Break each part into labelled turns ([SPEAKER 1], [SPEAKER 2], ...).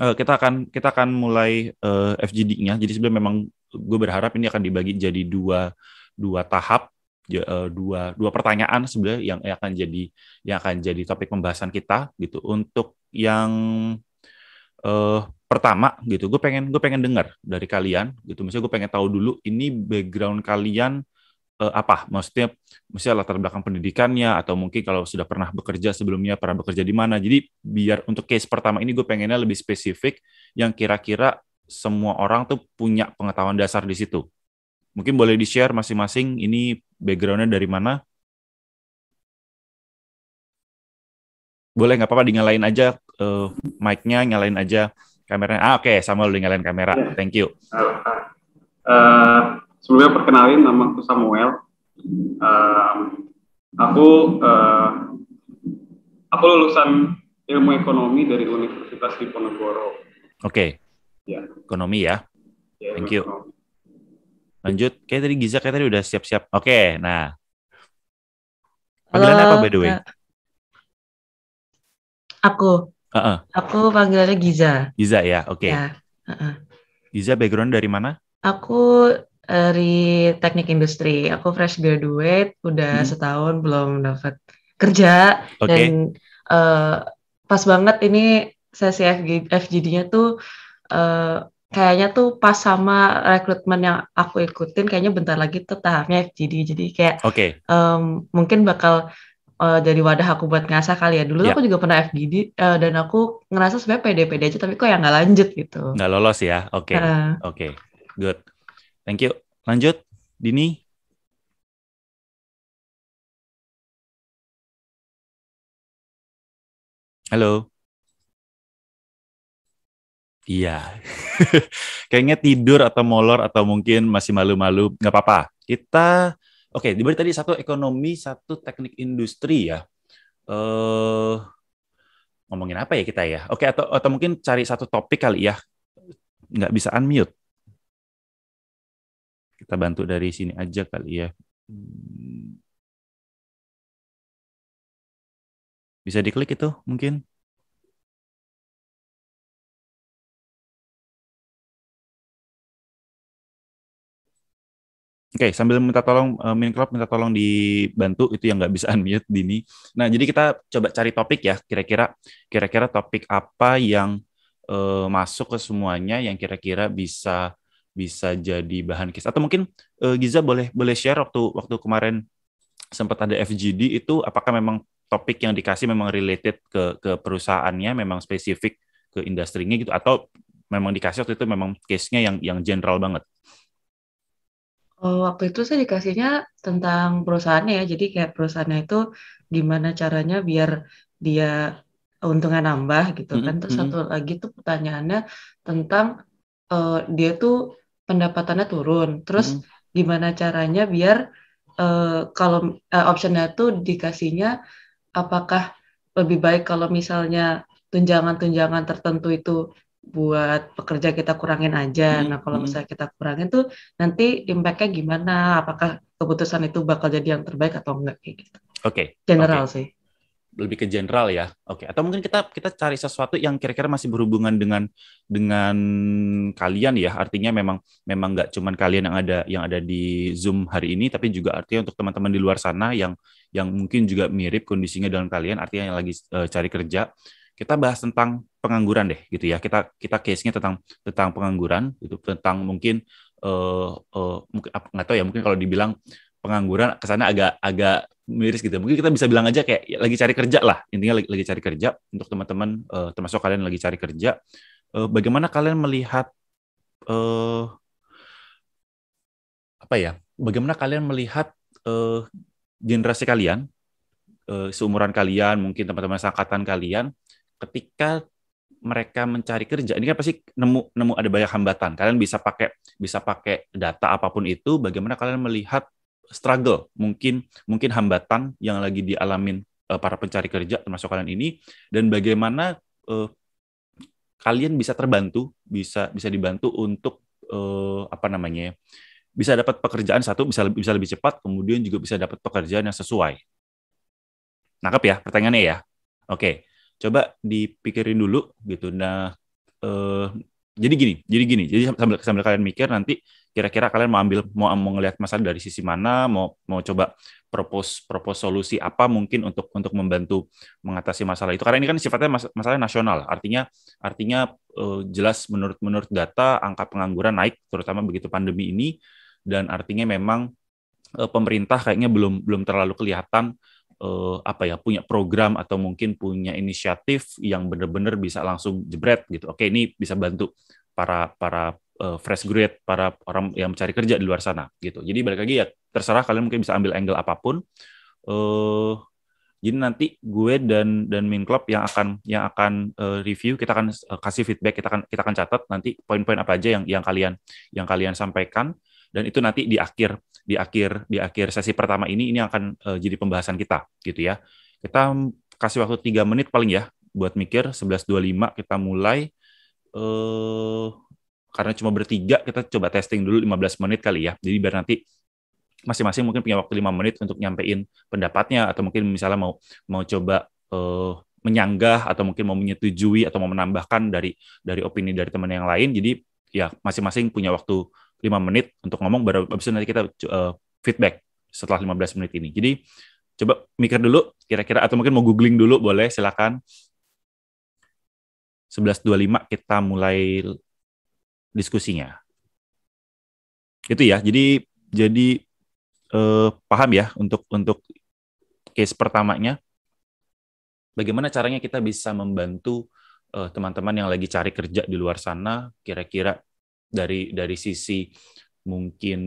[SPEAKER 1] uh, kita akan kita akan mulai uh, eh, FGD-nya. Jadi sebenarnya memang gue berharap ini akan dibagi jadi dua dua tahap eh, dua dua pertanyaan sebenarnya yang akan jadi yang akan jadi topik pembahasan kita gitu untuk yang uh, pertama gitu gue pengen gue pengen dengar dari kalian gitu misalnya gue pengen tahu dulu ini background kalian uh, apa maksudnya misalnya latar belakang pendidikannya atau mungkin kalau sudah pernah bekerja sebelumnya pernah bekerja di mana jadi biar untuk case pertama ini gue pengennya lebih spesifik yang kira-kira semua orang tuh punya pengetahuan dasar di situ mungkin boleh di share masing-masing ini backgroundnya dari mana boleh nggak apa-apa dinyalain aja uh, mic-nya nyalain aja kameranya ah oke okay, sama lu nyalain kamera thank you uh,
[SPEAKER 2] uh, sebelumnya perkenalin nama aku Samuel. Um, aku uh, aku lulusan ilmu ekonomi dari Universitas Diponegoro.
[SPEAKER 1] Oke. Okay. Ya. Ekonomi ya. yeah, Thank you. Ekonomi. Lanjut. Kayak tadi Giza kayak tadi udah siap-siap. Oke, okay, nah. panggilan apa by the way? Aku. Uh uh
[SPEAKER 3] Aku panggilannya Giza.
[SPEAKER 1] Giza ya, oke. Okay. Ya, yeah. uh -uh. Giza background dari mana?
[SPEAKER 3] Aku Eh, dari teknik industri. Aku fresh graduate, udah hmm. setahun belum dapat kerja okay. dan uh, pas banget ini sesi FGD-nya tuh uh, kayaknya tuh pas sama rekrutmen yang aku ikutin kayaknya bentar lagi tuh tahapnya FGD. Jadi kayak okay. um, mungkin bakal uh, dari wadah aku buat ngasah kali ya. Dulu yeah. aku juga pernah FGD uh, dan aku ngerasa sebenarnya pede-pede aja
[SPEAKER 4] tapi kok ya nggak lanjut gitu.
[SPEAKER 5] Nggak lolos ya. Oke. Okay. Uh, Oke. Okay. Good. Thank you. Lanjut, Dini. Halo. Iya. Kayaknya tidur atau molor atau mungkin masih
[SPEAKER 1] malu-malu, nggak apa-apa. Kita, oke, okay, diberi tadi satu ekonomi, satu teknik industri ya. Uh, ngomongin apa ya kita ya? Oke, okay, atau atau mungkin cari
[SPEAKER 5] satu topik kali ya. Nggak bisa unmute kita bantu dari sini aja kali ya. Hmm. Bisa diklik itu mungkin? Oke, okay, sambil minta tolong uh, Minecraft minta tolong dibantu itu yang nggak bisa unmute Dini.
[SPEAKER 1] Nah, jadi kita coba cari topik ya, kira-kira kira-kira topik apa yang uh, masuk ke semuanya yang kira-kira bisa bisa jadi bahan kisah atau mungkin uh, Giza boleh boleh share waktu waktu kemarin sempat ada FGD itu apakah memang topik yang dikasih memang related ke ke perusahaannya memang spesifik ke industrinya gitu atau memang dikasih waktu itu memang case-nya yang yang general banget.
[SPEAKER 3] Eh, waktu itu saya dikasihnya tentang perusahaannya ya, jadi kayak perusahaannya itu gimana caranya biar dia untungnya nambah gitu mm -hmm. kan. Mm-hmm, Terus satu mm-hmm. lagi tuh pertanyaannya tentang uh, dia tuh pendapatannya turun. Terus hmm. gimana caranya biar uh, kalau uh, optionnya tuh dikasihnya apakah lebih baik kalau misalnya tunjangan-tunjangan tertentu itu buat pekerja kita kurangin aja. Hmm. Nah kalau misalnya kita kurangin tuh nanti impactnya gimana? Apakah keputusan itu bakal jadi yang terbaik atau enggak kayak gitu?
[SPEAKER 5] Oke. Okay.
[SPEAKER 1] General okay. sih lebih ke general ya. Oke, okay. atau mungkin kita kita cari sesuatu yang kira-kira masih berhubungan dengan dengan kalian ya. Artinya memang memang nggak cuman kalian yang ada yang ada di Zoom hari ini tapi juga artinya untuk teman-teman di luar sana yang yang mungkin juga mirip kondisinya dengan kalian, artinya yang lagi uh, cari kerja. Kita bahas tentang pengangguran deh gitu ya. Kita kita case-nya tentang tentang pengangguran itu tentang mungkin eh uh, uh, mungkin nggak tahu ya, mungkin kalau dibilang pengangguran kesannya agak agak miris gitu. Mungkin kita bisa bilang aja kayak ya, lagi cari kerja lah. Intinya lagi, lagi cari kerja untuk teman-teman uh, termasuk kalian lagi cari kerja. Uh, bagaimana kalian melihat uh, apa ya? Bagaimana kalian melihat uh, generasi kalian, uh, seumuran kalian, mungkin teman-teman seangkatan kalian, ketika mereka mencari kerja ini kan pasti nemu nemu ada banyak hambatan kalian bisa pakai bisa pakai data apapun itu bagaimana kalian melihat struggle, mungkin mungkin hambatan yang lagi dialamin uh, para pencari kerja termasuk kalian ini dan bagaimana uh, kalian bisa terbantu, bisa bisa dibantu untuk uh, apa namanya ya, Bisa dapat pekerjaan satu, bisa lebih, bisa lebih cepat, kemudian juga bisa dapat pekerjaan yang sesuai. Nangkep ya pertanyaannya ya. Oke. Coba dipikirin dulu gitu. Nah, uh, jadi gini, jadi gini. Jadi sambil sambil kalian mikir nanti kira-kira kalian mau ambil mau mau ngelihat masalah dari sisi mana, mau mau coba propose propose solusi apa mungkin untuk untuk membantu mengatasi masalah itu. Karena ini kan sifatnya mas, masalah nasional. Artinya artinya uh, jelas menurut menurut data angka pengangguran naik terutama begitu pandemi ini dan artinya memang uh, pemerintah kayaknya belum belum terlalu kelihatan uh, apa ya punya program atau mungkin punya inisiatif yang benar-benar bisa langsung jebret gitu. Oke, ini bisa bantu para para uh, fresh graduate, para orang yang mencari kerja di luar sana gitu. Jadi balik lagi ya terserah kalian mungkin bisa ambil angle apapun. uh, jadi nanti gue dan dan Min Club yang akan yang akan uh, review, kita akan uh, kasih feedback, kita akan kita akan catat nanti poin-poin apa aja yang yang kalian yang kalian sampaikan dan itu nanti di akhir di akhir di akhir sesi pertama ini ini akan uh, jadi pembahasan kita gitu ya. Kita kasih waktu tiga menit paling ya buat mikir 11.25 kita mulai eh karena cuma bertiga kita coba testing dulu 15 menit kali ya. Jadi biar nanti masing-masing mungkin punya waktu 5 menit untuk nyampein pendapatnya atau mungkin misalnya mau mau coba uh, menyanggah atau mungkin mau menyetujui atau mau menambahkan dari dari opini dari teman yang lain. Jadi ya masing-masing punya waktu 5 menit untuk ngomong baru habis itu nanti kita uh, feedback setelah 15 menit ini. Jadi coba mikir dulu kira-kira atau mungkin mau googling dulu boleh silakan. 11.25 kita mulai diskusinya. Itu ya. Jadi jadi uh, paham ya untuk untuk case pertamanya bagaimana caranya kita bisa membantu eh, teman-teman uh, yang lagi cari kerja di luar sana kira-kira dari dari sisi mungkin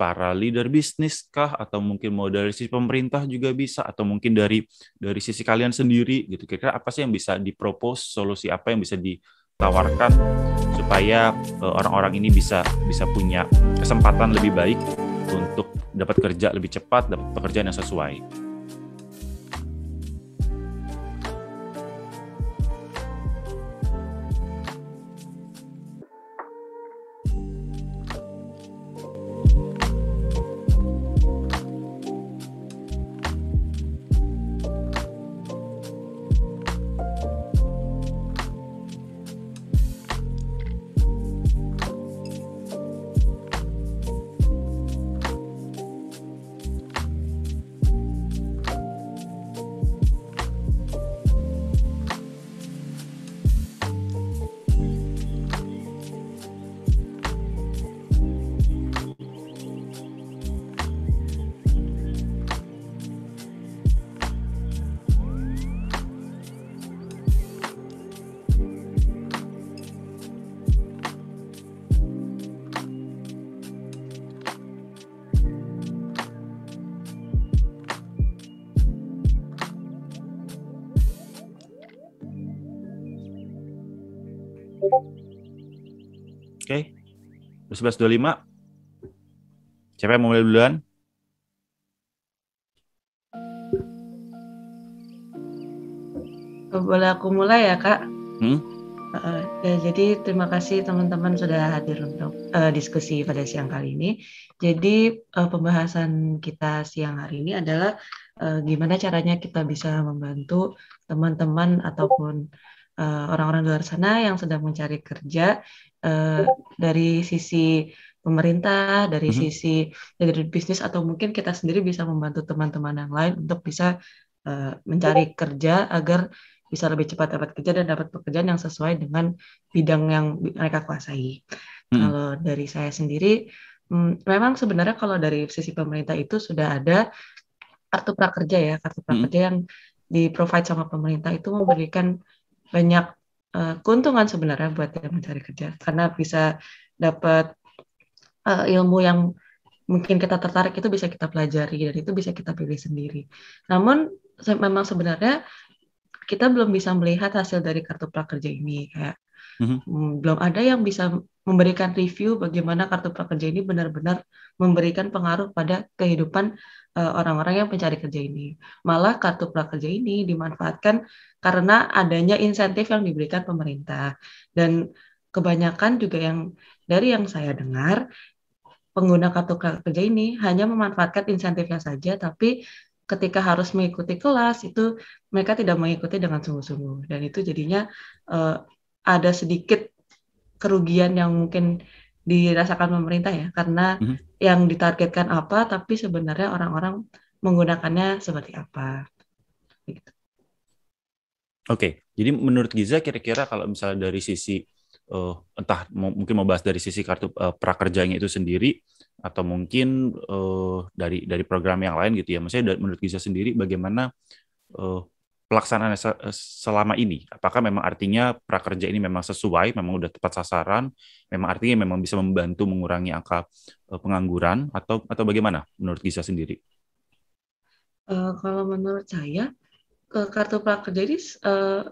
[SPEAKER 1] para leader bisnis kah atau mungkin mau dari sisi pemerintah juga bisa atau mungkin dari dari sisi kalian sendiri gitu kira-kira apa sih yang bisa dipropos solusi apa yang bisa ditawarkan supaya eh, orang-orang ini bisa bisa punya kesempatan lebih baik untuk dapat kerja lebih cepat dapat pekerjaan yang sesuai. 1125. Siapa yang mau mulai duluan?
[SPEAKER 3] Boleh aku mulai ya, Kak? Hmm? Uh, ya, jadi terima kasih teman-teman sudah hadir untuk uh, diskusi pada siang kali ini. Jadi uh, pembahasan kita siang hari ini adalah uh, gimana caranya kita bisa membantu teman-teman ataupun orang-orang uh, orang luar sana yang sedang mencari kerja Eh, dari sisi pemerintah, dari mm-hmm. sisi dari bisnis atau mungkin kita sendiri bisa membantu teman-teman yang lain untuk bisa uh, mencari kerja agar bisa lebih cepat dapat kerja dan dapat pekerjaan yang sesuai dengan bidang yang mereka kuasai. mm Kalau dari saya sendiri, mm, memang sebenarnya kalau dari sisi pemerintah itu sudah ada kartu prakerja ya, kartu mm-hmm. prakerja mm yang di provide sama pemerintah itu memberikan banyak Eh, keuntungan sebenarnya buat yang mencari kerja karena bisa dapat uh, ilmu yang mungkin kita tertarik itu bisa kita pelajari dan itu bisa kita pilih sendiri. Namun se memang sebenarnya kita belum bisa melihat hasil dari kartu prakerja ini kayak mm-hmm. belum ada yang bisa memberikan review bagaimana kartu prakerja ini benar-benar memberikan pengaruh pada kehidupan Eh, orang-orang yang mencari kerja ini. Malah kartu prakerja ini dimanfaatkan karena adanya insentif yang diberikan pemerintah. Dan kebanyakan juga yang dari yang saya dengar pengguna kartu prakerja ini hanya memanfaatkan insentifnya saja tapi ketika harus mengikuti kelas itu mereka tidak mengikuti dengan sungguh-sungguh dan itu jadinya uh, ada sedikit kerugian yang mungkin dirasakan pemerintah ya karena mm -hmm yang ditargetkan apa, tapi sebenarnya orang-orang menggunakannya seperti apa. Gitu.
[SPEAKER 1] Oke, jadi menurut Giza kira-kira kalau misalnya dari sisi uh, entah mungkin mau bahas dari sisi kartu uh, prakerjanya itu sendiri atau mungkin uh, dari dari program yang lain gitu ya. Maksudnya menurut Giza sendiri bagaimana uh, pelaksanaan eh, selama ini? Apakah memang artinya prakerja ini memang sesuai, memang sudah tepat sasaran, memang artinya memang bisa membantu mengurangi angka eh, pengangguran atau atau bagaimana menurut Gisa sendiri?
[SPEAKER 3] Uh, kalau menurut saya ke kartu prakerja ini uh,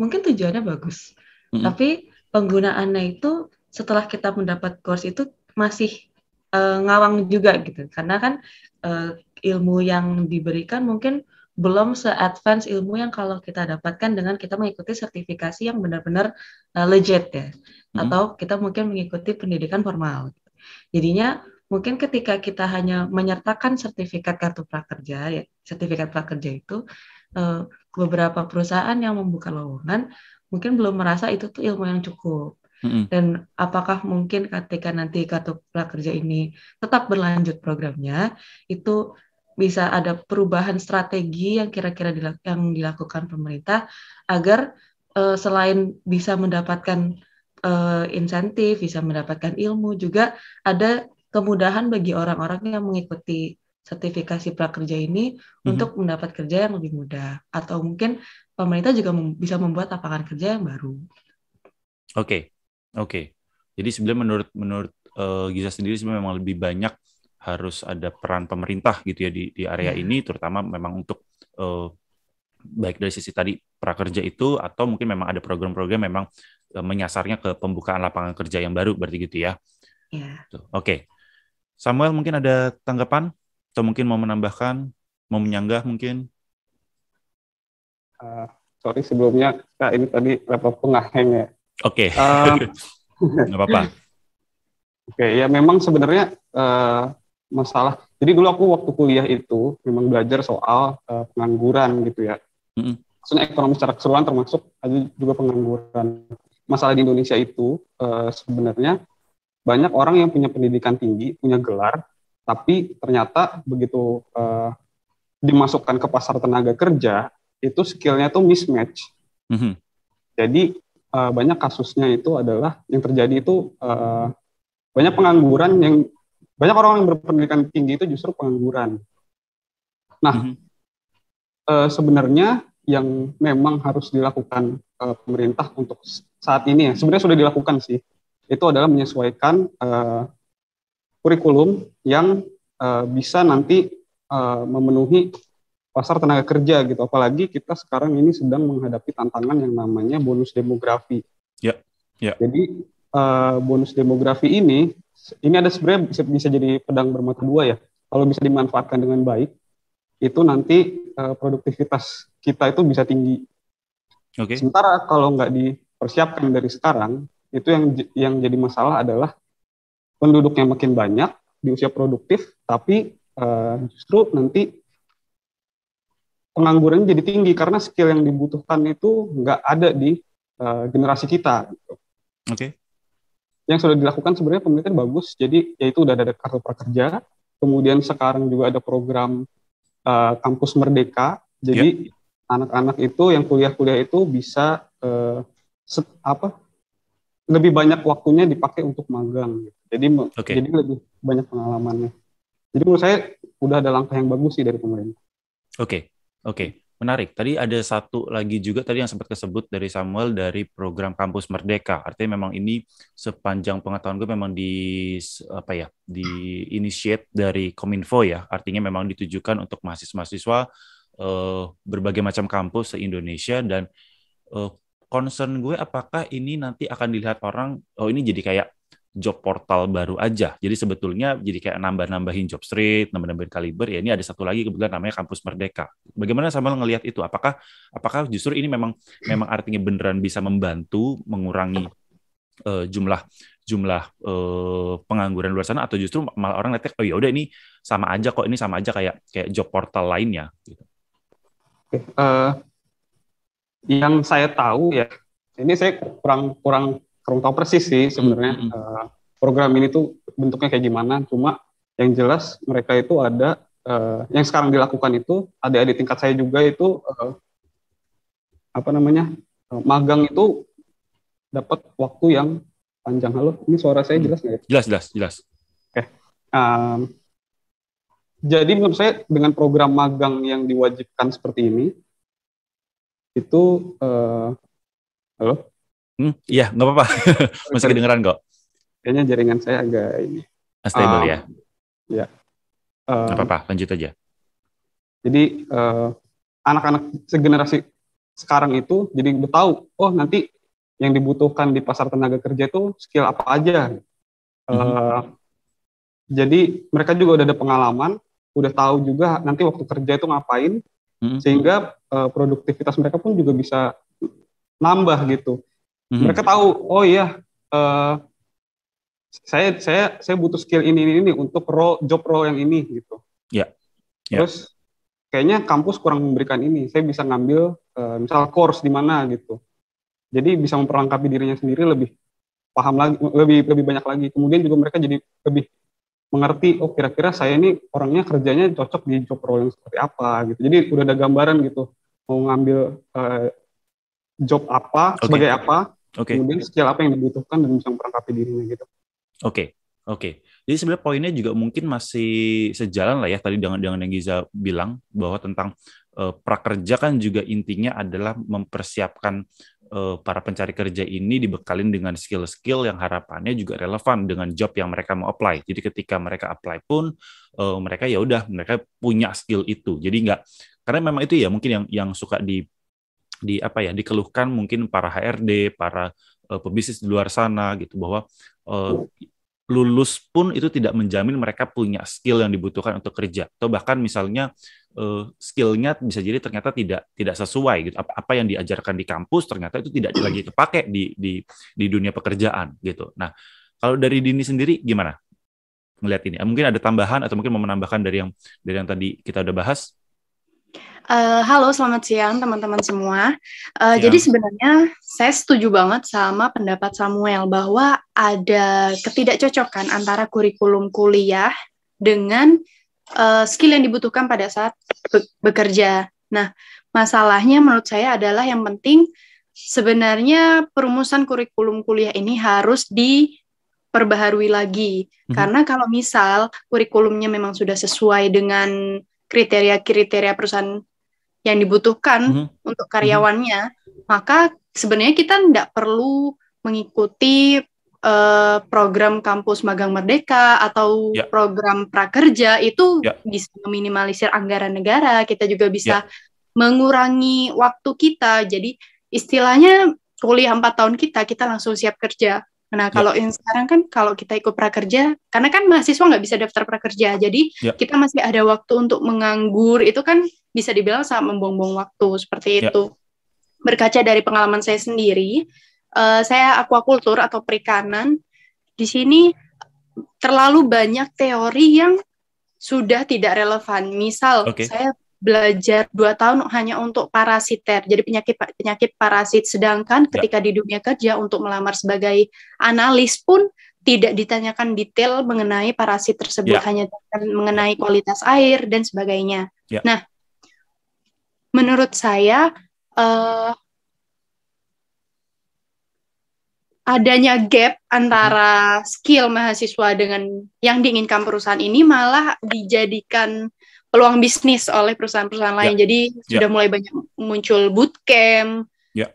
[SPEAKER 3] mungkin tujuannya bagus, mm -hmm. tapi penggunaannya itu setelah kita mendapat course itu masih uh, ngawang juga gitu, karena kan uh, ilmu yang diberikan mungkin belum se ilmu yang kalau kita dapatkan dengan kita mengikuti sertifikasi yang benar-benar uh, legit ya hmm. atau kita mungkin mengikuti pendidikan formal. Jadinya mungkin ketika kita hanya menyertakan sertifikat kartu prakerja ya, sertifikat prakerja itu uh, beberapa perusahaan yang membuka lowongan mungkin belum merasa itu tuh ilmu yang cukup. Hmm. Dan apakah mungkin ketika nanti kartu prakerja ini tetap berlanjut programnya, itu bisa ada perubahan strategi yang kira-kira dilak yang dilakukan pemerintah agar uh, selain bisa mendapatkan uh, insentif, bisa mendapatkan ilmu juga ada kemudahan bagi orang-orang yang mengikuti sertifikasi prakerja ini mm-hmm. untuk mendapat kerja yang lebih mudah atau mungkin pemerintah juga mem- bisa membuat lapangan kerja yang baru.
[SPEAKER 1] Oke. Okay. Oke. Okay. Jadi sebenarnya menurut menurut uh, Giza sendiri sebenarnya memang lebih banyak harus ada peran pemerintah gitu ya di, di area hmm. ini, terutama memang untuk uh, baik dari sisi tadi prakerja itu atau mungkin memang ada program-program memang uh, menyasarnya ke pembukaan lapangan kerja yang baru berarti gitu ya. Yeah. Gitu. Oke, okay. Samuel mungkin ada tanggapan atau mungkin mau menambahkan, mau menyanggah mungkin?
[SPEAKER 2] Uh, sorry sebelumnya kak ini tadi laptopku ngaheng ya.
[SPEAKER 4] Oke. Okay. Uh, Nggak apa-apa.
[SPEAKER 2] Oke, okay, ya memang sebenarnya uh, masalah. Jadi dulu aku waktu kuliah itu memang belajar soal uh, pengangguran gitu ya. Mm-hmm. ekonomi secara keseluruhan termasuk ada juga pengangguran. Masalah di Indonesia itu uh, sebenarnya banyak orang yang punya pendidikan tinggi, punya gelar, tapi ternyata begitu uh, dimasukkan ke pasar tenaga kerja itu skillnya tuh mismatch. Mm-hmm. Jadi uh, banyak kasusnya itu adalah yang terjadi itu uh, banyak pengangguran yang banyak orang yang berpendidikan tinggi itu justru pengangguran. Nah, mm -hmm. e, sebenarnya yang memang harus dilakukan e, pemerintah untuk saat ini ya, sebenarnya sudah dilakukan sih, itu adalah menyesuaikan e, kurikulum yang e, bisa nanti e, memenuhi pasar tenaga kerja gitu. Apalagi kita sekarang ini sedang menghadapi tantangan yang namanya bonus demografi.
[SPEAKER 4] Ya. Yeah. Yeah.
[SPEAKER 2] Jadi Eh, bonus demografi ini ini ada sebenarnya bisa, jadi pedang bermata dua ya. Kalau bisa dimanfaatkan dengan baik, itu nanti uh, produktivitas kita itu bisa tinggi. Okay. Sementara kalau nggak dipersiapkan dari sekarang, itu yang yang jadi masalah adalah penduduknya makin banyak di usia produktif, tapi uh, justru nanti pengangguran jadi tinggi karena skill yang dibutuhkan itu nggak ada di uh, generasi kita. Gitu. Oke. Okay yang sudah dilakukan sebenarnya pemerintah bagus. Jadi yaitu udah ada kartu prakerja, kemudian sekarang juga ada program uh, kampus merdeka. Jadi ya. anak-anak yeah. itu yang kuliah-kuliah itu bisa uh, apa lebih banyak waktunya dipakai untuk magang. Jadi okay. jadi lebih banyak pengalamannya. Jadi menurut saya udah ada langkah yang bagus sih dari pemerintah.
[SPEAKER 5] Oke, okay. oke. Okay.
[SPEAKER 1] Menarik. Tadi ada satu lagi juga tadi yang sempat kesebut dari Samuel dari program Kampus Merdeka. Artinya memang ini sepanjang pengetahuan gue memang di apa ya, di initiate dari Kominfo ya. Artinya memang ditujukan untuk mahasiswa-mahasiswa eh, berbagai macam kampus se-Indonesia dan eh, concern gue apakah ini nanti akan dilihat orang oh ini jadi kayak job portal baru aja. Jadi sebetulnya jadi kayak nambah-nambahin job street, nambah-nambahin kaliber. Ya ini ada satu lagi kebetulan namanya kampus merdeka. Bagaimana sama ngelihat itu? Apakah apakah justru ini memang memang artinya beneran bisa membantu mengurangi uh, jumlah jumlah uh, pengangguran luar sana atau justru malah orang ngetek, oh ya udah ini sama aja kok ini sama aja kayak kayak job portal lainnya. Gitu.
[SPEAKER 2] Uh, yang saya tahu ya ini saya kurang kurang kurang tahu persis sih sebenarnya mm -hmm. uh, program ini tuh bentuknya kayak gimana. Cuma yang jelas mereka itu ada uh, yang sekarang dilakukan itu ada di tingkat saya juga itu uh, apa namanya uh, magang itu dapat waktu yang panjang. Halo, ini suara saya mm. jelas nggak? Ya?
[SPEAKER 1] Jelas, jelas, jelas.
[SPEAKER 2] Oke. Okay. Um, jadi menurut saya dengan program magang yang diwajibkan seperti ini itu uh, halo Hmm, iya, nggak apa-apa. Masih kedengeran kok. Kayaknya jaringan saya agak ini. Stable um, ya? Ah, iya. Um,
[SPEAKER 1] apa-apa, lanjut aja.
[SPEAKER 2] Jadi, uh, anak-anak segenerasi sekarang itu jadi udah tahu, oh nanti yang dibutuhkan di pasar tenaga kerja itu skill apa aja. Mm-hmm. Uh, jadi mereka juga udah ada pengalaman, udah tahu juga nanti waktu kerja itu ngapain, mm-hmm. sehingga uh, produktivitas mereka pun juga bisa nambah gitu hmm. mereka tahu oh iya uh, saya saya saya butuh skill ini ini, ini untuk role job role yang ini gitu
[SPEAKER 4] ya yeah. yeah.
[SPEAKER 2] terus kayaknya kampus kurang memberikan ini saya bisa ngambil uh, misal course di mana gitu jadi bisa memperlengkapi dirinya sendiri lebih paham lagi lebih lebih banyak lagi kemudian juga mereka jadi lebih mengerti oh kira-kira saya ini orangnya kerjanya cocok di job role yang seperti apa gitu jadi udah ada gambaran gitu mau ngambil uh, job apa okay. sebagai apa Okay. Kemudian skill apa yang dibutuhkan dan bisa melengkapi dirinya gitu. Oke,
[SPEAKER 1] okay. oke. Okay. Jadi sebenarnya poinnya juga mungkin masih sejalan lah ya tadi dengan dengan yang Giza bilang bahwa tentang uh, prakerja kan juga intinya adalah mempersiapkan uh, para pencari kerja ini dibekalin dengan skill-skill yang harapannya juga relevan dengan job yang mereka mau apply. Jadi ketika mereka apply pun uh, mereka ya udah mereka punya skill itu. Jadi nggak karena memang itu ya mungkin yang yang suka di di apa ya dikeluhkan mungkin para HRD, para uh, pebisnis di luar sana gitu bahwa uh, lulus pun itu tidak menjamin mereka punya skill yang dibutuhkan untuk kerja atau bahkan misalnya uh, skillnya bisa jadi ternyata tidak tidak sesuai gitu apa, apa yang diajarkan di kampus ternyata itu tidak lagi kepake di di di dunia pekerjaan gitu nah kalau dari dini sendiri gimana melihat ini mungkin ada tambahan atau mungkin mau menambahkan dari yang dari yang tadi kita udah bahas
[SPEAKER 6] Uh, halo, selamat siang teman-teman semua. Uh, ya. Jadi sebenarnya saya setuju banget sama pendapat Samuel bahwa ada ketidakcocokan antara kurikulum kuliah dengan uh, skill yang dibutuhkan pada saat be bekerja. Nah, masalahnya menurut saya adalah yang penting sebenarnya perumusan kurikulum kuliah ini harus di perbaharui lagi. Mhm. Karena kalau misal kurikulumnya memang sudah sesuai dengan kriteria-kriteria perusahaan yang dibutuhkan mm -hmm. untuk mm-hmm. karyawannya, mm -hmm. maka sebenarnya kita tidak perlu mengikuti uh, program kampus magang merdeka atau yeah. program prakerja itu yeah. bisa meminimalisir anggaran negara. Kita juga bisa yeah. mengurangi waktu kita. Jadi istilahnya kuliah empat tahun kita kita langsung siap kerja. Nah ya. kalau yang sekarang kan kalau kita ikut prakerja, karena kan mahasiswa nggak bisa daftar prakerja, jadi ya. kita masih ada waktu untuk menganggur. Itu kan bisa dibilang sangat membuang-buang waktu seperti ya. itu. Ya. Berkaca dari pengalaman saya sendiri, uh, saya akuakultur atau perikanan di sini terlalu banyak teori yang sudah tidak relevan. Misal okay. saya belajar dua tahun hanya untuk parasiter, jadi penyakit penyakit parasit. Sedangkan ya. ketika di dunia kerja untuk melamar sebagai analis pun tidak ditanyakan detail mengenai parasit tersebut, ya. hanya mengenai kualitas air dan sebagainya. Ya. Nah, menurut saya uh, adanya gap antara skill mahasiswa dengan yang diinginkan perusahaan ini malah dijadikan peluang bisnis oleh perusahaan-perusahaan lain. Yeah. Jadi yeah. sudah mulai banyak muncul bootcamp. Yeah.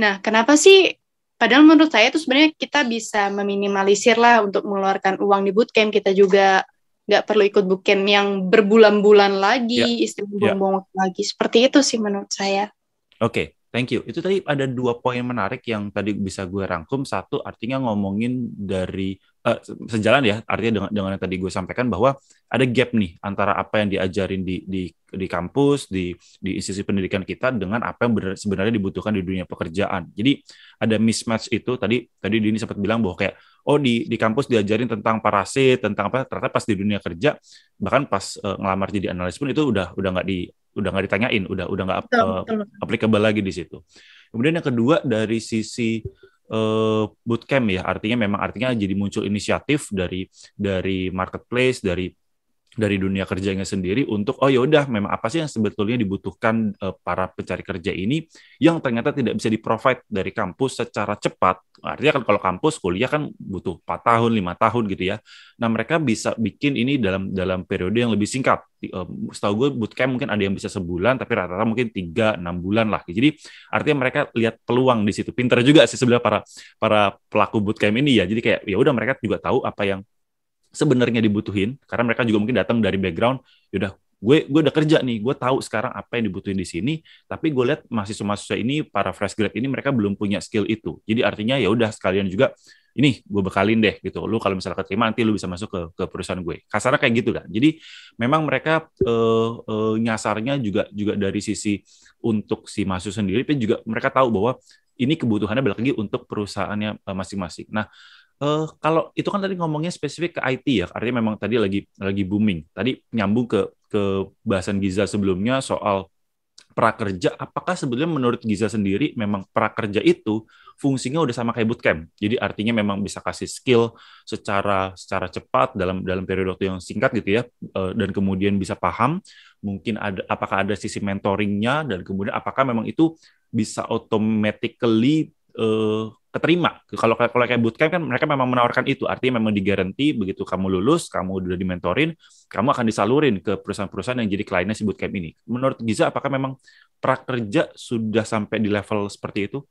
[SPEAKER 6] Nah, kenapa sih? Padahal menurut saya itu sebenarnya kita bisa meminimalisir lah untuk mengeluarkan uang di bootcamp. Kita juga nggak perlu ikut bukan yang berbulan-bulan lagi, yeah. istilahnya ya. buang lagi. Seperti itu sih menurut saya.
[SPEAKER 1] Oke, okay, thank you. Itu tadi ada dua poin menarik yang tadi bisa gue rangkum. Satu artinya ngomongin dari Eh, sejalan ya artinya dengan dengan yang tadi gue sampaikan bahwa ada gap nih antara apa yang diajarin di di di kampus di di institusi pendidikan kita dengan apa yang benar, sebenarnya dibutuhkan di dunia pekerjaan jadi ada mismatch itu tadi tadi Dini sempat bilang bahwa kayak oh di di kampus diajarin tentang parasit tentang apa ternyata pas di dunia kerja bahkan pas uh, ngelamar jadi analis pun itu udah udah nggak di udah nggak ditanyain udah udah nggak uh, applicable lagi di situ kemudian yang kedua dari sisi Eh, bootcamp ya artinya memang artinya jadi muncul inisiatif dari dari marketplace dari dari dunia kerjanya sendiri untuk oh ya udah memang apa sih yang sebetulnya dibutuhkan uh, para pencari kerja ini yang ternyata tidak bisa di-provide dari kampus secara cepat. Artinya kan kalau kampus kuliah kan butuh 4 tahun, lima tahun gitu ya. Nah, mereka bisa bikin ini dalam dalam periode yang lebih singkat. Uh, setahu gue bootcamp mungkin ada yang bisa sebulan tapi rata-rata mungkin tiga enam bulan lah. Jadi artinya mereka lihat peluang di situ. Pinter juga sih sebenarnya para para pelaku bootcamp ini ya. Jadi kayak ya udah mereka juga tahu apa yang sebenarnya dibutuhin karena mereka juga mungkin datang dari background yaudah gue gue udah kerja nih gue tahu sekarang apa yang dibutuhin di sini tapi gue lihat mahasiswa mahasiswa ini para fresh grad ini mereka belum punya skill itu jadi artinya ya udah sekalian juga ini gue bekalin deh gitu lu kalau misalnya keterima nanti lu bisa masuk ke, ke perusahaan gue kasarnya kayak gitu kan jadi memang mereka eh, eh, nyasarnya juga juga dari sisi untuk si mahasiswa sendiri tapi juga mereka tahu bahwa ini kebutuhannya balik lagi untuk perusahaannya eh, masing-masing nah Uh, kalau itu kan tadi ngomongnya spesifik ke IT ya, artinya memang tadi lagi lagi booming. Tadi nyambung ke ke bahasan Giza sebelumnya soal prakerja. Apakah sebenarnya menurut Giza sendiri memang prakerja itu fungsinya udah sama kayak bootcamp? Jadi artinya memang bisa kasih skill secara secara cepat dalam dalam periode waktu yang singkat gitu ya, uh, dan kemudian bisa paham. Mungkin ada apakah ada sisi mentoringnya dan kemudian apakah memang itu bisa automatically uh, keterima. Kalau kalau kayak bootcamp kan mereka memang menawarkan itu, artinya memang digaranti begitu kamu lulus, kamu udah dimentorin, kamu akan disalurin ke perusahaan-perusahaan yang jadi kliennya si bootcamp ini. Menurut Giza, apakah memang prakerja sudah sampai di level seperti itu?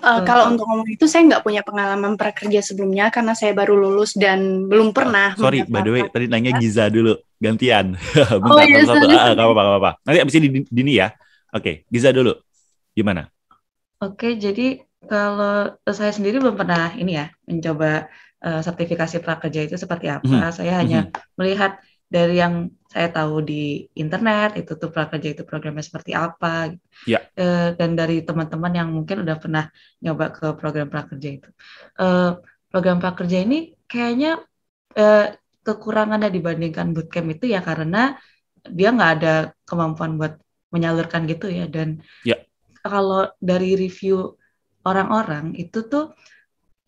[SPEAKER 6] Uh, kalau eh. untuk ngomong itu saya nggak punya pengalaman prakerja sebelumnya karena saya baru lulus dan belum oh, pernah. Oh, sorry,
[SPEAKER 1] by the way, tadi nanya Giza dulu, gantian. Bentar, oh, iya, satu. Ah, apa-apa, apa-apa. Nanti abis ini Dini ya. Oke, okay, Giza dulu. Gimana?
[SPEAKER 3] Oke, jadi kalau saya sendiri belum pernah ini ya mencoba uh, sertifikasi prakerja itu seperti apa. Mm -hmm. Saya hanya mm -hmm. melihat dari yang saya tahu di internet itu tuh prakerja itu programnya seperti apa. Uh, dan dari teman-teman yang mungkin udah pernah nyoba ke program prakerja itu. Uh, program prakerja ini kayaknya uh, kekurangannya dibandingkan bootcamp itu ya karena dia nggak ada kemampuan buat menyalurkan gitu ya dan yeah. kalau dari review orang-orang itu tuh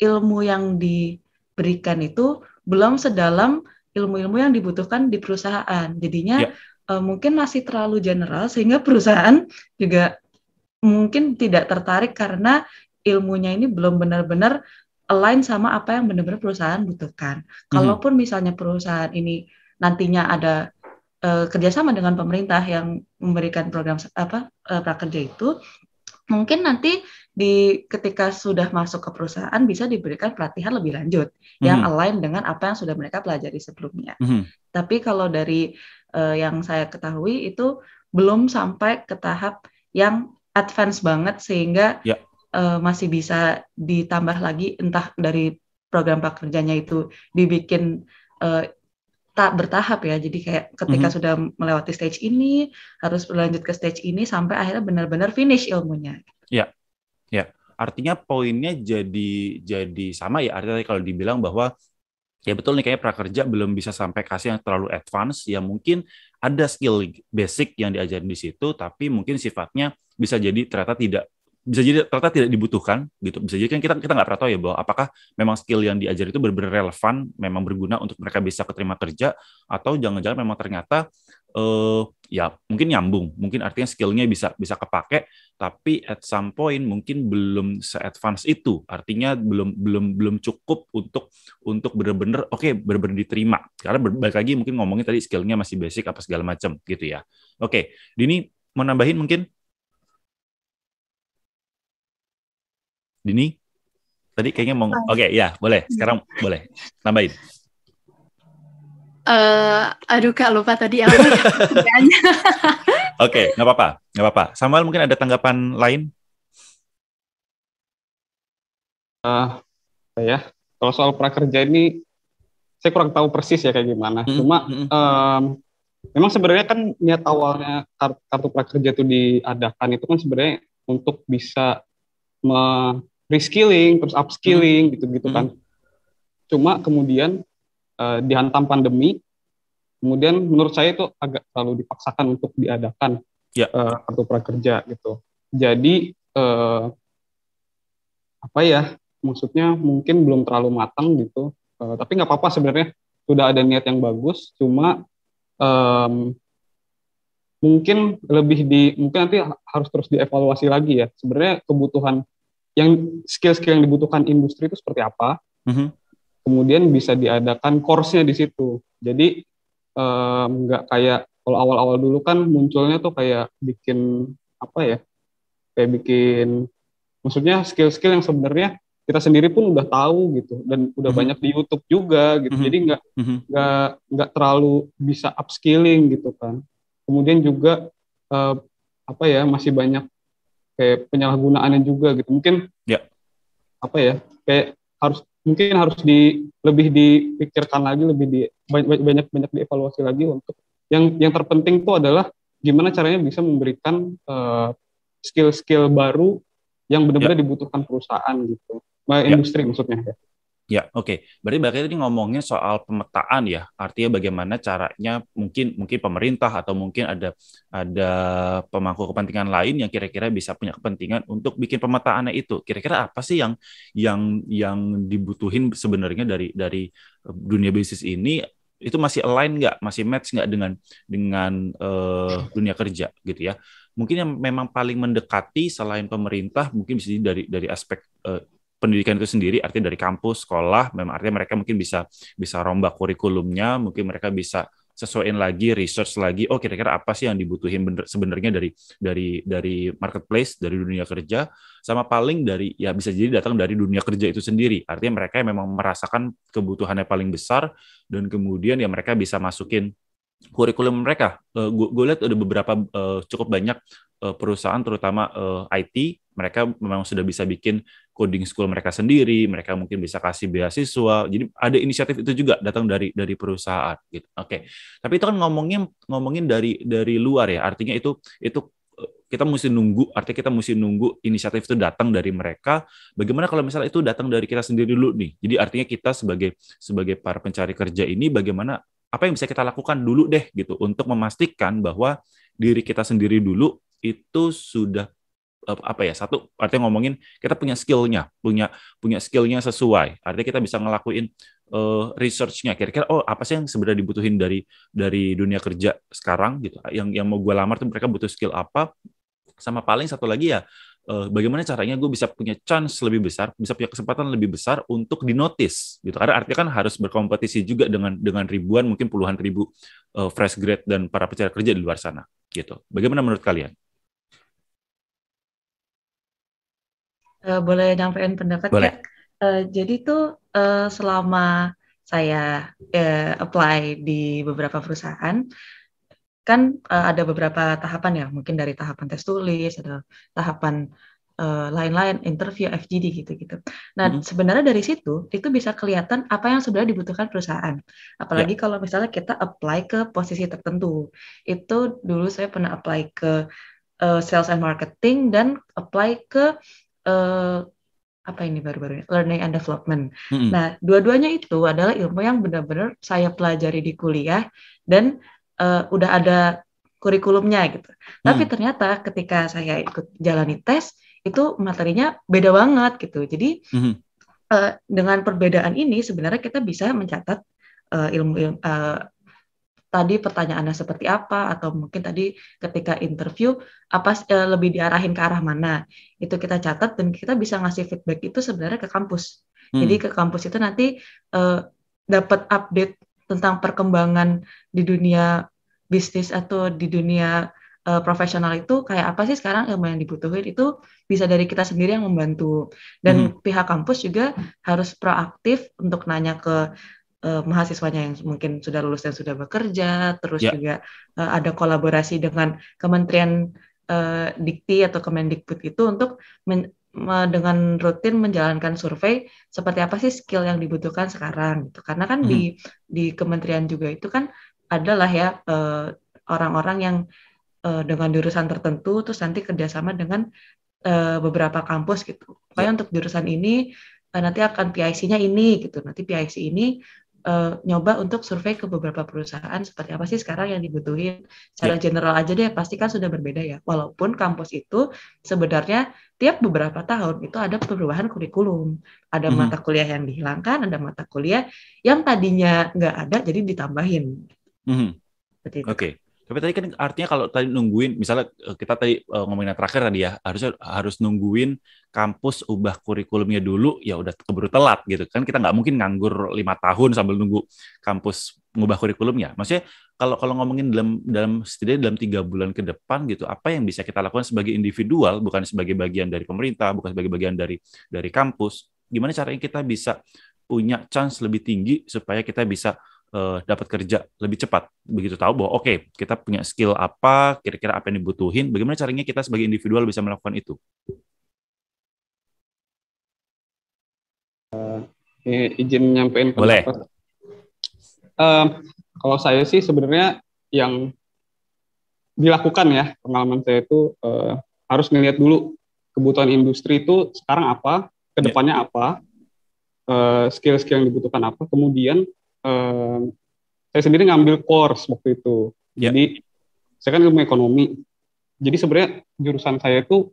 [SPEAKER 3] ilmu yang diberikan itu belum sedalam ilmu-ilmu yang dibutuhkan di perusahaan. Jadinya yeah. Ya. uh, mungkin masih terlalu general sehingga perusahaan juga mungkin tidak tertarik karena ilmunya ini belum benar-benar align sama apa yang benar-benar perusahaan butuhkan. Mm-hmm. Kalaupun misalnya perusahaan ini nantinya ada uh, kerjasama dengan pemerintah yang memberikan program apa uh, prakerja itu, mungkin nanti di ketika sudah masuk ke perusahaan bisa diberikan pelatihan lebih lanjut mm-hmm. yang hmm. align dengan apa yang sudah mereka pelajari sebelumnya. Mm-hmm. Tapi kalau dari uh, yang saya ketahui itu belum sampai ke tahap yang advance banget sehingga yeah. Ya. uh, masih bisa ditambah lagi entah dari program pekerjanya itu dibikin uh, tak bertahap ya. Jadi kayak ketika mm-hmm. sudah melewati stage ini harus berlanjut ke stage ini sampai akhirnya benar-benar finish ilmunya.
[SPEAKER 1] Ya, ya. Artinya poinnya jadi jadi sama ya. Artinya kalau dibilang bahwa ya betul nih kayak prakerja belum bisa sampai kasih yang terlalu advance. Ya mungkin ada skill basic yang diajarin di situ, tapi mungkin sifatnya bisa jadi ternyata tidak bisa jadi ternyata tidak dibutuhkan gitu bisa jadi kan kita kita nggak pernah tahu ya bahwa apakah memang skill yang diajar itu benar-benar relevan memang berguna untuk mereka bisa keterima kerja atau jangan-jangan memang ternyata eh, ya mungkin nyambung mungkin artinya skillnya bisa bisa kepake tapi at some point mungkin belum se advance itu artinya belum belum belum cukup untuk untuk benar-benar oke okay, benar-benar diterima karena balik lagi mungkin ngomongin tadi skillnya masih basic apa segala macam gitu ya oke okay. Dini menambahin mungkin Dini tadi kayaknya mau ah. oke okay, ya boleh hmm. sekarang boleh tambahin
[SPEAKER 6] Uh, eh, aduh kak lupa tadi apa ya? Oke,
[SPEAKER 1] okay, nggak apa-apa, nggak
[SPEAKER 2] apa-apa. Samuel mungkin ada tanggapan lain? Uh, ya, kalau soal prakerja ini saya kurang tahu persis ya kayak gimana. Mm-hmm. Cuma um, memang sebenarnya kan niat awalnya kartu prakerja itu diadakan itu kan sebenarnya untuk bisa reskilling, terus upskilling hmm. gitu-gitu hmm. kan. Cuma kemudian uh, dihantam pandemi, kemudian menurut saya itu agak terlalu dipaksakan untuk diadakan ya. uh, kartu prakerja gitu. Jadi uh, apa ya? Maksudnya mungkin belum terlalu matang gitu. Uh, tapi nggak apa-apa sebenarnya sudah ada niat yang bagus. Cuma um, mungkin lebih di mungkin nanti harus terus dievaluasi lagi ya sebenarnya kebutuhan yang skill-skill yang dibutuhkan industri itu seperti apa. Mm-hmm. Kemudian bisa diadakan course-nya di situ. Jadi eh, nggak um, kayak kalau awal-awal dulu kan munculnya tuh kayak bikin apa ya? Kayak bikin maksudnya skill-skill yang sebenarnya kita sendiri pun udah tahu gitu dan udah mm-hmm. banyak di YouTube juga gitu. Mm-hmm. Jadi nggak mm-hmm. nggak mm-hmm. nggak terlalu bisa upskilling gitu kan. Kemudian juga uh, apa ya masih banyak kayak penyalahgunaannya juga gitu mungkin ya. apa ya kayak harus mungkin harus di lebih dipikirkan lagi lebih di banyak banyak, dievaluasi lagi untuk yang yang terpenting itu adalah gimana caranya bisa memberikan eh, skill-skill uh, baru yang benar-benar ya. dibutuhkan perusahaan gitu, ya. industri ya. maksudnya ya.
[SPEAKER 1] Ya, oke. Okay. Berarti Mbak ini tadi ngomongnya soal pemetaan ya, artinya bagaimana caranya mungkin mungkin pemerintah atau mungkin ada ada pemangku kepentingan lain yang kira-kira bisa punya kepentingan untuk bikin pemetaannya itu. Kira-kira apa sih yang yang yang dibutuhin sebenarnya dari dari eh, dunia bisnis ini itu masih align nggak, masih match nggak dengan dengan uh, dunia kerja gitu ya? Mungkin yang memang paling mendekati selain pemerintah mungkin bisa dari dari aspek uh, pendidikan itu sendiri artinya dari kampus sekolah memang artinya mereka mungkin bisa bisa rombak kurikulumnya mungkin mereka bisa sesuaiin lagi research lagi oh kira-kira apa sih yang dibutuhin sebenarnya dari dari dari marketplace dari dunia kerja sama paling dari ya bisa jadi datang dari dunia kerja itu sendiri artinya mereka memang merasakan kebutuhannya paling besar dan kemudian ya mereka bisa masukin kurikulum mereka. Uh, eh, gue lihat ada beberapa uh, cukup banyak uh, perusahaan, terutama uh, IT, mereka memang sudah bisa bikin coding school mereka sendiri, mereka mungkin bisa kasih beasiswa. Jadi ada inisiatif itu juga datang dari dari perusahaan gitu. Oke. Okay. Tapi itu kan ngomongin ngomongin dari dari luar ya. Artinya itu itu eh, kita mesti nunggu, artinya kita mesti nunggu inisiatif itu datang dari mereka. Bagaimana kalau misalnya itu datang dari kita sendiri dulu nih? Jadi artinya kita sebagai sebagai para pencari kerja ini bagaimana apa yang bisa kita lakukan dulu deh gitu untuk memastikan bahwa diri kita sendiri dulu itu sudah Eh, apa ya satu artinya ngomongin kita punya skillnya punya punya skillnya sesuai artinya kita bisa ngelakuin uh, researchnya kira-kira oh apa sih yang sebenarnya dibutuhin dari dari dunia kerja sekarang gitu yang yang mau gue lamar tuh mereka butuh skill apa sama paling satu lagi ya uh, bagaimana caranya gue bisa punya chance lebih besar bisa punya kesempatan lebih besar untuk dinotis gitu karena artinya kan harus berkompetisi juga dengan dengan ribuan mungkin puluhan ribu uh, fresh grade dan para pencari kerja di luar sana gitu bagaimana menurut kalian
[SPEAKER 3] uh, boleh nyampein pendapat ya? boleh. ya? Uh, jadi tuh uh, selama saya uh, apply di beberapa perusahaan kan uh, ada beberapa tahapan ya mungkin dari tahapan tes tulis ada tahapan lain-lain uh, interview FGD gitu-gitu. Nah mm -hmm. sebenarnya dari situ itu bisa kelihatan apa yang sebenarnya dibutuhkan perusahaan. Apalagi yeah. kalau misalnya kita apply ke posisi tertentu. Itu dulu saya pernah apply ke uh, sales and marketing dan apply ke uh, apa ini baru-baru ini learning and development. hmm Nah, dua-duanya itu adalah ilmu yang benar-benar saya pelajari di kuliah dan uh, udah ada kurikulumnya gitu. Mm. Tapi ternyata ketika saya ikut jalani tes itu materinya beda banget gitu. Jadi hmm uh, dengan perbedaan ini sebenarnya kita bisa mencatat uh, ilmu, ilmu uh, tadi pertanyaannya seperti apa atau mungkin tadi ketika interview apa e, lebih diarahin ke arah mana itu kita catat dan kita bisa ngasih feedback itu sebenarnya ke kampus hmm. jadi ke kampus itu nanti e, dapat update tentang perkembangan di dunia bisnis atau di dunia e, profesional itu kayak apa sih sekarang ilmu yang dibutuhin itu bisa dari kita sendiri yang membantu dan hmm. pihak kampus juga harus proaktif untuk nanya ke uh, mahasiswanya yang mungkin sudah lulus dan sudah bekerja, terus yeah. juga uh, ada kolaborasi dengan Kementerian uh, Dikti atau Kemendikbud itu untuk men dengan rutin menjalankan survei seperti apa sih skill yang dibutuhkan sekarang gitu karena kan -hmm. di di kementerian juga itu kan adalah ya orang orang-orang yang uh, dengan jurusan tertentu terus nanti kerjasama dengan uh, beberapa kampus gitu pokoknya yeah. untuk jurusan ini nanti akan PIC-nya ini gitu. Nanti PIC ini uh, nyoba untuk survei ke beberapa perusahaan seperti apa sih sekarang yang dibutuhin secara yeah. general aja deh pasti kan sudah berbeda ya walaupun kampus itu sebenarnya tiap beberapa tahun itu ada perubahan kurikulum ada mm -hmm. mata kuliah yang dihilangkan ada mata kuliah yang tadinya nggak ada jadi ditambahin
[SPEAKER 1] mm -hmm. oke okay. Tapi tadi kan artinya kalau tadi nungguin, misalnya eh, kita tadi uh, ngomongin yang terakhir tadi ya, harusnya harus nungguin kampus ubah kurikulumnya dulu, ya udah keburu telat gitu kan. Kita nggak mungkin nganggur lima tahun sambil nunggu kampus ngubah kurikulumnya. Maksudnya kalau kalau ngomongin dalam dalam setidaknya dalam tiga bulan ke depan gitu, apa yang bisa kita lakukan sebagai individual, bukan sebagai bagian dari pemerintah, bukan sebagai bagian dari dari kampus. Gimana caranya kita bisa punya chance lebih tinggi supaya kita bisa uh, dapat kerja lebih cepat. Begitu tahu bahwa oke, okay, kita punya skill apa, kira-kira apa yang dibutuhin, bagaimana caranya kita sebagai individual bisa melakukan itu?
[SPEAKER 2] Uh, izin nyampein Boleh. Eh, kalau saya sih sebenarnya yang dilakukan ya pengalaman saya itu uh, harus melihat dulu kebutuhan industri itu sekarang apa, kedepannya iya. yeah. apa, skill-skill uh, yang dibutuhkan apa, kemudian Eh, saya sendiri ngambil course waktu itu. Yeah. Jadi saya kan ilmu ekonomi. Jadi sebenarnya jurusan saya itu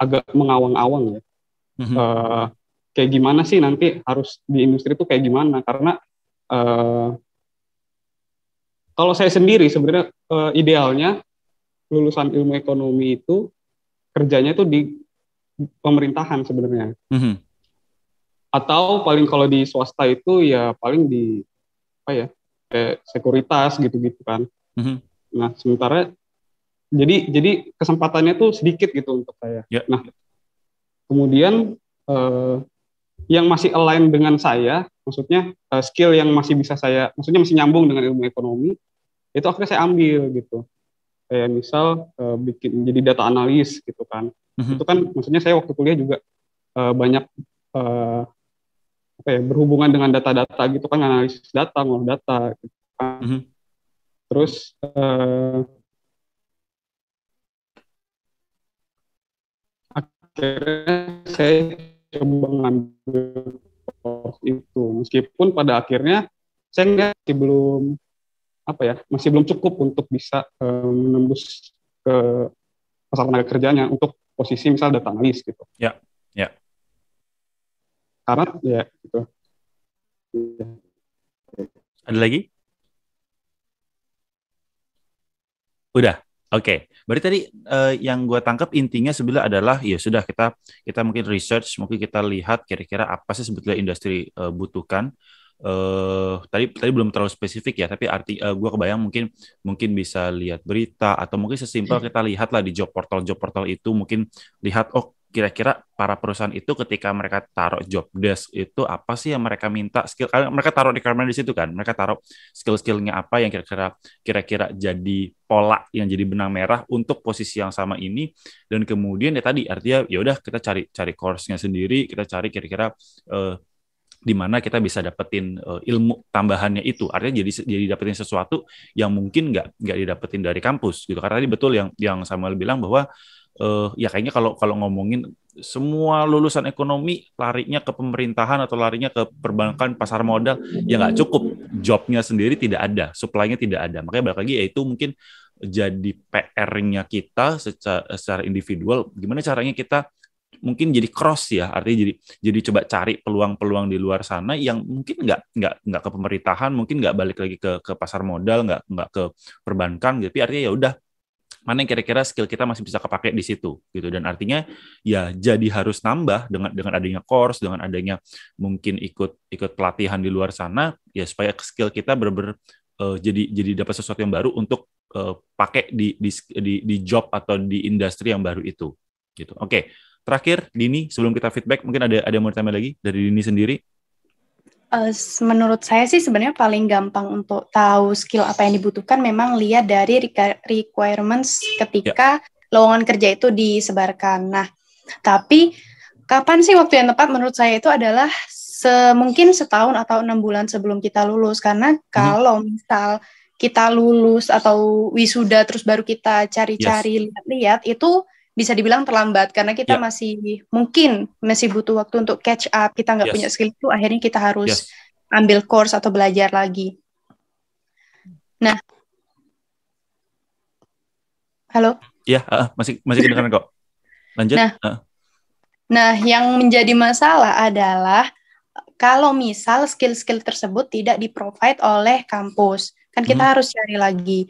[SPEAKER 2] agak mengawang-awang ya. Mm-hmm. Uh, kayak gimana sih nanti harus di industri itu kayak gimana? Karena uh, kalau saya sendiri sebenarnya uh, idealnya lulusan ilmu ekonomi itu kerjanya itu di pemerintahan sebenarnya. Mm-hmm. Atau paling kalau di swasta itu ya paling di apa ya kayak sekuritas gitu-gitu kan. Mm-hmm. Nah sementara jadi jadi kesempatannya tuh sedikit gitu untuk saya. Yeah. Nah kemudian eh, yang masih align dengan saya, maksudnya eh, skill yang masih bisa saya, maksudnya masih nyambung dengan ilmu ekonomi, itu akhirnya saya ambil gitu. Kayak misal eh, bikin jadi data analis gitu kan. Mm-hmm. Itu kan maksudnya saya waktu kuliah juga eh, banyak eh, apa ya berhubungan dengan data-data gitu kan analisis data ngolah data gitu kan. Mm -hmm. terus uh, akhirnya saya coba ngambil course itu meskipun pada akhirnya saya nggak masih belum apa ya masih belum cukup untuk bisa eh, menembus ke pasar tenaga kerjanya untuk posisi misal data analis gitu. Ya. Arab
[SPEAKER 4] ya gitu.
[SPEAKER 5] Ada lagi?
[SPEAKER 1] Udah. Oke, okay. berarti tadi uh, yang gue tangkap intinya sebenarnya adalah ya sudah kita kita mungkin research, mungkin kita lihat kira-kira apa sih sebetulnya industri uh, butuhkan. Uh, tadi tadi belum terlalu spesifik ya, tapi arti uh, gue kebayang mungkin mungkin bisa lihat berita atau mungkin sesimpel hmm. kita lihatlah di job portal job portal itu mungkin lihat oh kira-kira para perusahaan itu ketika mereka taruh job desk itu apa sih yang mereka minta skill karena mereka taruh di requirement di situ kan mereka taruh skill-skillnya apa yang kira-kira kira-kira jadi pola yang jadi benang merah untuk posisi yang sama ini dan kemudian ya tadi artinya ya udah kita cari cari course-nya sendiri kita cari kira-kira uh, di mana kita bisa dapetin uh, ilmu tambahannya itu artinya jadi jadi dapetin sesuatu yang mungkin nggak nggak didapetin dari kampus gitu karena tadi betul yang yang Samuel bilang bahwa uh, ya kayaknya kalau kalau ngomongin semua lulusan ekonomi larinya ke pemerintahan atau larinya ke perbankan pasar modal ya nggak cukup jobnya sendiri tidak ada supply-nya tidak ada makanya balik lagi ya itu mungkin jadi PR-nya kita secara, secara individual gimana caranya kita mungkin jadi cross ya artinya jadi jadi coba cari peluang-peluang di luar sana yang mungkin nggak nggak nggak ke pemerintahan mungkin nggak balik lagi ke ke pasar modal nggak nggak ke perbankan jadi tapi artinya ya udah mana yang kira-kira skill kita masih bisa kepake di situ gitu dan artinya ya jadi harus nambah dengan dengan adanya course dengan adanya mungkin ikut ikut pelatihan di luar sana ya supaya skill kita berber uh, eh, jadi jadi dapat sesuatu yang baru untuk uh, pakai di, di di di job atau di industri yang baru itu gitu oke okay. terakhir Dini sebelum kita feedback mungkin ada ada yang mau ditanya lagi dari Dini sendiri
[SPEAKER 6] Eh, menurut saya sih sebenarnya paling gampang untuk tahu skill apa yang dibutuhkan memang lihat dari requirements ketika yeah. lowongan kerja itu disebarkan. Nah, tapi kapan sih waktu yang tepat menurut saya itu adalah mungkin setahun atau enam bulan sebelum kita lulus karena hmm. kalau hmm. misal kita lulus atau wisuda terus baru kita cari-cari yes. lihat-lihat itu bisa dibilang terlambat karena kita yeah. masih mungkin masih butuh waktu untuk catch up kita nggak yes. punya skill itu akhirnya kita harus yes. ambil course atau belajar lagi nah halo
[SPEAKER 1] ya yeah, uh, masih masih kedengaran
[SPEAKER 5] kok lanjut nah uh.
[SPEAKER 6] nah yang menjadi masalah adalah kalau misal skill-skill tersebut tidak di provide oleh kampus kan kita hmm. harus cari lagi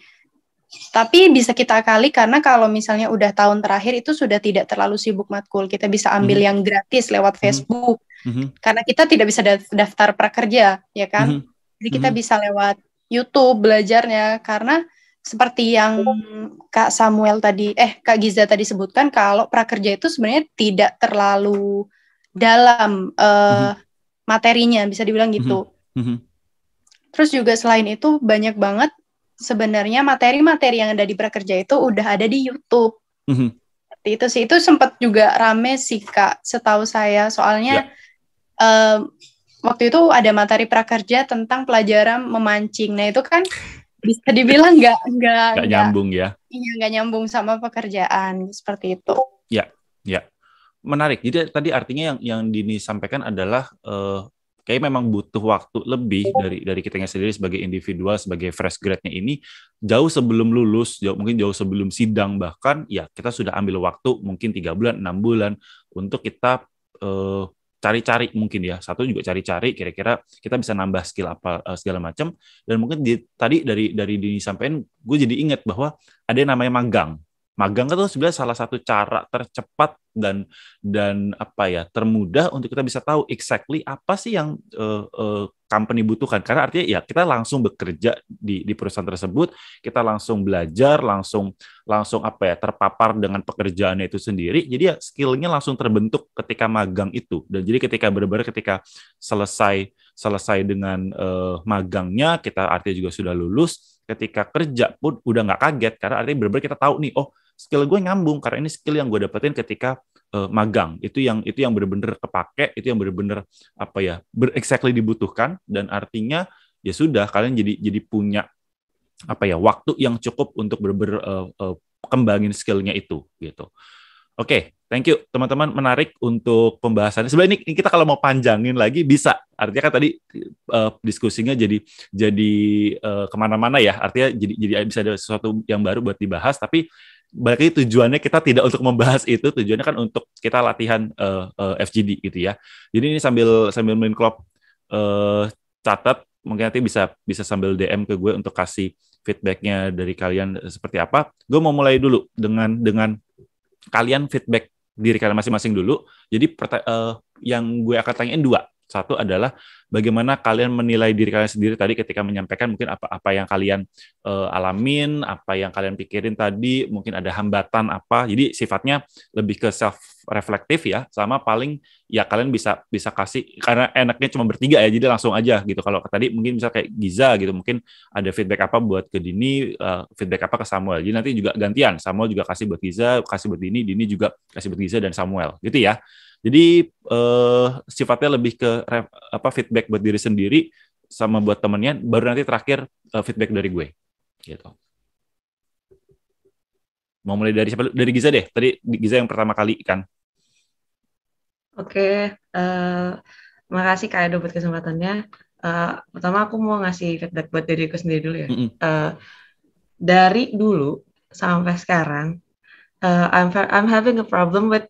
[SPEAKER 6] tapi bisa kita kali karena kalau misalnya udah tahun terakhir itu sudah tidak terlalu sibuk matkul. Kita bisa ambil mm-hmm. yang gratis lewat mhm. Facebook. Mm-hmm. Karena kita tidak bisa daftar prakerja, ya kan? Mm-hmm. Jadi kita mm-hmm. bisa lewat YouTube belajarnya karena seperti yang Kak Samuel tadi eh Kak Giza tadi sebutkan kalau prakerja itu sebenarnya tidak terlalu dalam uh, mm-hmm. materinya bisa dibilang gitu. Mm-hmm. Terus juga selain itu banyak banget sebenarnya materi-materi yang ada di prakerja itu udah ada di YouTube. Mm-hmm. Seperti itu sih. Itu sempat juga rame sih kak, setahu saya. Soalnya yeah. Ya. um, waktu itu ada materi prakerja tentang pelajaran memancing. Nah itu kan bisa dibilang nggak nggak nggak nyambung ya? Iya nggak nyambung sama pekerjaan seperti itu.
[SPEAKER 1] Ya, yeah. ya. menarik. Jadi tadi artinya yang yang Dini sampaikan adalah uh, kayak memang butuh waktu lebih dari dari kitanya sendiri sebagai individual sebagai fresh grade-nya ini jauh sebelum lulus jauh mungkin jauh sebelum sidang bahkan ya kita sudah ambil waktu mungkin tiga bulan enam bulan untuk kita eh, cari-cari mungkin ya satu juga cari-cari kira-kira kita bisa nambah skill apa eh, segala macam dan mungkin di, tadi dari dari dini sampein gue jadi ingat bahwa ada yang namanya magang magang itu sebenarnya salah satu cara tercepat dan dan apa ya termudah untuk kita bisa tahu exactly apa sih yang uh, uh, company butuhkan karena artinya ya kita langsung bekerja di di perusahaan tersebut kita langsung belajar langsung langsung apa ya terpapar dengan pekerjaannya itu sendiri jadi ya skillnya langsung terbentuk ketika magang itu dan jadi ketika benar-benar ketika selesai selesai dengan uh, magangnya kita artinya juga sudah lulus ketika kerja pun udah nggak kaget karena artinya benar-benar kita tahu nih oh skill gue nyambung karena ini skill yang gue dapetin ketika uh, magang itu yang itu yang bener-bener kepake itu yang bener-bener apa ya ber exactly dibutuhkan dan artinya ya sudah kalian jadi jadi punya apa ya waktu yang cukup untuk benar-benar uh, eh, uh, eh, kembangin skillnya itu gitu oke okay. Thank you teman-teman menarik untuk pembahasannya. Sebenarnya ini kita kalau mau panjangin lagi bisa. Artinya kan tadi uh, diskusinya jadi jadi uh, kemana-mana ya. Artinya jadi jadi bisa ada sesuatu yang baru buat dibahas. Tapi berarti tujuannya kita tidak untuk membahas itu tujuannya kan untuk kita latihan uh, eh, uh, eh, FGD gitu ya jadi ini sambil sambil main klub uh, catat mungkin nanti bisa bisa sambil DM ke gue untuk kasih feedbacknya dari kalian seperti apa gue mau mulai dulu dengan dengan kalian feedback diri kalian masing-masing dulu jadi uh, yang gue akan tanyain dua satu adalah bagaimana kalian menilai diri kalian sendiri tadi ketika menyampaikan mungkin apa-apa yang kalian uh, alamin, apa yang kalian pikirin tadi, mungkin ada hambatan apa. Jadi sifatnya lebih ke self reflektif ya, sama paling ya kalian bisa bisa kasih karena enaknya cuma bertiga ya, jadi langsung aja gitu. Kalau tadi mungkin bisa kayak Giza gitu, mungkin ada feedback apa buat ke Dini, uh, feedback apa ke Samuel. Jadi nanti juga gantian, Samuel juga kasih buat Giza, kasih buat Dini, Dini juga kasih buat Giza dan Samuel. Gitu ya. Jadi uh, sifatnya lebih ke apa feedback buat diri sendiri sama buat temennya, baru nanti terakhir uh, feedback dari gue. Gitu. Mau mulai dari siapa? Dari Giza deh. Tadi Giza yang pertama kali kan.
[SPEAKER 3] Oke, okay. uh, eh, makasih Kak Edo buat kesempatannya. Uh, pertama aku mau ngasih feedback buat diriku sendiri dulu ya.
[SPEAKER 1] Mm -hmm. uh,
[SPEAKER 3] dari dulu sampai sekarang, uh, I'm I'm having a problem with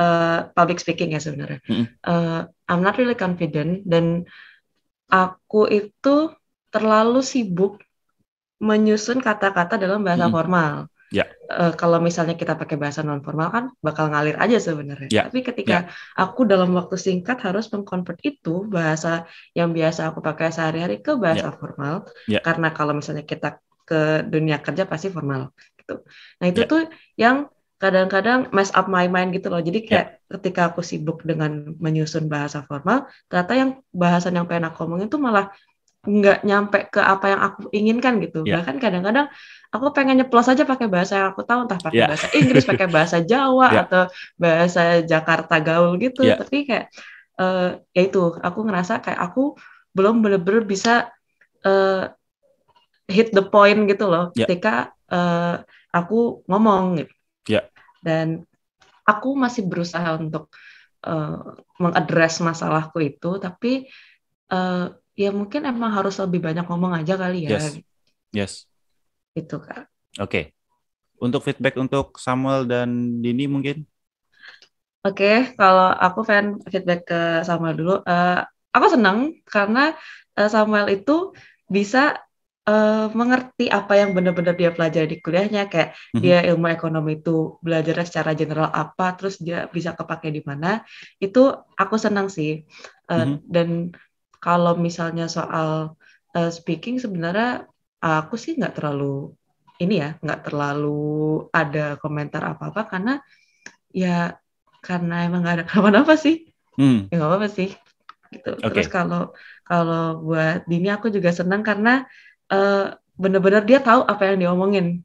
[SPEAKER 3] uh, public speaking ya sebenarnya. Mm -hmm. uh, I'm not really confident dan aku itu terlalu sibuk menyusun kata-kata dalam bahasa mm -hmm. formal. Yeah. Ya. Uh, kalau misalnya kita pakai bahasa non formal kan bakal ngalir aja sebenarnya. Yeah. Tapi ketika yeah. aku dalam waktu singkat harus mengkonvert itu bahasa yang biasa aku pakai sehari-hari ke bahasa yeah. formal, yeah. karena kalau misalnya kita ke dunia kerja pasti formal gitu. Nah itu yeah. tuh yang kadang-kadang mess up my mind gitu loh. Jadi kayak yeah. ketika aku sibuk dengan menyusun bahasa formal, ternyata yang bahasan yang pengen aku omongin itu malah nggak nyampe ke apa yang aku inginkan gitu. Yeah. Bahkan kadang-kadang aku pengen nyeplos aja pakai bahasa yang aku tahu, entah pakai yeah. bahasa Inggris, pakai bahasa Jawa yeah. atau bahasa Jakarta gaul gitu. Yeah. Tapi kayak uh, ya itu, aku ngerasa kayak aku belum bener-bener bisa uh, hit the point gitu loh yeah. ketika uh, aku ngomong gitu dan aku masih berusaha untuk uh, mengadres masalahku itu tapi uh, ya mungkin emang harus lebih banyak ngomong aja kali ya yes yes itu kak
[SPEAKER 1] oke okay. untuk feedback untuk Samuel dan Dini
[SPEAKER 5] mungkin
[SPEAKER 3] oke okay, kalau aku fan feedback ke Samuel dulu uh, aku senang karena uh, Samuel itu bisa uh, mengerti apa yang benar-benar dia pelajari di kuliahnya kayak mm-hmm. dia ilmu ekonomi itu belajar secara general apa terus dia bisa kepake di mana itu aku senang sih uh, mm-hmm. dan kalau misalnya soal uh, speaking sebenarnya aku sih nggak terlalu ini ya nggak terlalu ada komentar apa apa karena ya karena emang nggak ada kenapa-napa sih hmm. ya nggak apa-apa sih gitu okay. terus kalau kalau buat Dini aku juga senang karena Eh, bener bener uh, dia tahu apa yang diomongin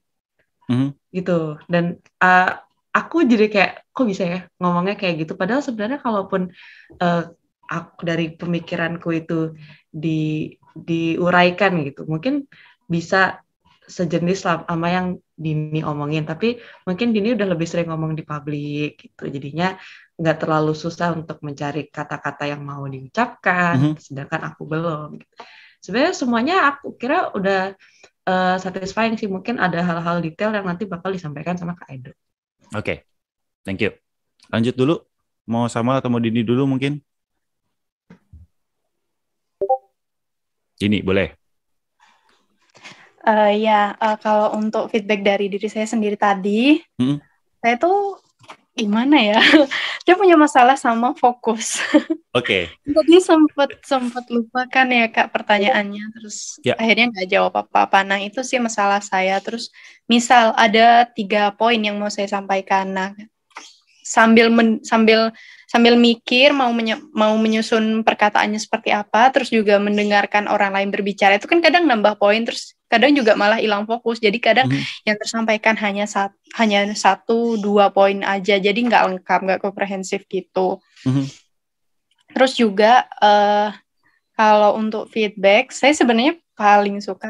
[SPEAKER 3] mm-hmm. gitu dan uh, aku jadi kayak kok bisa ya ngomongnya kayak gitu padahal sebenarnya kalaupun uh, eh, aku dari pemikiranku itu di diuraikan gitu mungkin bisa sejenis sama yang Dini omongin tapi mungkin Dini udah lebih sering ngomong di publik gitu jadinya nggak terlalu susah untuk mencari kata-kata yang mau diucapkan mm -hmm. sedangkan aku belum gitu. Sebenarnya semuanya aku kira udah uh, satisfying sih. Mungkin ada hal-hal detail yang nanti bakal disampaikan sama Kak Edo. Oke,
[SPEAKER 1] okay. thank you. Lanjut dulu, mau sama atau mau Dini dulu mungkin? Dini, boleh.
[SPEAKER 6] Uh, ya, uh, kalau untuk feedback dari diri saya sendiri tadi, hmm? saya tuh gimana ya dia punya masalah sama fokus oke okay. tadi sempat sempat lupa kan ya kak pertanyaannya terus yeah. akhirnya nggak jawab apa-apa nah itu sih masalah saya terus misal ada tiga poin yang mau saya sampaikan nah sambil men, sambil sambil mikir mau menye, mau menyusun perkataannya seperti apa terus juga mendengarkan orang lain berbicara itu kan kadang nambah poin terus kadang juga malah hilang fokus jadi kadang hmm. yang tersampaikan hanya sat, hanya satu dua poin aja jadi nggak lengkap nggak komprehensif gitu hmm. terus juga uh, kalau untuk feedback saya sebenarnya paling suka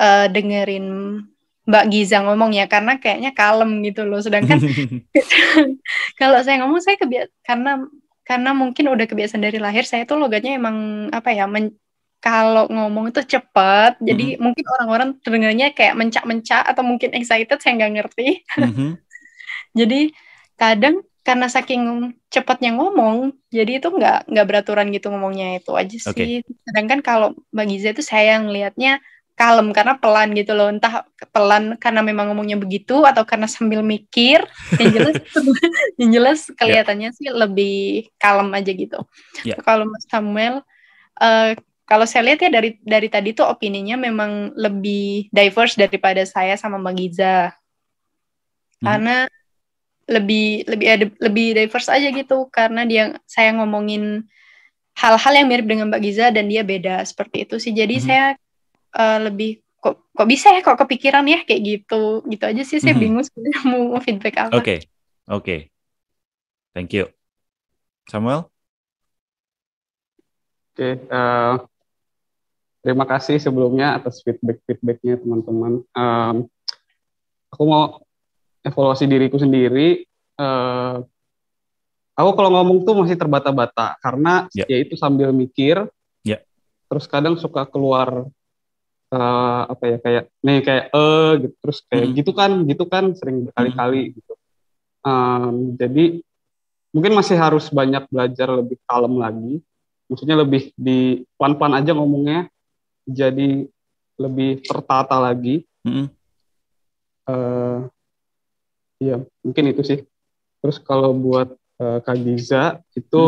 [SPEAKER 6] uh, dengerin Mbak Giza ngomong ya karena kayaknya kalem gitu loh sedangkan kalau saya ngomong saya kebiasa karena karena mungkin udah kebiasaan dari lahir saya tuh logatnya emang apa ya men, kalau ngomong itu cepat, hmm jadi mm-hmm. mungkin orang-orang terdengarnya kayak mencak-mencak atau mungkin excited, saya nggak ngerti. hmm jadi kadang karena saking cepatnya ngomong, jadi itu nggak nggak beraturan gitu ngomongnya itu aja sih. Okay. Sedangkan kalau bagi saya itu saya yang ngelihatnya kalem karena pelan gitu loh, entah pelan karena memang ngomongnya begitu atau karena sambil mikir. Yang jelas, yang jelas iya. kelihatannya yeah. sih lebih kalem aja gitu. Yeah. Kalau Mas Samuel, uh, kalau saya lihat ya dari dari tadi tuh opininya memang lebih diverse daripada saya sama Mbak Giza. Hmm. Karena lebih lebih ya, lebih diverse aja gitu karena dia saya ngomongin hal-hal yang mirip dengan Mbak Giza dan dia beda seperti itu sih. Jadi hmm. saya uh, lebih kok kok bisa ya kok kepikiran ya kayak gitu. Gitu aja sih saya hmm. bingung sebenarnya mau feedback apa. Oke.
[SPEAKER 5] Okay. Oke. Okay. Thank you. Samuel? Oke,
[SPEAKER 2] okay, uh, eh, terima kasih sebelumnya atas feedback-feedbacknya teman-teman. Um, aku mau evaluasi diriku sendiri. Uh, aku kalau ngomong tuh masih terbata-bata karena yeah. ya itu sambil mikir. Yeah. Terus kadang suka keluar uh, apa ya kayak nih kayak eh gitu terus kayak hmm. gitu kan gitu kan sering berkali-kali hmm. gitu. Um, jadi mungkin masih harus banyak belajar lebih kalem lagi. Maksudnya lebih di pelan-pelan aja ngomongnya jadi lebih tertata lagi. Mm -hmm. uh, ya, mungkin itu sih. Terus kalau buat uh, Kak Giza itu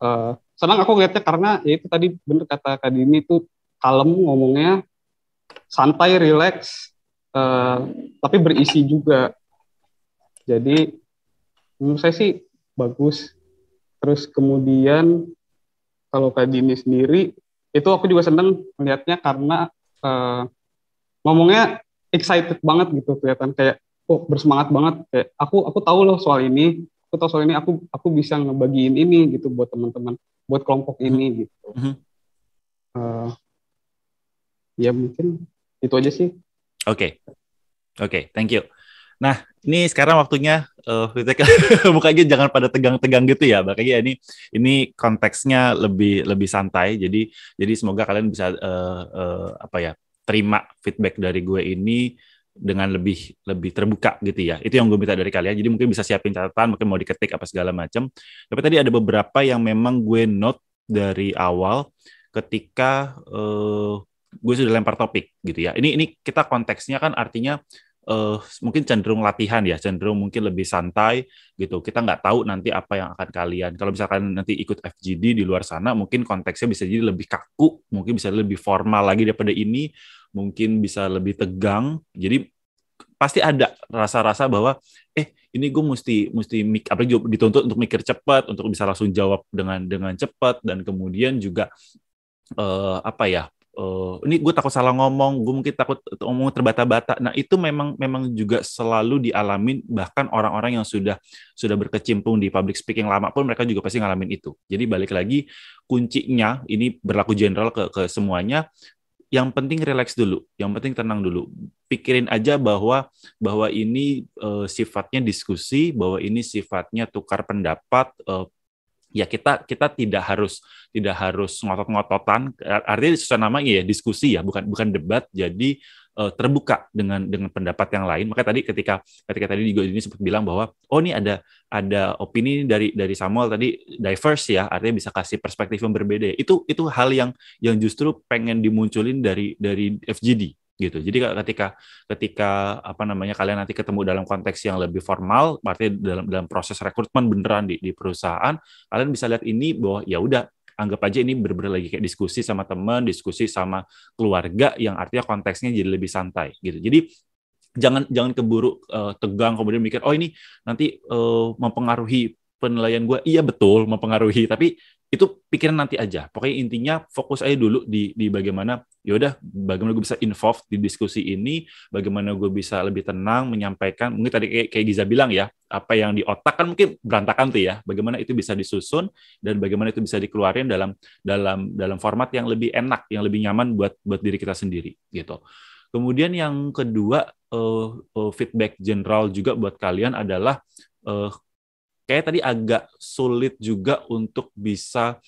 [SPEAKER 2] mm. uh, senang aku ngeliatnya karena ya itu tadi bener kata Kak Dini itu kalem ngomongnya, santai, relax, uh, tapi berisi juga. Jadi menurut saya sih bagus. Terus kemudian kalau Kak Dini sendiri itu aku juga seneng melihatnya karena uh, ngomongnya excited banget gitu kelihatan kayak oh bersemangat banget kayak aku aku tahu loh soal ini aku tahu soal ini aku aku bisa ngebagiin ini gitu buat teman-teman buat kelompok hmm. ini gitu mm-hmm. uh, ya mungkin itu aja sih
[SPEAKER 1] oke okay. oke okay, thank you nah ini sekarang waktunya uh, mukanya jangan pada tegang-tegang gitu ya makanya ini ini konteksnya lebih lebih santai jadi jadi semoga kalian bisa uh, uh, apa ya terima feedback dari gue ini dengan lebih lebih terbuka gitu ya itu yang gue minta dari kalian jadi mungkin bisa siapin catatan mungkin mau diketik apa segala macam tapi tadi ada beberapa yang memang gue note dari awal ketika uh, gue sudah lempar topik gitu ya ini ini kita konteksnya kan artinya uh, mungkin cenderung latihan ya, cenderung mungkin lebih santai gitu. Kita nggak tahu nanti apa yang akan kalian. Kalau misalkan nanti ikut FGD di luar sana, mungkin konteksnya bisa jadi lebih kaku, mungkin bisa lebih formal lagi daripada ini, mungkin bisa lebih tegang. Jadi pasti ada rasa-rasa bahwa eh ini gue mesti mesti mik apa dituntut untuk mikir cepat untuk bisa langsung jawab dengan dengan cepat dan kemudian juga eh, apa ya uh, ini gue takut salah ngomong, gue mungkin takut ngomong terbata-bata. Nah itu memang memang juga selalu dialamin bahkan orang-orang yang sudah sudah berkecimpung di public speaking lama pun mereka juga pasti ngalamin itu. Jadi balik lagi kuncinya ini berlaku general ke ke semuanya. Yang penting relax dulu, yang penting tenang dulu. Pikirin aja bahwa bahwa ini uh, sifatnya diskusi, bahwa ini sifatnya tukar pendapat, uh, ya kita kita tidak harus tidak harus ngotot-ngototan artinya sesuai namanya ya diskusi ya bukan bukan debat jadi uh, terbuka dengan dengan pendapat yang lain maka tadi ketika ketika tadi juga ini sempat bilang bahwa oh ini ada ada opini dari dari Samuel tadi diverse ya artinya bisa kasih perspektif yang berbeda itu itu hal yang yang justru pengen dimunculin dari dari FGD gitu. Jadi ketika ketika apa namanya kalian nanti ketemu dalam konteks yang lebih formal, berarti dalam dalam proses rekrutmen beneran di, di perusahaan, kalian bisa lihat ini bahwa ya udah anggap aja ini berber bener lagi kayak diskusi sama teman, diskusi sama keluarga yang artinya konteksnya jadi lebih santai gitu. Jadi jangan jangan keburu uh, tegang kemudian mikir oh ini nanti uh, mempengaruhi penilaian gue iya betul mempengaruhi tapi itu pikiran nanti aja. Pokoknya intinya fokus aja dulu di, di bagaimana, yaudah bagaimana gue bisa involved di diskusi ini, bagaimana gue bisa lebih tenang menyampaikan, mungkin tadi kayak, kayak Giza bilang ya, apa yang di otak kan mungkin berantakan tuh ya, bagaimana itu bisa disusun dan bagaimana itu bisa dikeluarin dalam dalam dalam format yang lebih enak, yang lebih nyaman buat buat diri kita sendiri gitu. Kemudian yang kedua uh, uh, feedback general juga buat kalian adalah uh, kayak tadi agak sulit juga untuk bisa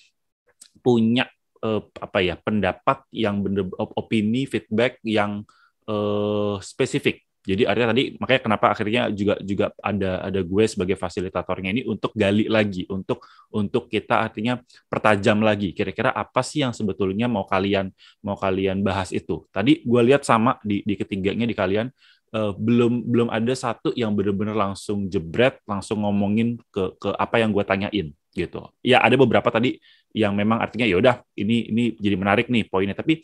[SPEAKER 1] punya eh, apa ya pendapat yang bener opini feedback yang eh, spesifik jadi akhirnya tadi makanya kenapa akhirnya juga juga ada ada gue sebagai fasilitatornya ini untuk gali lagi untuk untuk kita artinya pertajam lagi kira-kira apa sih yang sebetulnya mau kalian mau kalian bahas itu tadi gue lihat sama di di ketiganya di kalian uh, belum belum ada satu yang benar-benar langsung jebret langsung ngomongin ke ke apa yang gue tanyain gitu ya ada beberapa tadi yang memang artinya ya udah ini ini jadi menarik nih poinnya tapi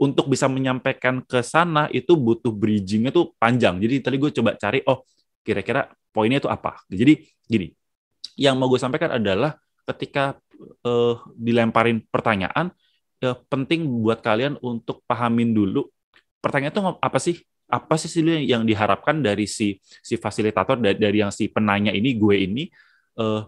[SPEAKER 1] untuk bisa menyampaikan ke sana itu butuh bridgingnya tuh panjang jadi tadi gue coba cari oh kira-kira poinnya itu apa jadi gini yang mau gue sampaikan adalah ketika uh, dilemparin pertanyaan uh, penting buat kalian untuk pahamin dulu pertanyaan itu apa sih apa sih sih yang diharapkan dari si si fasilitator dari, yang si penanya ini gue ini uh,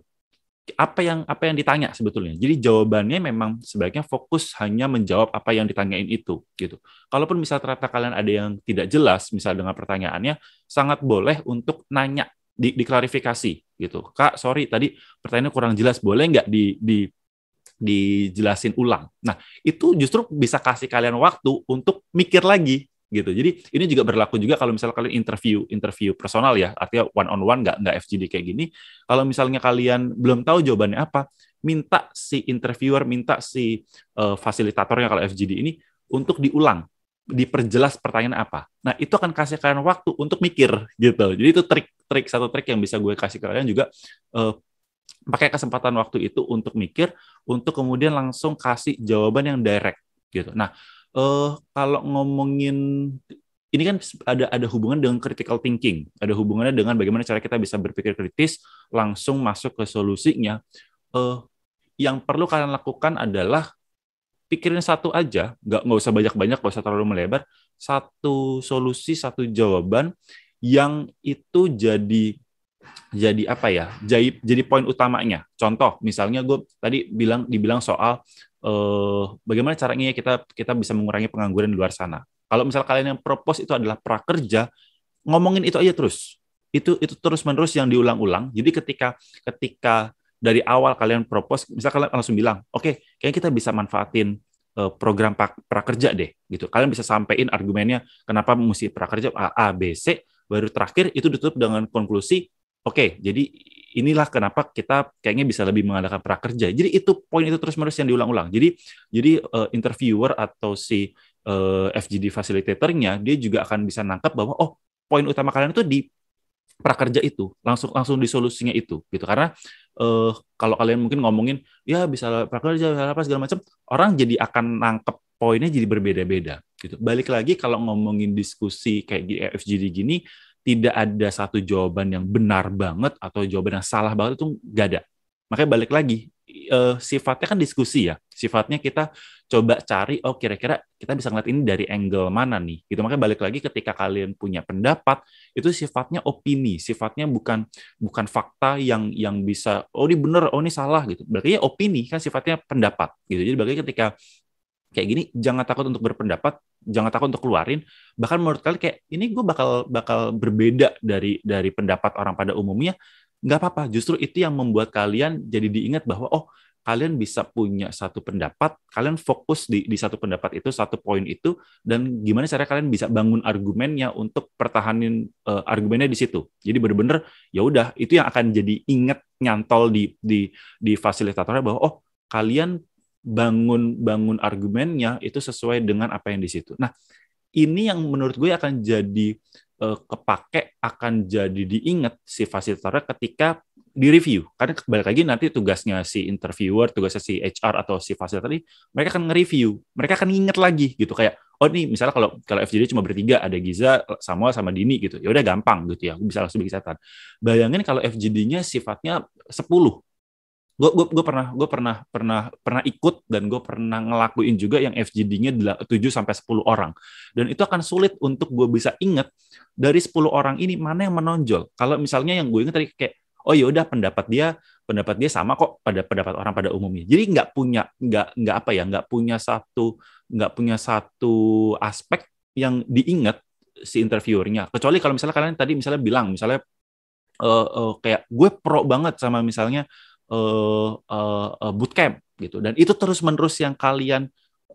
[SPEAKER 1] apa yang apa yang ditanya sebetulnya. Jadi jawabannya memang sebaiknya fokus hanya menjawab apa yang ditanyain itu gitu. Kalaupun misal ternyata kalian ada yang tidak jelas misal dengan pertanyaannya sangat boleh untuk nanya di, diklarifikasi gitu. Kak, sorry tadi pertanyaannya kurang jelas. Boleh nggak di, di dijelasin ulang. Nah, itu justru bisa kasih kalian waktu untuk mikir lagi gitu. Jadi ini juga berlaku juga kalau misalnya kalian interview interview personal ya, artinya one on one nggak nggak FGD kayak gini. Kalau misalnya kalian belum tahu jawabannya apa, minta si interviewer, minta si uh, fasilitatornya kalau FGD ini untuk diulang, diperjelas pertanyaan apa. Nah itu akan kasih kalian waktu untuk mikir gitu. Jadi itu trik-trik satu trik yang bisa gue kasih kalian juga. Uh, pakai kesempatan waktu itu untuk mikir, untuk kemudian langsung kasih jawaban yang direct gitu. Nah, uh, kalau ngomongin ini kan ada ada hubungan dengan critical thinking, ada hubungannya dengan bagaimana cara kita bisa berpikir kritis langsung masuk ke solusinya. Uh, yang perlu kalian lakukan adalah pikirin satu aja, nggak nggak usah banyak-banyak, nggak usah terlalu melebar, satu solusi, satu jawaban yang itu jadi jadi apa ya jadi jadi poin utamanya contoh misalnya gue tadi bilang dibilang soal eh, bagaimana caranya kita kita bisa mengurangi pengangguran di luar sana kalau misal kalian yang propose itu adalah prakerja ngomongin itu aja terus itu itu terus menerus yang diulang-ulang jadi ketika ketika dari awal kalian propose misal kalian langsung bilang oke okay, kayaknya kita bisa manfaatin eh, program prakerja deh gitu kalian bisa sampein argumennya kenapa mesti prakerja A, A B C baru terakhir itu ditutup dengan konklusi Oke, jadi inilah kenapa kita kayaknya bisa lebih mengadakan prakerja. Jadi itu poin itu terus-menerus yang diulang-ulang. Jadi jadi uh, interviewer atau si uh, eh, FGD facilitatornya dia juga akan bisa nangkap bahwa oh poin utama kalian itu di prakerja itu langsung langsung di solusinya itu gitu karena uh, kalau kalian mungkin ngomongin ya bisa prakerja bisa apa segala macam orang jadi akan nangkep poinnya jadi berbeda-beda gitu balik lagi kalau ngomongin diskusi kayak FGD gini tidak ada satu jawaban yang benar banget atau jawaban yang salah banget itu gak ada. Makanya balik lagi, uh, sifatnya kan diskusi ya. Sifatnya kita coba cari, oh kira-kira kita bisa ngeliat ini dari angle mana nih. Gitu. Makanya balik lagi ketika kalian punya pendapat, itu sifatnya opini, sifatnya bukan bukan fakta yang yang bisa, oh ini benar, oh ini salah gitu. Berarti ya opini kan sifatnya pendapat gitu. Jadi bagi ketika kayak gini jangan takut untuk berpendapat jangan takut untuk keluarin bahkan menurut kalian kayak ini gue bakal bakal berbeda dari dari pendapat orang pada umumnya nggak apa-apa justru itu yang membuat kalian jadi diingat bahwa oh kalian bisa punya satu pendapat, kalian fokus di, di satu pendapat itu, satu poin itu, dan gimana cara kalian bisa bangun argumennya untuk pertahanin uh, argumennya di situ. Jadi bener-bener ya udah itu yang akan jadi inget nyantol di di di fasilitatornya bahwa oh kalian bangun-bangun argumennya itu sesuai dengan apa yang di situ. Nah, ini yang menurut gue akan jadi eh, kepake, akan jadi diingat si fasilitator ketika di review. Karena balik lagi nanti tugasnya si interviewer, tugasnya si HR atau si fasilitator, mereka akan nge-review, mereka akan inget lagi gitu kayak oh nih misalnya kalau kalau FGD cuma bertiga ada Giza, Samuel sama Dini gitu. Ya udah gampang gitu ya, bisa langsung bikin catatan. Bayangin kalau FGD-nya sifatnya 10 gue gue gue pernah gue pernah pernah pernah ikut dan gue pernah ngelakuin juga yang FGD-nya 7 sampai 10 orang dan itu akan sulit untuk gue bisa inget dari 10 orang ini mana yang menonjol kalau misalnya yang gue inget tadi kayak oh ya udah pendapat dia pendapat dia sama kok pada pendapat orang pada umumnya jadi nggak punya nggak nggak apa ya nggak punya satu nggak punya satu aspek yang diingat si interviewernya kecuali kalau misalnya kalian tadi misalnya bilang misalnya uh, uh, kayak gue pro banget sama misalnya uh, uh, bootcamp gitu dan itu terus menerus yang kalian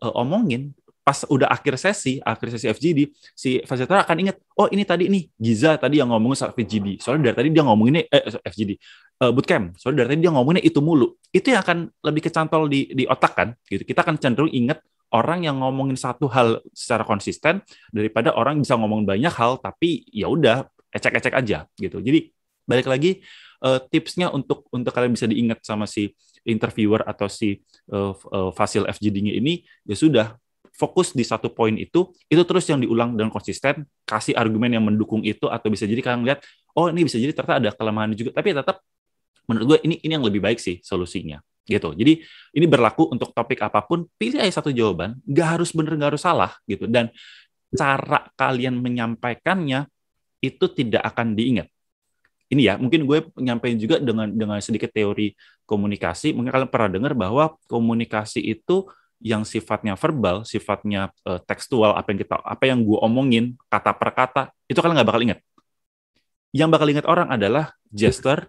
[SPEAKER 1] uh, omongin pas udah akhir sesi akhir sesi FGD si fasilitator akan ingat oh ini tadi nih Giza tadi yang ngomongin soal FGD soalnya dari tadi dia ngomongin eh, FGD uh, bootcamp soalnya dari tadi dia ngomongin itu mulu itu yang akan lebih kecantol di di otak kan gitu kita akan cenderung ingat orang yang ngomongin satu hal secara konsisten daripada orang bisa ngomong banyak hal tapi ya udah ecek-ecek aja gitu jadi balik lagi uh, tipsnya untuk untuk kalian bisa diingat sama si interviewer atau si uh, uh, fasil FGD-nya ini ya sudah fokus di satu poin itu itu terus yang diulang dan konsisten kasih argumen yang mendukung itu atau bisa jadi kalian lihat oh ini bisa jadi ternyata ada kelemahan juga tapi tetap menurut gue ini ini yang lebih baik sih solusinya gitu. Jadi ini berlaku untuk topik apapun, pilih aja satu jawaban, nggak harus benar nggak harus salah gitu. Dan cara kalian menyampaikannya itu tidak akan diingat ini ya mungkin gue nyampein juga dengan dengan sedikit teori komunikasi mungkin kalian pernah dengar bahwa komunikasi itu yang sifatnya verbal, sifatnya uh, tekstual apa yang kita apa yang gue omongin kata per kata itu kalian nggak bakal inget. Yang bakal inget orang adalah gesture,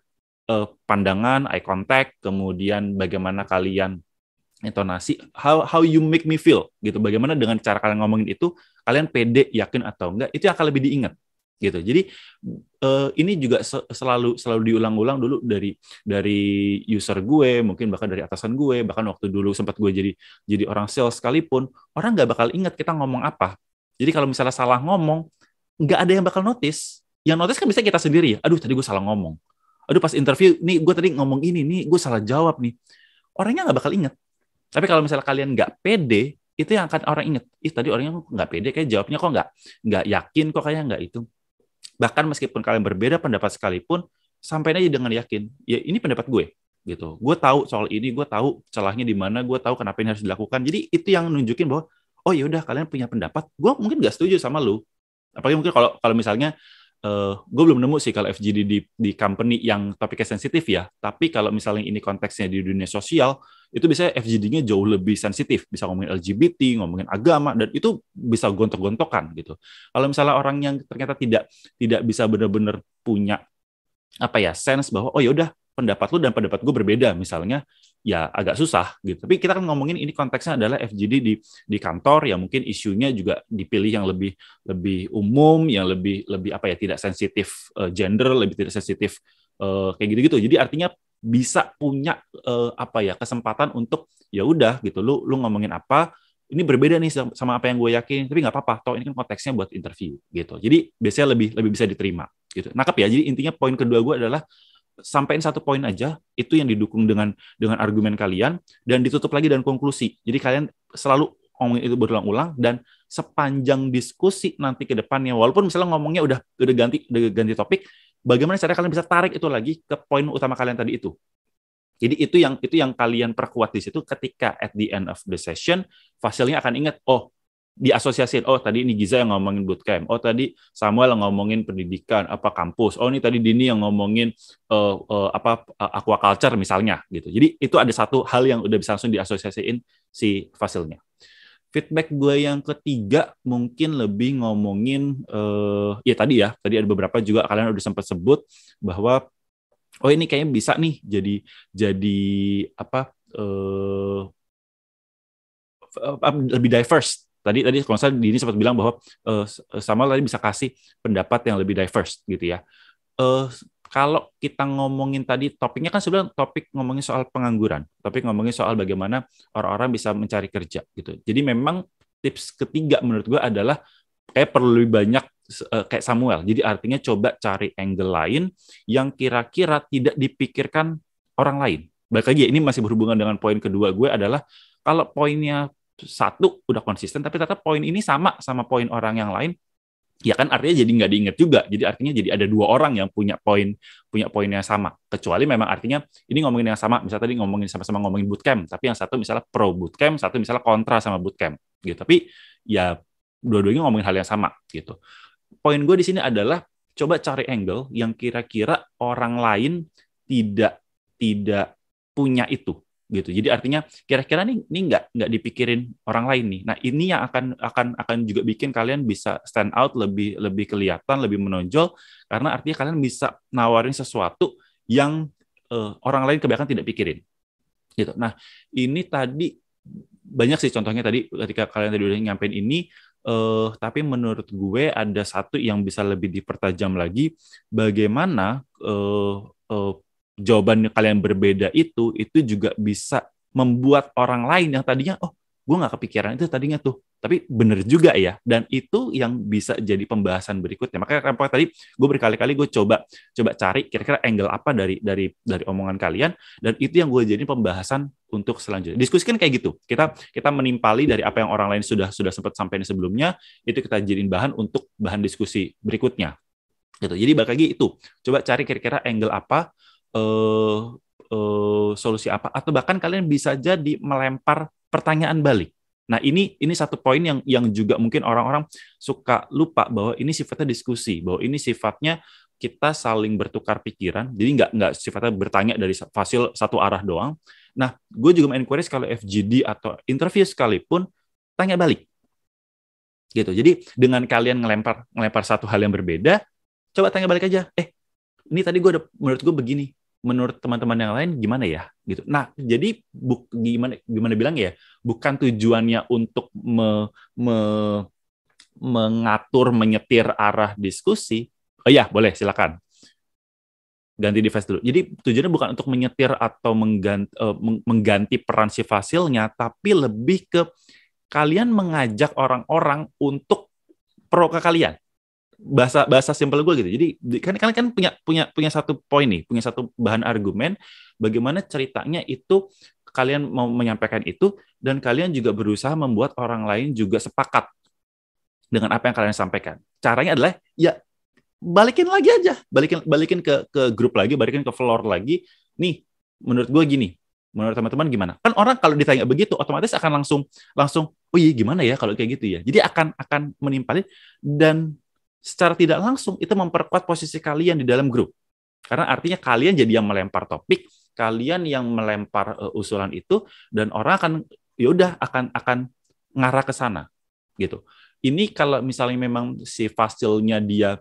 [SPEAKER 1] uh, pandangan, eye contact, kemudian bagaimana kalian intonasi, how how you make me feel gitu. Bagaimana dengan cara kalian ngomongin itu, kalian pede, yakin atau enggak, itu akan lebih diingat gitu. Jadi uh, ini juga selalu selalu diulang-ulang dulu dari dari user gue, mungkin bahkan dari atasan gue, bahkan waktu dulu sempat gue jadi jadi orang sales sekalipun, orang nggak bakal ingat kita ngomong apa. Jadi kalau misalnya salah ngomong, nggak ada yang bakal notice. Yang notice kan bisa kita sendiri ya. Aduh tadi gue salah ngomong. Aduh pas interview, nih gue tadi ngomong ini, nih gue salah jawab nih. Orangnya nggak bakal inget Tapi kalau misalnya kalian nggak pede, itu yang akan orang inget. Ih tadi orangnya nggak pede, kayak jawabnya kok nggak nggak yakin, kok kayak nggak itu bahkan meskipun kalian berbeda pendapat sekalipun sampainya aja dengan yakin ya ini pendapat gue gitu gue tahu soal ini gue tahu celahnya di mana gue tahu kenapa ini harus dilakukan jadi itu yang nunjukin bahwa oh ya udah kalian punya pendapat gue mungkin gak setuju sama lu apalagi mungkin kalau kalau misalnya uh, gue belum nemu sih kalau FGD di di company yang topiknya sensitif ya tapi kalau misalnya ini konteksnya di dunia sosial itu biasanya FGD-nya jauh lebih sensitif, bisa ngomongin LGBT, ngomongin agama, dan itu bisa gontok-gontokan gitu. Kalau misalnya orang yang ternyata tidak tidak bisa benar-benar punya apa ya sense bahwa oh yaudah pendapat lu dan pendapat gue berbeda misalnya ya agak susah gitu tapi kita kan ngomongin ini konteksnya adalah FGD di di kantor ya mungkin isunya juga dipilih yang lebih lebih umum yang lebih lebih apa ya tidak sensitif uh, gender lebih tidak sensitif uh, kayak gitu gitu jadi artinya bisa punya uh, apa ya kesempatan untuk ya udah gitu lu lu ngomongin apa ini berbeda nih sama apa yang gue yakin tapi nggak apa-apa toh ini kan konteksnya buat interview gitu jadi biasanya lebih lebih bisa diterima gitu nah ya jadi intinya poin kedua gue adalah sampaikan satu poin aja itu yang didukung dengan dengan argumen kalian dan ditutup lagi dan konklusi jadi kalian selalu ngomongin itu berulang-ulang dan sepanjang diskusi nanti ke depannya walaupun misalnya ngomongnya udah udah ganti udah ganti topik bagaimana cara kalian bisa tarik itu lagi ke poin utama kalian tadi itu. Jadi itu yang itu yang kalian perkuat di situ ketika at the end of the session fasilnya akan ingat oh diasosiasiin oh tadi ini Giza yang ngomongin bootcamp oh tadi Samuel yang ngomongin pendidikan apa kampus oh ini tadi Dini yang ngomongin uh, uh, apa uh, aquaculture misalnya gitu jadi itu ada satu hal yang udah bisa langsung diasosiasiin si fasilnya feedback gue yang ketiga mungkin lebih ngomongin uh, ya tadi ya tadi ada beberapa juga kalian udah sempat sebut bahwa oh ini kayaknya bisa nih jadi jadi apa uh, lebih diverse tadi tadi kalau saya Dini sempat bilang bahwa uh, sama tadi bisa kasih pendapat yang lebih diverse gitu ya uh, kalau kita ngomongin tadi topiknya kan sebenarnya topik ngomongin soal pengangguran, topik ngomongin soal bagaimana orang-orang bisa mencari kerja gitu. Jadi memang tips ketiga menurut gue adalah kayak perlu lebih banyak eh, kayak Samuel. Jadi artinya coba cari angle lain yang kira-kira tidak dipikirkan orang lain. Baik lagi ini masih berhubungan dengan poin kedua gue adalah kalau poinnya satu udah konsisten tapi tetap poin ini sama sama poin orang yang lain ya kan artinya jadi nggak diingat juga jadi artinya jadi ada dua orang yang punya poin punya poin yang sama kecuali memang artinya ini ngomongin yang sama misalnya tadi ngomongin sama-sama ngomongin bootcamp tapi yang satu misalnya pro bootcamp satu misalnya kontra sama bootcamp gitu tapi ya dua-duanya ngomongin hal yang sama gitu poin gue di sini adalah coba cari angle yang kira-kira orang lain tidak tidak punya itu gitu. Jadi artinya kira-kira nih ini nggak nggak dipikirin orang lain nih. Nah ini yang akan akan akan juga bikin kalian bisa stand out lebih lebih kelihatan, lebih menonjol karena artinya kalian bisa nawarin sesuatu yang uh, orang lain kebanyakan tidak pikirin. Gitu. Nah ini tadi banyak sih contohnya tadi ketika kalian tadi udah nyampein ini. Uh, tapi menurut gue ada satu yang bisa lebih dipertajam lagi, bagaimana uh, uh, jawaban kalian berbeda itu itu juga bisa membuat orang lain yang tadinya oh gue gak kepikiran itu tadinya tuh tapi bener juga ya dan itu yang bisa jadi pembahasan berikutnya makanya kenapa tadi gue berkali-kali gue coba coba cari kira-kira angle apa dari dari dari omongan kalian dan itu yang gue jadi pembahasan untuk selanjutnya diskusikan kayak gitu kita kita menimpali dari apa yang orang lain sudah sudah sempat sampaikan sebelumnya itu kita jadiin bahan untuk bahan diskusi berikutnya gitu jadi balik lagi itu coba cari kira-kira angle apa uh, uh, solusi apa atau bahkan kalian bisa jadi melempar pertanyaan balik. Nah, ini ini satu poin yang yang juga mungkin orang-orang suka lupa bahwa ini sifatnya diskusi, bahwa ini sifatnya kita saling bertukar pikiran, jadi nggak nggak sifatnya bertanya dari fasil satu arah doang. Nah, gue juga query kalau FGD atau interview sekalipun tanya balik, gitu. Jadi dengan kalian ngelempar ngelempar satu hal yang berbeda, coba tanya balik aja. Eh, ini tadi gue ada menurut gue begini menurut teman-teman yang lain gimana ya gitu. Nah, jadi bu, gimana gimana bilang ya, bukan tujuannya untuk me, me, mengatur menyetir arah diskusi. Oh ya, boleh silakan. Ganti device dulu. Jadi tujuannya bukan untuk menyetir atau mengganti, uh, eh, mengganti peran si fasilnya, tapi lebih ke kalian mengajak orang-orang untuk pro ke kalian bahasa bahasa simpel gue gitu. Jadi kan kan kan punya punya punya satu poin nih, punya satu bahan argumen bagaimana ceritanya itu kalian mau menyampaikan itu dan kalian juga berusaha membuat orang lain juga sepakat dengan apa yang kalian sampaikan. Caranya adalah ya balikin lagi aja, balikin balikin ke ke grup lagi, balikin ke floor lagi. Nih, menurut gue gini, menurut teman-teman gimana? Kan orang kalau ditanya begitu otomatis akan langsung langsung oh iya gimana ya kalau kayak gitu ya. Jadi akan akan menimpali dan secara tidak langsung itu memperkuat posisi kalian di dalam grup. Karena artinya kalian jadi yang melempar topik, kalian yang melempar uh, usulan itu dan orang akan yaudah akan akan ngarah ke sana gitu. Ini kalau misalnya memang si fasilnya dia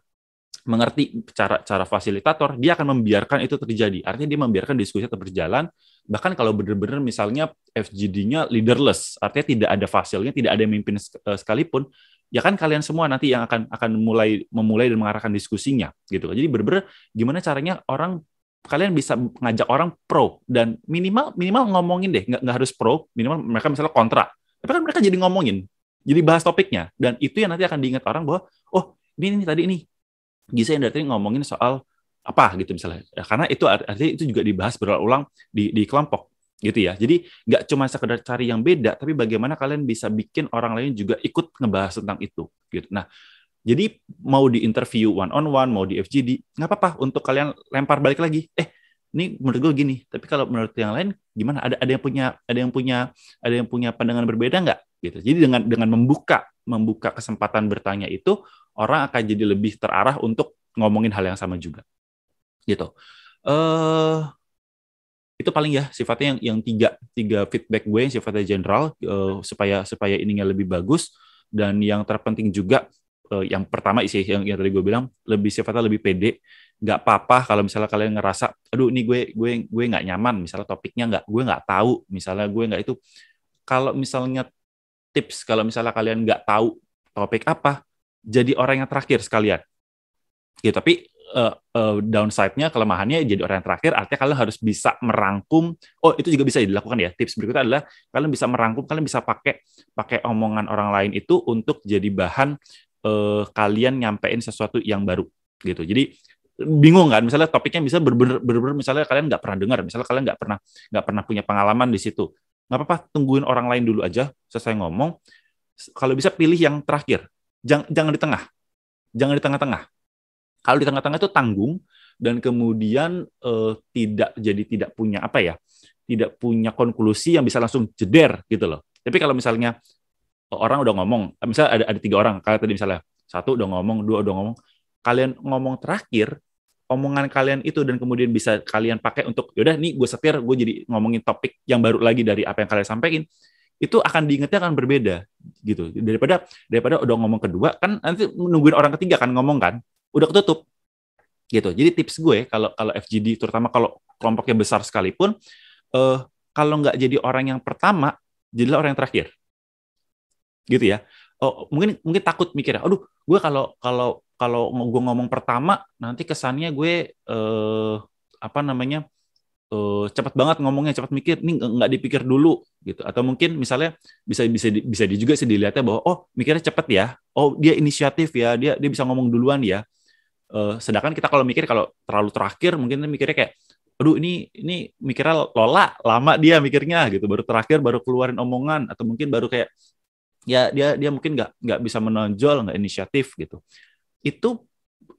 [SPEAKER 1] mengerti cara cara fasilitator, dia akan membiarkan itu terjadi. Artinya dia membiarkan diskusi tetap berjalan. Bahkan kalau benar-benar misalnya FGD-nya leaderless, artinya tidak ada fasilnya, tidak ada yang mimpin eh, sekalipun, ya kan kalian semua nanti yang akan akan mulai memulai dan mengarahkan diskusinya gitu. kan Jadi bener-bener gimana caranya orang kalian bisa ngajak orang pro dan minimal minimal ngomongin deh nggak, harus pro minimal mereka misalnya kontra tapi kan mereka jadi ngomongin jadi bahas topiknya dan itu yang nanti akan diingat orang bahwa oh ini, ini tadi ini Gisa yang dari ngomongin soal apa gitu misalnya ya, karena itu artinya itu juga dibahas berulang di, di kelompok gitu ya. Jadi nggak cuma sekedar cari yang beda, tapi bagaimana kalian bisa bikin orang lain juga ikut ngebahas tentang itu. Gitu. Nah, jadi mau di interview one on one, mau di FGD, nggak apa-apa untuk kalian lempar balik lagi. Eh, ini menurut gue gini. Tapi kalau menurut yang lain gimana? Ada ada yang punya ada yang punya ada yang punya pandangan berbeda nggak? Gitu. Jadi dengan dengan membuka membuka kesempatan bertanya itu, orang akan jadi lebih terarah untuk ngomongin hal yang sama juga. Gitu. Eh, uh, itu paling ya sifatnya yang yang tiga tiga feedback gue yang sifatnya general uh, supaya supaya ininya lebih bagus dan yang terpenting juga uh, yang pertama sih yang, yang tadi gue bilang lebih sifatnya lebih pede nggak apa-apa kalau misalnya kalian ngerasa aduh ini gue gue gue nggak nyaman misalnya topiknya nggak gue nggak tahu misalnya gue nggak itu kalau misalnya tips kalau misalnya kalian nggak tahu topik apa jadi orang yang terakhir sekalian gitu tapi uh, uh, downside-nya kelemahannya jadi orang yang terakhir artinya kalian harus bisa merangkum oh itu juga bisa dilakukan ya tips berikutnya adalah kalian bisa merangkum kalian bisa pakai pakai omongan orang lain itu untuk jadi bahan uh, kalian nyampein sesuatu yang baru gitu jadi bingung kan misalnya topiknya bisa berber misalnya kalian nggak pernah dengar misalnya kalian nggak pernah nggak pernah punya pengalaman di situ nggak apa-apa tungguin orang lain dulu aja selesai ngomong kalau bisa pilih yang terakhir jangan jangan di tengah jangan di tengah-tengah kalau di tengah-tengah itu tanggung dan kemudian uh, tidak jadi tidak punya apa ya? tidak punya konklusi yang bisa langsung jeder gitu loh. Tapi kalau misalnya e, orang udah ngomong, e, misalnya ada ada tiga orang, kayak tadi misalnya satu udah ngomong, dua udah ngomong, kalian ngomong terakhir, omongan kalian itu dan kemudian bisa kalian pakai untuk yaudah nih gue setir, gue jadi ngomongin topik yang baru lagi dari apa yang kalian sampaikan, itu akan diingetnya akan berbeda gitu daripada daripada udah ngomong kedua kan nanti nungguin orang ketiga kan ngomong kan udah ketutup gitu. Jadi tips gue kalau kalau FGD terutama kalau kelompoknya besar sekalipun uh, kalau nggak jadi orang yang pertama, jadilah orang yang terakhir. Gitu ya. Oh, mungkin mungkin takut mikirnya, aduh, gue kalau kalau kalau gue ngomong pertama nanti kesannya gue uh, apa namanya uh, eh, cepat banget ngomongnya, cepat mikir, nih nggak dipikir dulu gitu. Atau mungkin misalnya bisa bisa bisa juga sih dilihatnya bahwa oh mikirnya cepat ya, oh dia inisiatif ya, dia dia bisa ngomong duluan ya Uh, sedangkan kita kalau mikir kalau terlalu terakhir mungkin mikirnya kayak aduh ini ini mikirnya lola lama dia mikirnya gitu baru terakhir baru keluarin omongan atau mungkin baru kayak ya dia dia mungkin nggak nggak bisa menonjol nggak inisiatif gitu itu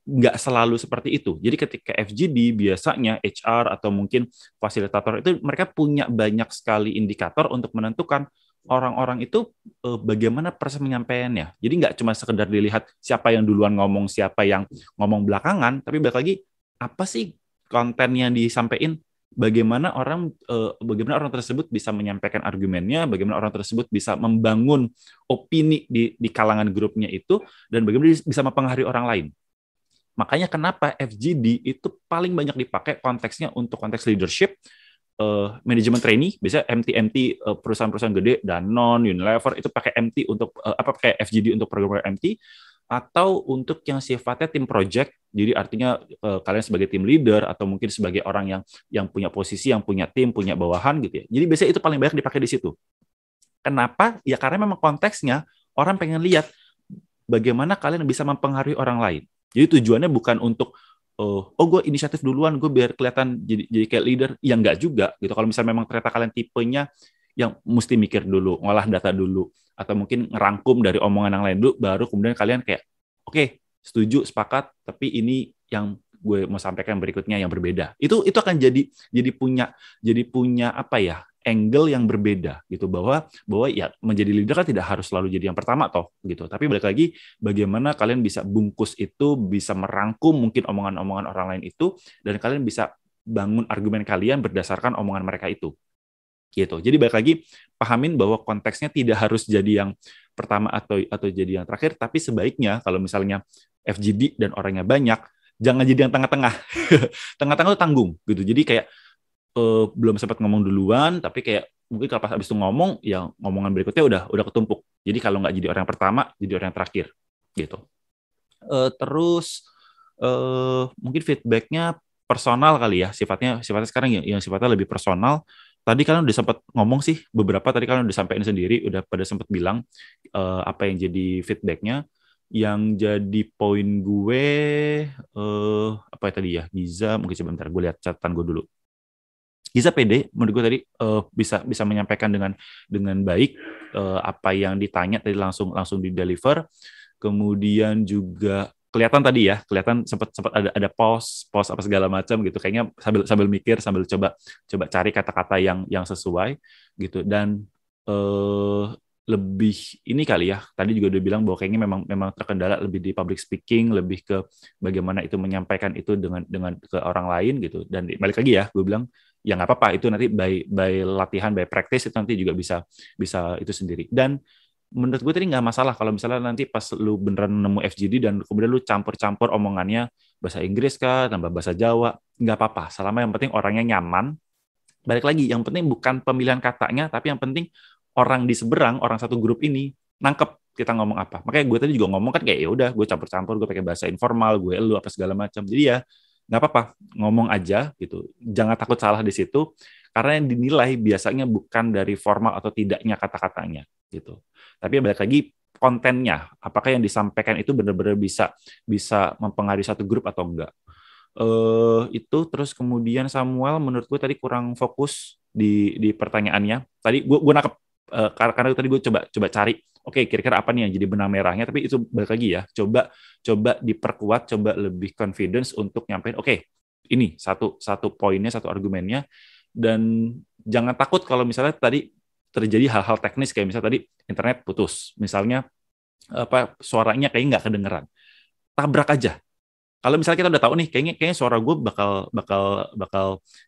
[SPEAKER 1] nggak selalu seperti itu jadi ketika FGD biasanya HR atau mungkin fasilitator itu mereka punya banyak sekali indikator untuk menentukan orang-orang itu e, bagaimana proses menyampaikannya. Jadi nggak cuma sekedar dilihat siapa yang duluan ngomong, siapa yang ngomong belakangan, tapi balik lagi apa sih konten yang disampaikan, bagaimana orang e, bagaimana orang tersebut bisa menyampaikan argumennya, bagaimana orang tersebut bisa membangun opini di di kalangan grupnya itu dan bagaimana bisa mempengaruhi orang lain. Makanya kenapa FGD itu paling banyak dipakai konteksnya untuk konteks leadership uh, eh, manajemen trainee biasanya MT MT uh, eh, perusahaan-perusahaan gede dan non Unilever itu pakai MT untuk uh, apa pakai FGD untuk program MT atau untuk yang sifatnya tim project jadi artinya uh, kalian sebagai tim leader atau mungkin sebagai orang yang yang punya posisi yang punya tim punya bawahan gitu ya jadi biasanya itu paling banyak dipakai di situ kenapa ya karena memang konteksnya orang pengen lihat bagaimana kalian bisa mempengaruhi orang lain jadi tujuannya bukan untuk oh, oh gue inisiatif duluan, gue biar kelihatan jadi, jadi kayak leader. yang enggak juga gitu. Kalau misalnya memang ternyata kalian tipenya yang mesti mikir dulu, ngolah data dulu, atau mungkin ngerangkum dari omongan yang lain dulu, baru kemudian kalian kayak, oke, okay, setuju, sepakat, tapi ini yang gue mau sampaikan berikutnya yang berbeda. Itu itu akan jadi jadi punya jadi punya apa ya? angle yang berbeda gitu bahwa bahwa ya menjadi leader kan tidak harus selalu jadi yang pertama toh gitu tapi balik lagi bagaimana kalian bisa bungkus itu bisa merangkum mungkin omongan-omongan orang lain itu dan kalian bisa bangun argumen kalian berdasarkan omongan mereka itu gitu. Jadi balik lagi pahamin bahwa konteksnya tidak harus jadi yang pertama atau atau jadi yang terakhir, tapi sebaiknya kalau misalnya FGD dan orangnya banyak, jangan jadi yang tengah-tengah. tengah-tengah itu tanggung gitu. Jadi kayak uh, belum sempat ngomong duluan tapi kayak mungkin kalau pas abis itu ngomong ya ngomongan berikutnya udah udah ketumpuk jadi kalau nggak jadi orang yang pertama jadi orang yang terakhir gitu uh, terus uh, mungkin feedbacknya personal kali ya sifatnya sifatnya sekarang yang, yang sifatnya lebih personal tadi kalian udah sempat ngomong sih beberapa tadi kalian udah sampein sendiri udah pada sempat bilang uh, apa yang jadi feedbacknya yang jadi poin gue uh, apa ya tadi ya Giza mungkin sebentar gue lihat catatan gue dulu bisa pede menurut gue tadi uh, bisa bisa menyampaikan dengan dengan baik uh, apa yang ditanya tadi langsung langsung di deliver kemudian juga kelihatan tadi ya kelihatan sempat sempat ada ada pause pause apa segala macam gitu kayaknya sambil sambil mikir sambil coba coba cari kata-kata yang yang sesuai gitu dan eh, lebih ini kali ya tadi juga udah bilang bahwa kayaknya memang memang terkendala lebih di public speaking lebih ke bagaimana itu menyampaikan itu dengan dengan ke orang lain gitu dan balik lagi ya gue bilang ya nggak apa-apa itu nanti by by latihan by practice itu nanti juga bisa bisa itu sendiri dan menurut gue tadi nggak masalah kalau misalnya nanti pas lu beneran nemu FGD dan kemudian lu campur-campur omongannya bahasa Inggris kah tambah bahasa Jawa nggak apa-apa selama yang penting orangnya nyaman balik lagi yang penting bukan pemilihan katanya tapi yang penting orang di seberang, orang satu grup ini nangkep kita ngomong apa. Makanya gue tadi juga ngomong kan kayak ya udah gue campur-campur, gue pakai bahasa informal, gue elu apa segala macam. Jadi ya nggak apa-apa, ngomong aja gitu. Jangan takut salah di situ karena yang dinilai biasanya bukan dari formal atau tidaknya kata-katanya gitu. Tapi ya balik lagi kontennya, apakah yang disampaikan itu benar-benar bisa bisa mempengaruhi satu grup atau enggak. Eh itu terus kemudian Samuel menurut gue tadi kurang fokus di di pertanyaannya. Tadi gue gue nangkep uh, karena tadi gue coba coba cari oke okay, kira-kira apa nih yang jadi benang merahnya tapi itu balik lagi ya coba coba diperkuat coba lebih confidence untuk nyampein oke okay, ini satu satu poinnya satu argumennya dan jangan takut kalau misalnya tadi terjadi hal-hal teknis kayak misalnya tadi internet putus misalnya apa suaranya kayak nggak kedengeran tabrak aja kalau misalnya kita udah tahu nih kayaknya kayaknya suara gue bakal bakal bakal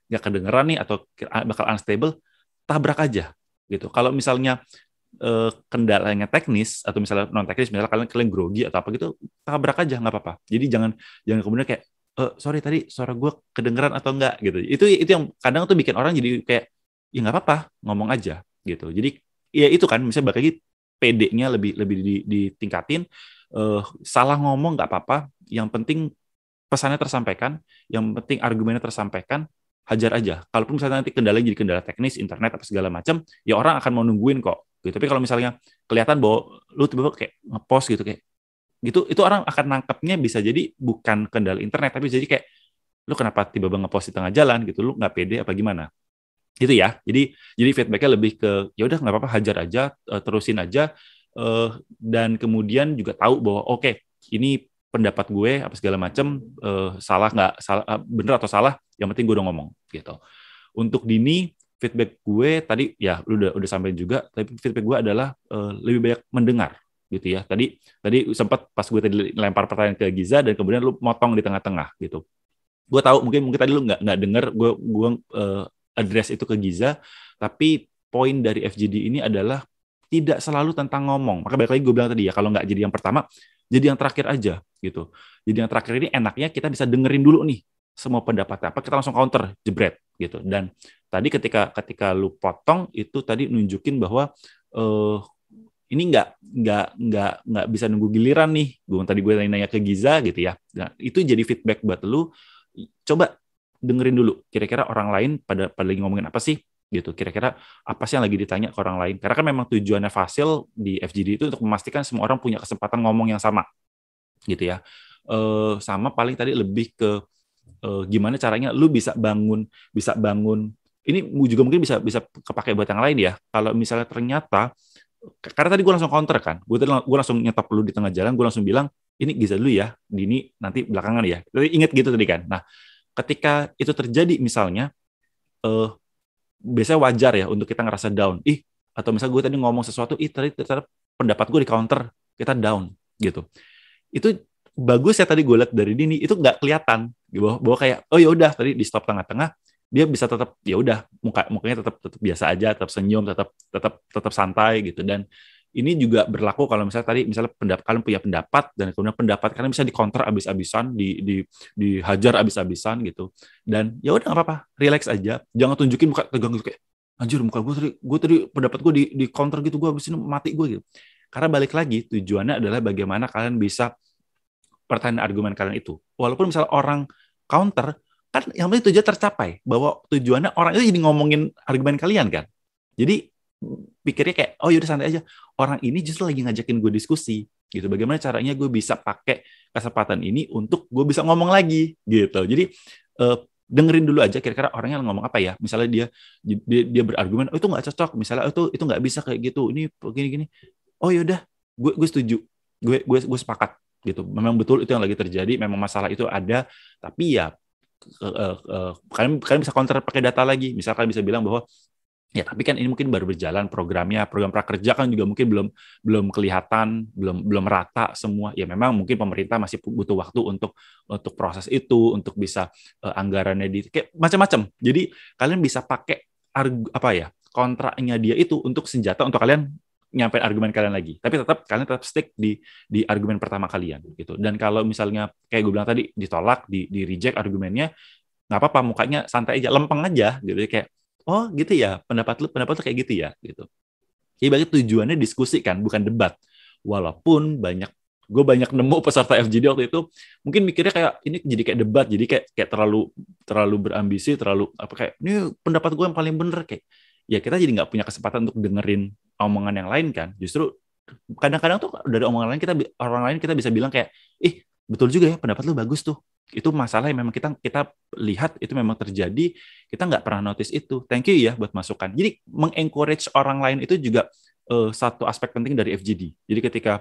[SPEAKER 1] nggak kedengeran nih atau bakal unstable tabrak aja gitu. Kalau misalnya eh, kendalanya teknis atau misalnya non teknis, misalnya kalian kalian grogi atau apa gitu, tabrak aja nggak apa-apa. Jadi jangan jangan kemudian kayak eh, sorry tadi suara gue kedengeran atau enggak gitu. Itu itu yang kadang tuh bikin orang jadi kayak ya nggak apa-apa ngomong aja gitu. Jadi ya itu kan misalnya balik lagi PD-nya lebih lebih ditingkatin. Uh, salah ngomong nggak apa-apa. Yang penting pesannya tersampaikan. Yang penting argumennya tersampaikan hajar aja. Kalaupun misalnya nanti kendala jadi kendala teknis, internet apa segala macam, ya orang akan mau nungguin kok. Gitu. Tapi kalau misalnya kelihatan bahwa lu tiba-tiba kayak ngepost gitu kayak gitu, itu orang akan nangkepnya bisa jadi bukan kendala internet, tapi jadi kayak lu kenapa tiba-tiba ngepost di tengah jalan gitu, lu nggak pede apa gimana? Gitu ya. Jadi jadi feedbacknya lebih ke ya udah nggak apa-apa hajar aja, eh, terusin aja, eh, dan kemudian juga tahu bahwa oke okay, ini pendapat gue apa segala macam uh, eh, salah nggak salah eh, bener atau salah yang penting gue udah ngomong gitu untuk dini feedback gue tadi ya lu udah udah sampai juga tapi feedback gue adalah uh, lebih banyak mendengar gitu ya tadi tadi sempat pas gue tadi lempar pertanyaan ke Giza dan kemudian lu motong di tengah-tengah gitu gue tahu mungkin mungkin tadi lu nggak nggak dengar gue gue uh, address itu ke Giza tapi poin dari FGD ini adalah tidak selalu tentang ngomong. Maka balik lagi gue bilang tadi ya, kalau nggak jadi yang pertama, jadi yang terakhir aja gitu. Jadi yang terakhir ini enaknya kita bisa dengerin dulu nih semua pendapatnya. Apa kita langsung counter, jebret gitu. Dan tadi ketika ketika lu potong itu tadi nunjukin bahwa uh, ini nggak nggak nggak nggak bisa nunggu giliran nih. Gue tadi gue nanya ke Giza gitu ya. Nah, itu jadi feedback buat lu. Coba dengerin dulu kira-kira orang lain pada pada lagi ngomongin apa sih gitu. Kira-kira apa sih yang lagi ditanya ke orang lain? Karena kan memang tujuannya Fasil di FGD itu untuk memastikan semua orang punya kesempatan ngomong yang sama, gitu ya. Uh, sama paling tadi lebih ke uh, gimana caranya lu bisa bangun, bisa bangun. Ini juga mungkin bisa bisa kepake buat yang lain ya. Kalau misalnya ternyata karena tadi gue langsung counter kan, gue langsung nyetap lu di tengah jalan, gue langsung bilang ini Giza dulu ya, Dini nanti belakangan ya. Tapi inget gitu tadi kan. Nah, ketika itu terjadi misalnya, uh, biasanya wajar ya untuk kita ngerasa down. Ih, atau misalnya gue tadi ngomong sesuatu, ih tadi ternyata pendapat gue di counter, kita down gitu. Itu bagus ya tadi gue lihat dari Dini itu nggak kelihatan bahwa, bahwa kayak oh yaudah tadi di stop tengah-tengah dia bisa tetap ya udah muka mukanya tetap tetap biasa aja tetap senyum tetap tetap tetap santai gitu dan ini juga berlaku kalau misalnya tadi misalnya pendapat kalian punya pendapat dan kemudian pendapat kalian bisa dikonter abis-abisan, di, di dihajar abis-abisan gitu. Dan ya udah nggak apa-apa, relax aja. Jangan tunjukin muka tegang gitu kayak anjir muka gue tadi gue tadi pendapat gue di di counter gitu gue abis ini mati gue gitu. Karena balik lagi tujuannya adalah bagaimana kalian bisa pertanyaan argumen kalian itu. Walaupun misalnya orang counter kan yang penting tujuan tercapai bahwa tujuannya orang itu jadi ngomongin argumen kalian kan. Jadi pikirnya kayak oh yaudah santai aja orang ini justru lagi ngajakin gue diskusi gitu bagaimana caranya gue bisa pakai kesempatan ini untuk gue bisa ngomong lagi gitu jadi uh, dengerin dulu aja kira-kira orangnya ngomong apa ya misalnya dia dia, dia berargumen oh itu nggak cocok misalnya oh, itu itu nggak bisa kayak gitu ini begini gini oh yaudah gue gue setuju gue gue gue sepakat gitu memang betul itu yang lagi terjadi memang masalah itu ada tapi ya Uh, uh, uh, kalian kalian bisa counter pakai data lagi misal kalian bisa bilang bahwa Ya, tapi kan ini mungkin baru berjalan programnya, program prakerja kan juga mungkin belum belum kelihatan, belum belum rata semua. Ya memang mungkin pemerintah masih butuh waktu untuk untuk proses itu, untuk bisa uh, anggarannya di kayak macam-macam. Jadi kalian bisa pakai argu apa ya? kontraknya dia itu untuk senjata untuk kalian nyampe argumen kalian lagi. Tapi tetap kalian tetap stick di di argumen pertama kalian gitu. Dan kalau misalnya kayak gue bilang tadi ditolak, di, di reject argumennya, nggak apa-apa mukanya santai aja, lempeng aja gitu kayak oh gitu ya pendapat lu pendapat lu kayak gitu ya gitu jadi bagi tujuannya diskusi kan bukan debat walaupun banyak gue banyak nemu peserta FGD waktu itu mungkin mikirnya kayak ini jadi kayak debat jadi kayak kayak terlalu terlalu berambisi terlalu apa kayak ini pendapat gue yang paling bener kayak ya kita jadi nggak punya kesempatan untuk dengerin omongan yang lain kan justru kadang-kadang tuh dari omongan lain kita orang lain kita bisa bilang kayak ih eh, betul juga ya pendapat lu bagus tuh itu masalah yang memang kita kita lihat itu memang terjadi kita nggak pernah notice itu thank you ya buat masukan jadi mengencourage orang lain itu juga uh, satu aspek penting dari FGD jadi ketika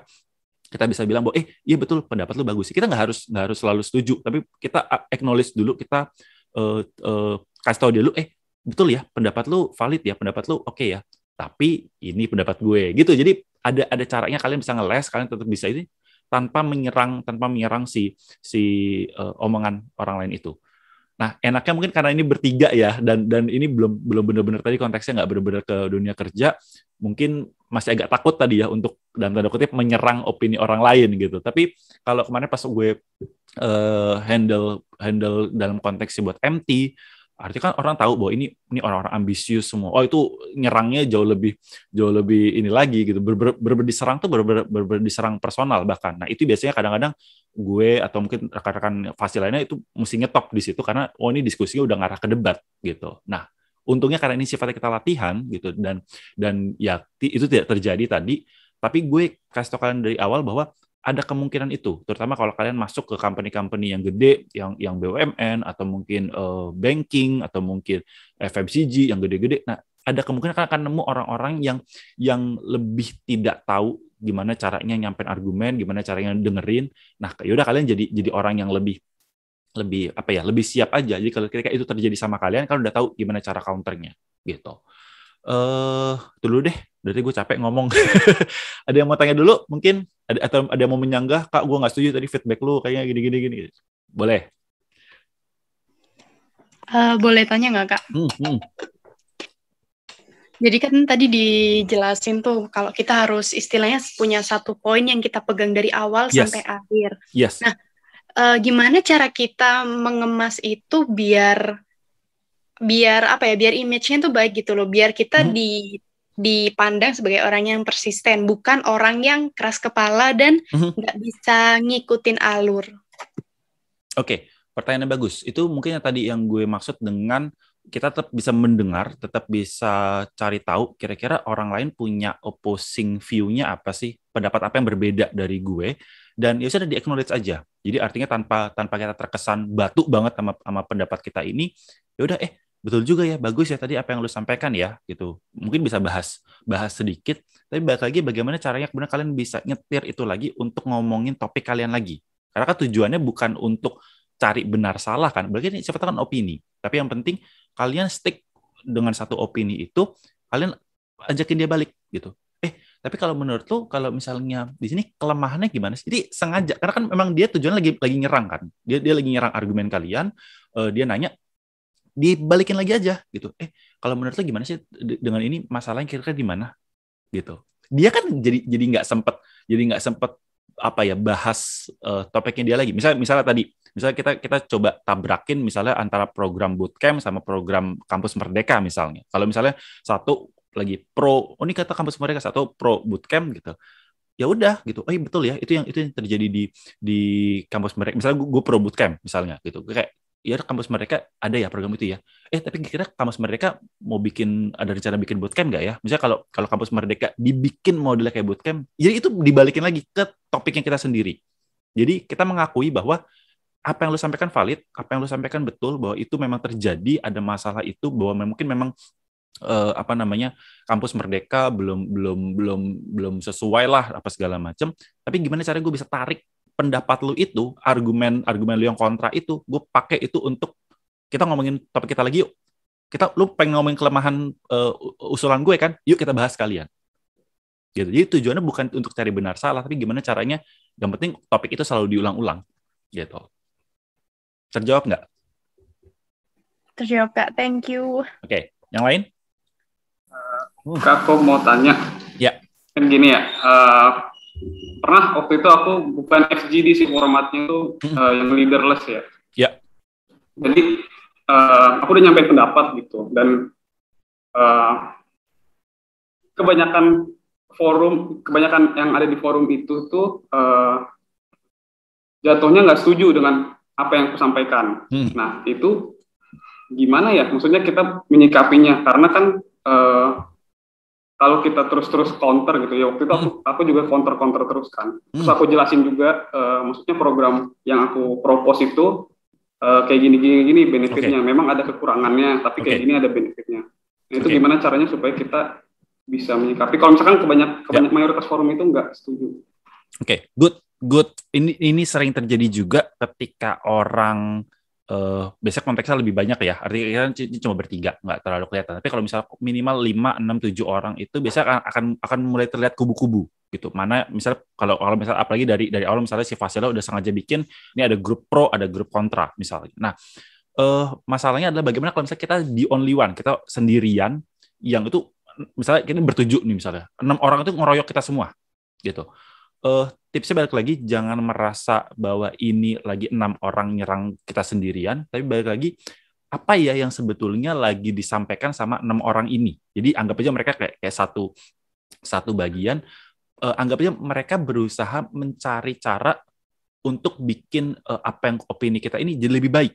[SPEAKER 1] kita bisa bilang bahwa eh iya betul pendapat lu bagus kita nggak harus nggak harus selalu setuju tapi kita acknowledge dulu kita uh, uh, kasih tahu dia lu eh betul ya pendapat lu valid ya pendapat lu oke okay ya tapi ini pendapat gue gitu jadi ada ada caranya kalian bisa ngeles kalian tetap bisa ini tanpa menyerang tanpa menyerang si si uh, omongan orang lain itu. Nah, enaknya mungkin karena ini bertiga ya dan dan ini belum belum benar-benar tadi konteksnya nggak benar-benar ke dunia kerja, mungkin masih agak takut tadi ya untuk dalam tanda kutip menyerang opini orang lain gitu. Tapi kalau kemarin pas gue uh, handle handle dalam konteks buat MT artinya kan orang tahu bahwa ini ini orang-orang ambisius semua. Oh itu nyerangnya jauh lebih jauh lebih ini lagi gitu. Ber, ber, ber, diserang tuh ber, ber, ber, diserang personal bahkan. Nah itu biasanya kadang-kadang gue atau mungkin rekan-rekan fasil lainnya itu mesti ngetop di situ karena oh ini diskusinya udah ngarah ke debat gitu. Nah untungnya karena ini sifatnya kita latihan gitu dan dan ya itu tidak terjadi tadi. Tapi gue kasih tau kalian dari awal bahwa ada kemungkinan itu, terutama kalau kalian masuk ke company-company yang gede, yang yang BUMN atau mungkin uh, banking atau mungkin FMCG yang gede-gede. Nah, ada kemungkinan kalian akan nemu orang-orang yang yang lebih tidak tahu gimana caranya nyampein argumen, gimana caranya dengerin. Nah, yaudah kalian jadi jadi orang yang lebih lebih apa ya, lebih siap aja. Jadi kalau ketika itu terjadi sama kalian, kalian udah tahu gimana cara counternya gitu eh uh, dulu deh dari gue capek ngomong ada yang mau tanya dulu mungkin ada atau ada yang mau menyanggah kak gue nggak setuju tadi feedback lu kayaknya gini gini gini
[SPEAKER 5] boleh
[SPEAKER 6] uh, boleh tanya nggak kak hmm, hmm. Jadi kan tadi dijelasin tuh kalau kita harus istilahnya punya satu poin yang kita pegang dari awal yes. sampai akhir. Yes. Nah, uh, gimana cara kita mengemas itu biar biar apa ya biar image-nya tuh baik gitu loh biar kita hmm. di dipandang sebagai orang yang persisten bukan orang yang keras kepala dan hmm. nggak hmm. bisa ngikutin alur.
[SPEAKER 1] Oke, okay. pertanyaannya bagus. Itu mungkin yang tadi yang gue maksud dengan kita tetap bisa mendengar, tetap bisa cari tahu kira-kira orang lain punya opposing view-nya apa sih, pendapat apa yang berbeda dari gue dan ya sudah di acknowledge aja. Jadi artinya tanpa tanpa kita terkesan batuk banget sama sama pendapat kita ini, ya udah eh betul juga ya bagus ya tadi apa yang lu sampaikan ya gitu mungkin bisa bahas bahas sedikit tapi balik lagi bagaimana caranya kemudian kalian bisa nyetir itu lagi untuk ngomongin topik kalian lagi karena kan tujuannya bukan untuk cari benar salah kan berarti ini sifatnya kan opini tapi yang penting kalian stick dengan satu opini itu kalian ajakin dia balik gitu eh tapi kalau menurut tuh kalau misalnya di sini kelemahannya gimana sih jadi sengaja karena kan memang dia tujuan lagi lagi nyerang kan dia dia lagi nyerang argumen kalian uh, dia nanya dibalikin lagi aja gitu eh kalau menurut lo gimana sih dengan ini masalahnya kira-kira di mana gitu dia kan jadi jadi nggak sempet jadi nggak sempet apa ya bahas uh, topiknya dia lagi misal misalnya tadi misalnya kita kita coba tabrakin misalnya antara program bootcamp sama program kampus merdeka misalnya kalau misalnya satu lagi pro oh ini kata kampus merdeka satu pro bootcamp gitu ya udah gitu oh iya betul ya itu yang itu yang terjadi di di kampus merdeka misalnya gue, gue pro bootcamp misalnya gitu kayak ya kampus mereka ada ya program itu ya. Eh tapi kira kira kampus mereka mau bikin ada rencana bikin bootcamp nggak ya? Misalnya kalau kalau kampus merdeka dibikin modelnya kayak bootcamp, jadi itu dibalikin lagi ke topik yang kita sendiri. Jadi kita mengakui bahwa apa yang lo sampaikan valid, apa yang lo sampaikan betul bahwa itu memang terjadi ada masalah itu bahwa mungkin memang eh, apa namanya kampus merdeka belum belum belum belum sesuai lah apa segala macam. Tapi gimana cara gue bisa tarik pendapat lu itu, argumen argumen lu yang kontra itu, gue pakai itu untuk kita ngomongin topik kita lagi yuk. Kita lu pengen ngomongin kelemahan uh, usulan gue kan? Yuk kita bahas kalian. Gitu. Jadi tujuannya bukan untuk cari benar salah, tapi gimana caranya yang penting topik itu selalu diulang-ulang. Gitu.
[SPEAKER 5] Terjawab nggak?
[SPEAKER 6] Terjawab Kak, thank you. Oke,
[SPEAKER 5] okay. yang lain? Uh, Kak, mau tanya. Ya. Kan gini ya, uh,
[SPEAKER 2] pernah waktu itu aku bukan FGD sih formatnya itu hmm. uh, yang leaderless ya. Ya. Jadi uh, aku udah nyampe pendapat gitu dan uh, kebanyakan forum kebanyakan yang ada di forum itu tuh uh, jatuhnya nggak setuju dengan apa yang aku sampaikan. Hmm. Nah itu gimana ya? Maksudnya kita menyikapinya karena kan uh, kalau kita terus-terus counter gitu ya waktu itu aku, hmm. aku juga counter-counter terus kan terus hmm. aku jelasin juga uh, maksudnya program yang aku propose itu uh, kayak gini-gini gini benefitnya okay. memang ada kekurangannya tapi kayak gini ada benefitnya nah itu okay. gimana caranya supaya kita bisa menyikapi kalau misalkan kebanyak ya. kebanyak yeah. mayoritas forum itu nggak setuju oke
[SPEAKER 1] okay. good good ini ini sering terjadi juga ketika orang uh, biasanya konteksnya lebih banyak ya. Artinya ini cuma bertiga, nggak terlalu kelihatan. Tapi kalau misalnya minimal 5, 6, 7 orang itu biasanya akan akan, akan mulai terlihat kubu-kubu gitu. Mana misalnya kalau kalau misalnya apalagi dari dari awal misalnya si Fasila udah sengaja bikin ini ada grup pro, ada grup kontra misalnya. Nah, uh, masalahnya adalah bagaimana kalau misalnya kita di only one, kita sendirian yang itu misalnya kita bertujuh nih misalnya enam orang itu ngeroyok kita semua gitu uh, tipsnya balik lagi jangan merasa bahwa ini lagi enam orang nyerang kita sendirian, tapi balik lagi apa ya yang sebetulnya lagi disampaikan sama enam orang ini. Jadi anggap aja mereka kayak, kayak satu satu bagian. Uh, anggap aja mereka berusaha mencari cara untuk bikin uh, apa yang opini kita ini jadi lebih baik.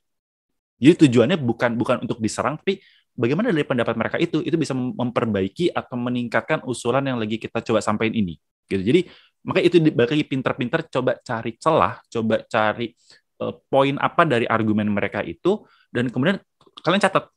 [SPEAKER 1] Jadi tujuannya bukan bukan untuk diserang, tapi bagaimana dari pendapat mereka itu itu bisa memperbaiki atau meningkatkan usulan yang lagi kita coba sampaikan ini. Gitu. Jadi maka itu bagi pinter-pinter coba cari celah, coba cari uh, poin apa dari argumen mereka itu, dan kemudian kalian catat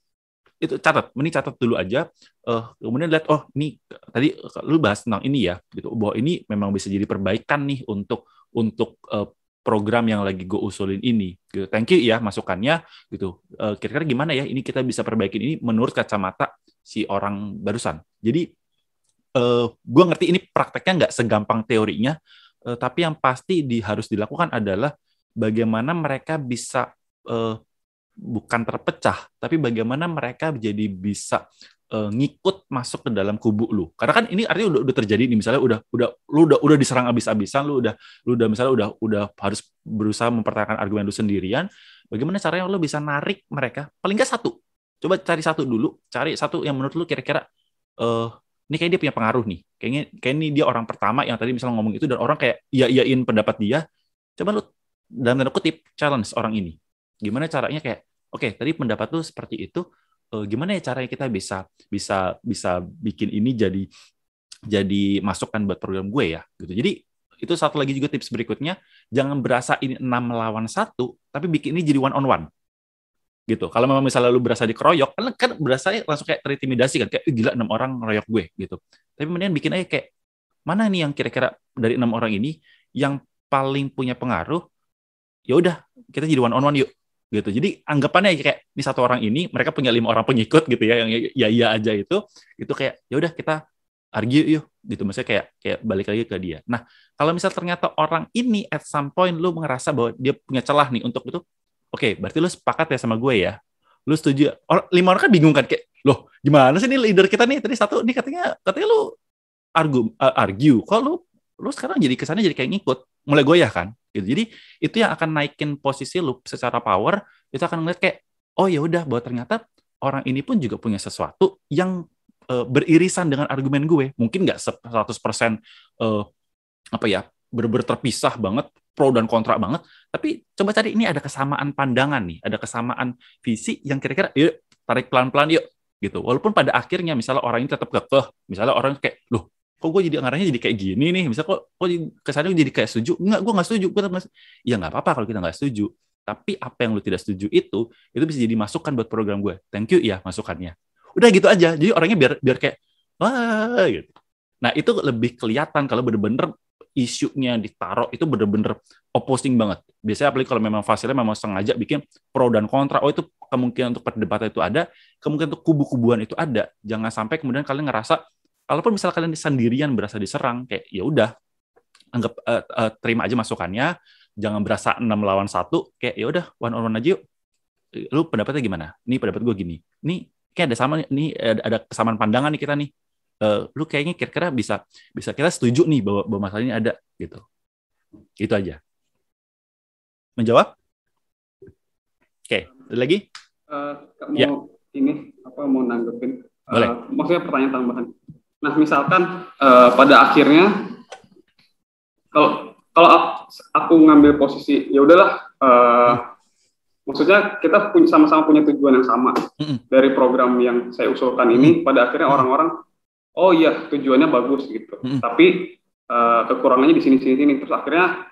[SPEAKER 1] itu catat, ini catat dulu aja. Uh, kemudian lihat, oh ini tadi eh, lu bahas tentang ini ya, gitu. Bahwa ini memang bisa jadi perbaikan nih untuk untuk uh, program yang lagi gue usulin ini. Gitu. Thank you ya masukannya, gitu. kira kira-kira gimana ya ini kita bisa perbaikin ini menurut kacamata si orang barusan. Jadi uh, eh, gue ngerti ini prakteknya nggak segampang teorinya, uh, tapi yang pasti di, harus dilakukan adalah bagaimana mereka bisa uh, bukan terpecah, tapi bagaimana mereka jadi bisa uh, ngikut masuk ke dalam kubu lu. Karena kan ini artinya udah, udah terjadi nih misalnya udah udah lu udah udah diserang abis-abisan, lu udah lu udah misalnya udah udah harus berusaha mempertahankan argumen lu sendirian. Bagaimana caranya lu bisa narik mereka? Paling nggak satu. Coba cari satu dulu, cari satu yang menurut lu kira-kira uh, ini kayak dia punya pengaruh nih kayaknya kayak ini dia orang pertama yang tadi misalnya ngomong itu dan orang kayak iya iyain pendapat dia coba lu dalam tanda kutip challenge orang ini gimana caranya kayak oke okay, tadi pendapat lu seperti itu eh, gimana ya caranya kita bisa bisa bisa bikin ini jadi jadi masukan buat program gue ya gitu jadi itu satu lagi juga tips berikutnya jangan berasa ini enam melawan satu tapi bikin ini jadi one on one gitu. Kalau memang misalnya lu berasa dikeroyok, kan kan berasa ya langsung kayak terintimidasi kan, kayak gila enam orang royok gue gitu. Tapi mendingan bikin aja kayak mana nih yang kira-kira dari enam orang ini yang paling punya pengaruh? Ya udah, kita jadi one on one yuk gitu. Jadi anggapannya ya kayak ini satu orang ini mereka punya lima orang pengikut gitu ya yang ya iya aja itu itu kayak ya udah kita argue yuk gitu maksudnya kayak kayak balik lagi ke dia. Nah, kalau misal ternyata orang ini at some point lu merasa bahwa dia punya celah nih untuk itu, Oke, okay, berarti lu sepakat ya sama gue ya? Lu setuju? Or, lima orang kan bingung kan kayak, "Loh, gimana sih ini leader kita nih? Tadi satu ini katanya katanya lu argum, uh, eh, argue. Kok lu lu sekarang jadi kesannya jadi kayak ngikut, mulai goyah kan?" Gitu. Jadi itu yang akan naikin posisi lu secara power, itu akan ngeliat kayak, "Oh ya udah, bahwa ternyata orang ini pun juga punya sesuatu yang uh, beririsan dengan argumen gue. Mungkin nggak 100% uh, eh, apa ya, berber terpisah banget pro dan kontra banget, tapi coba cari ini ada kesamaan pandangan nih, ada kesamaan visi yang kira-kira yuk tarik pelan-pelan yuk gitu. Walaupun pada akhirnya misalnya orang ini tetap kekeh, misalnya orang kayak loh kok gue jadi ngarangnya jadi kayak gini nih, misalnya kok kok kesannya jadi kayak setuju, enggak gue nggak setuju, gue tetap ya nggak apa-apa kalau kita nggak setuju. Tapi apa yang lu tidak setuju itu, itu bisa jadi masukan buat program gue. Thank you ya masukannya. Udah gitu aja. Jadi orangnya biar biar kayak wah gitu. Nah itu lebih kelihatan kalau bener-bener isunya ditaruh itu bener-bener opposing banget. Biasanya apalagi kalau memang fasilnya memang sengaja bikin pro dan kontra, oh itu kemungkinan untuk perdebatan itu ada, kemungkinan untuk kubu-kubuan itu ada. Jangan sampai kemudian kalian ngerasa, walaupun misalnya kalian sendirian berasa diserang, kayak ya udah anggap uh, uh, terima aja masukannya, jangan berasa enam lawan satu, kayak ya udah one on one aja yuk. Lu pendapatnya gimana? Nih pendapat gue gini. Nih kayak ada sama nih ada kesamaan pandangan nih kita nih uh, lu kayaknya kira-kira bisa bisa kita setuju nih bahwa, bahwa masalah ini ada gitu itu aja menjawab oke okay. lagi
[SPEAKER 5] uh, mau yeah. ini apa mau nanggepin eh,
[SPEAKER 1] Boleh. Uh,
[SPEAKER 2] maksudnya pertanyaan tambahan nah misalkan uh, pada akhirnya kalau kalau aku ngambil posisi ya udahlah uh, hmm. maksudnya kita sama-sama punya tujuan yang sama hmm. dari program yang saya usulkan ini hmm. pada akhirnya orang-orang oh iya tujuannya bagus gitu hmm. tapi uh, kekurangannya di sini sini sini terus akhirnya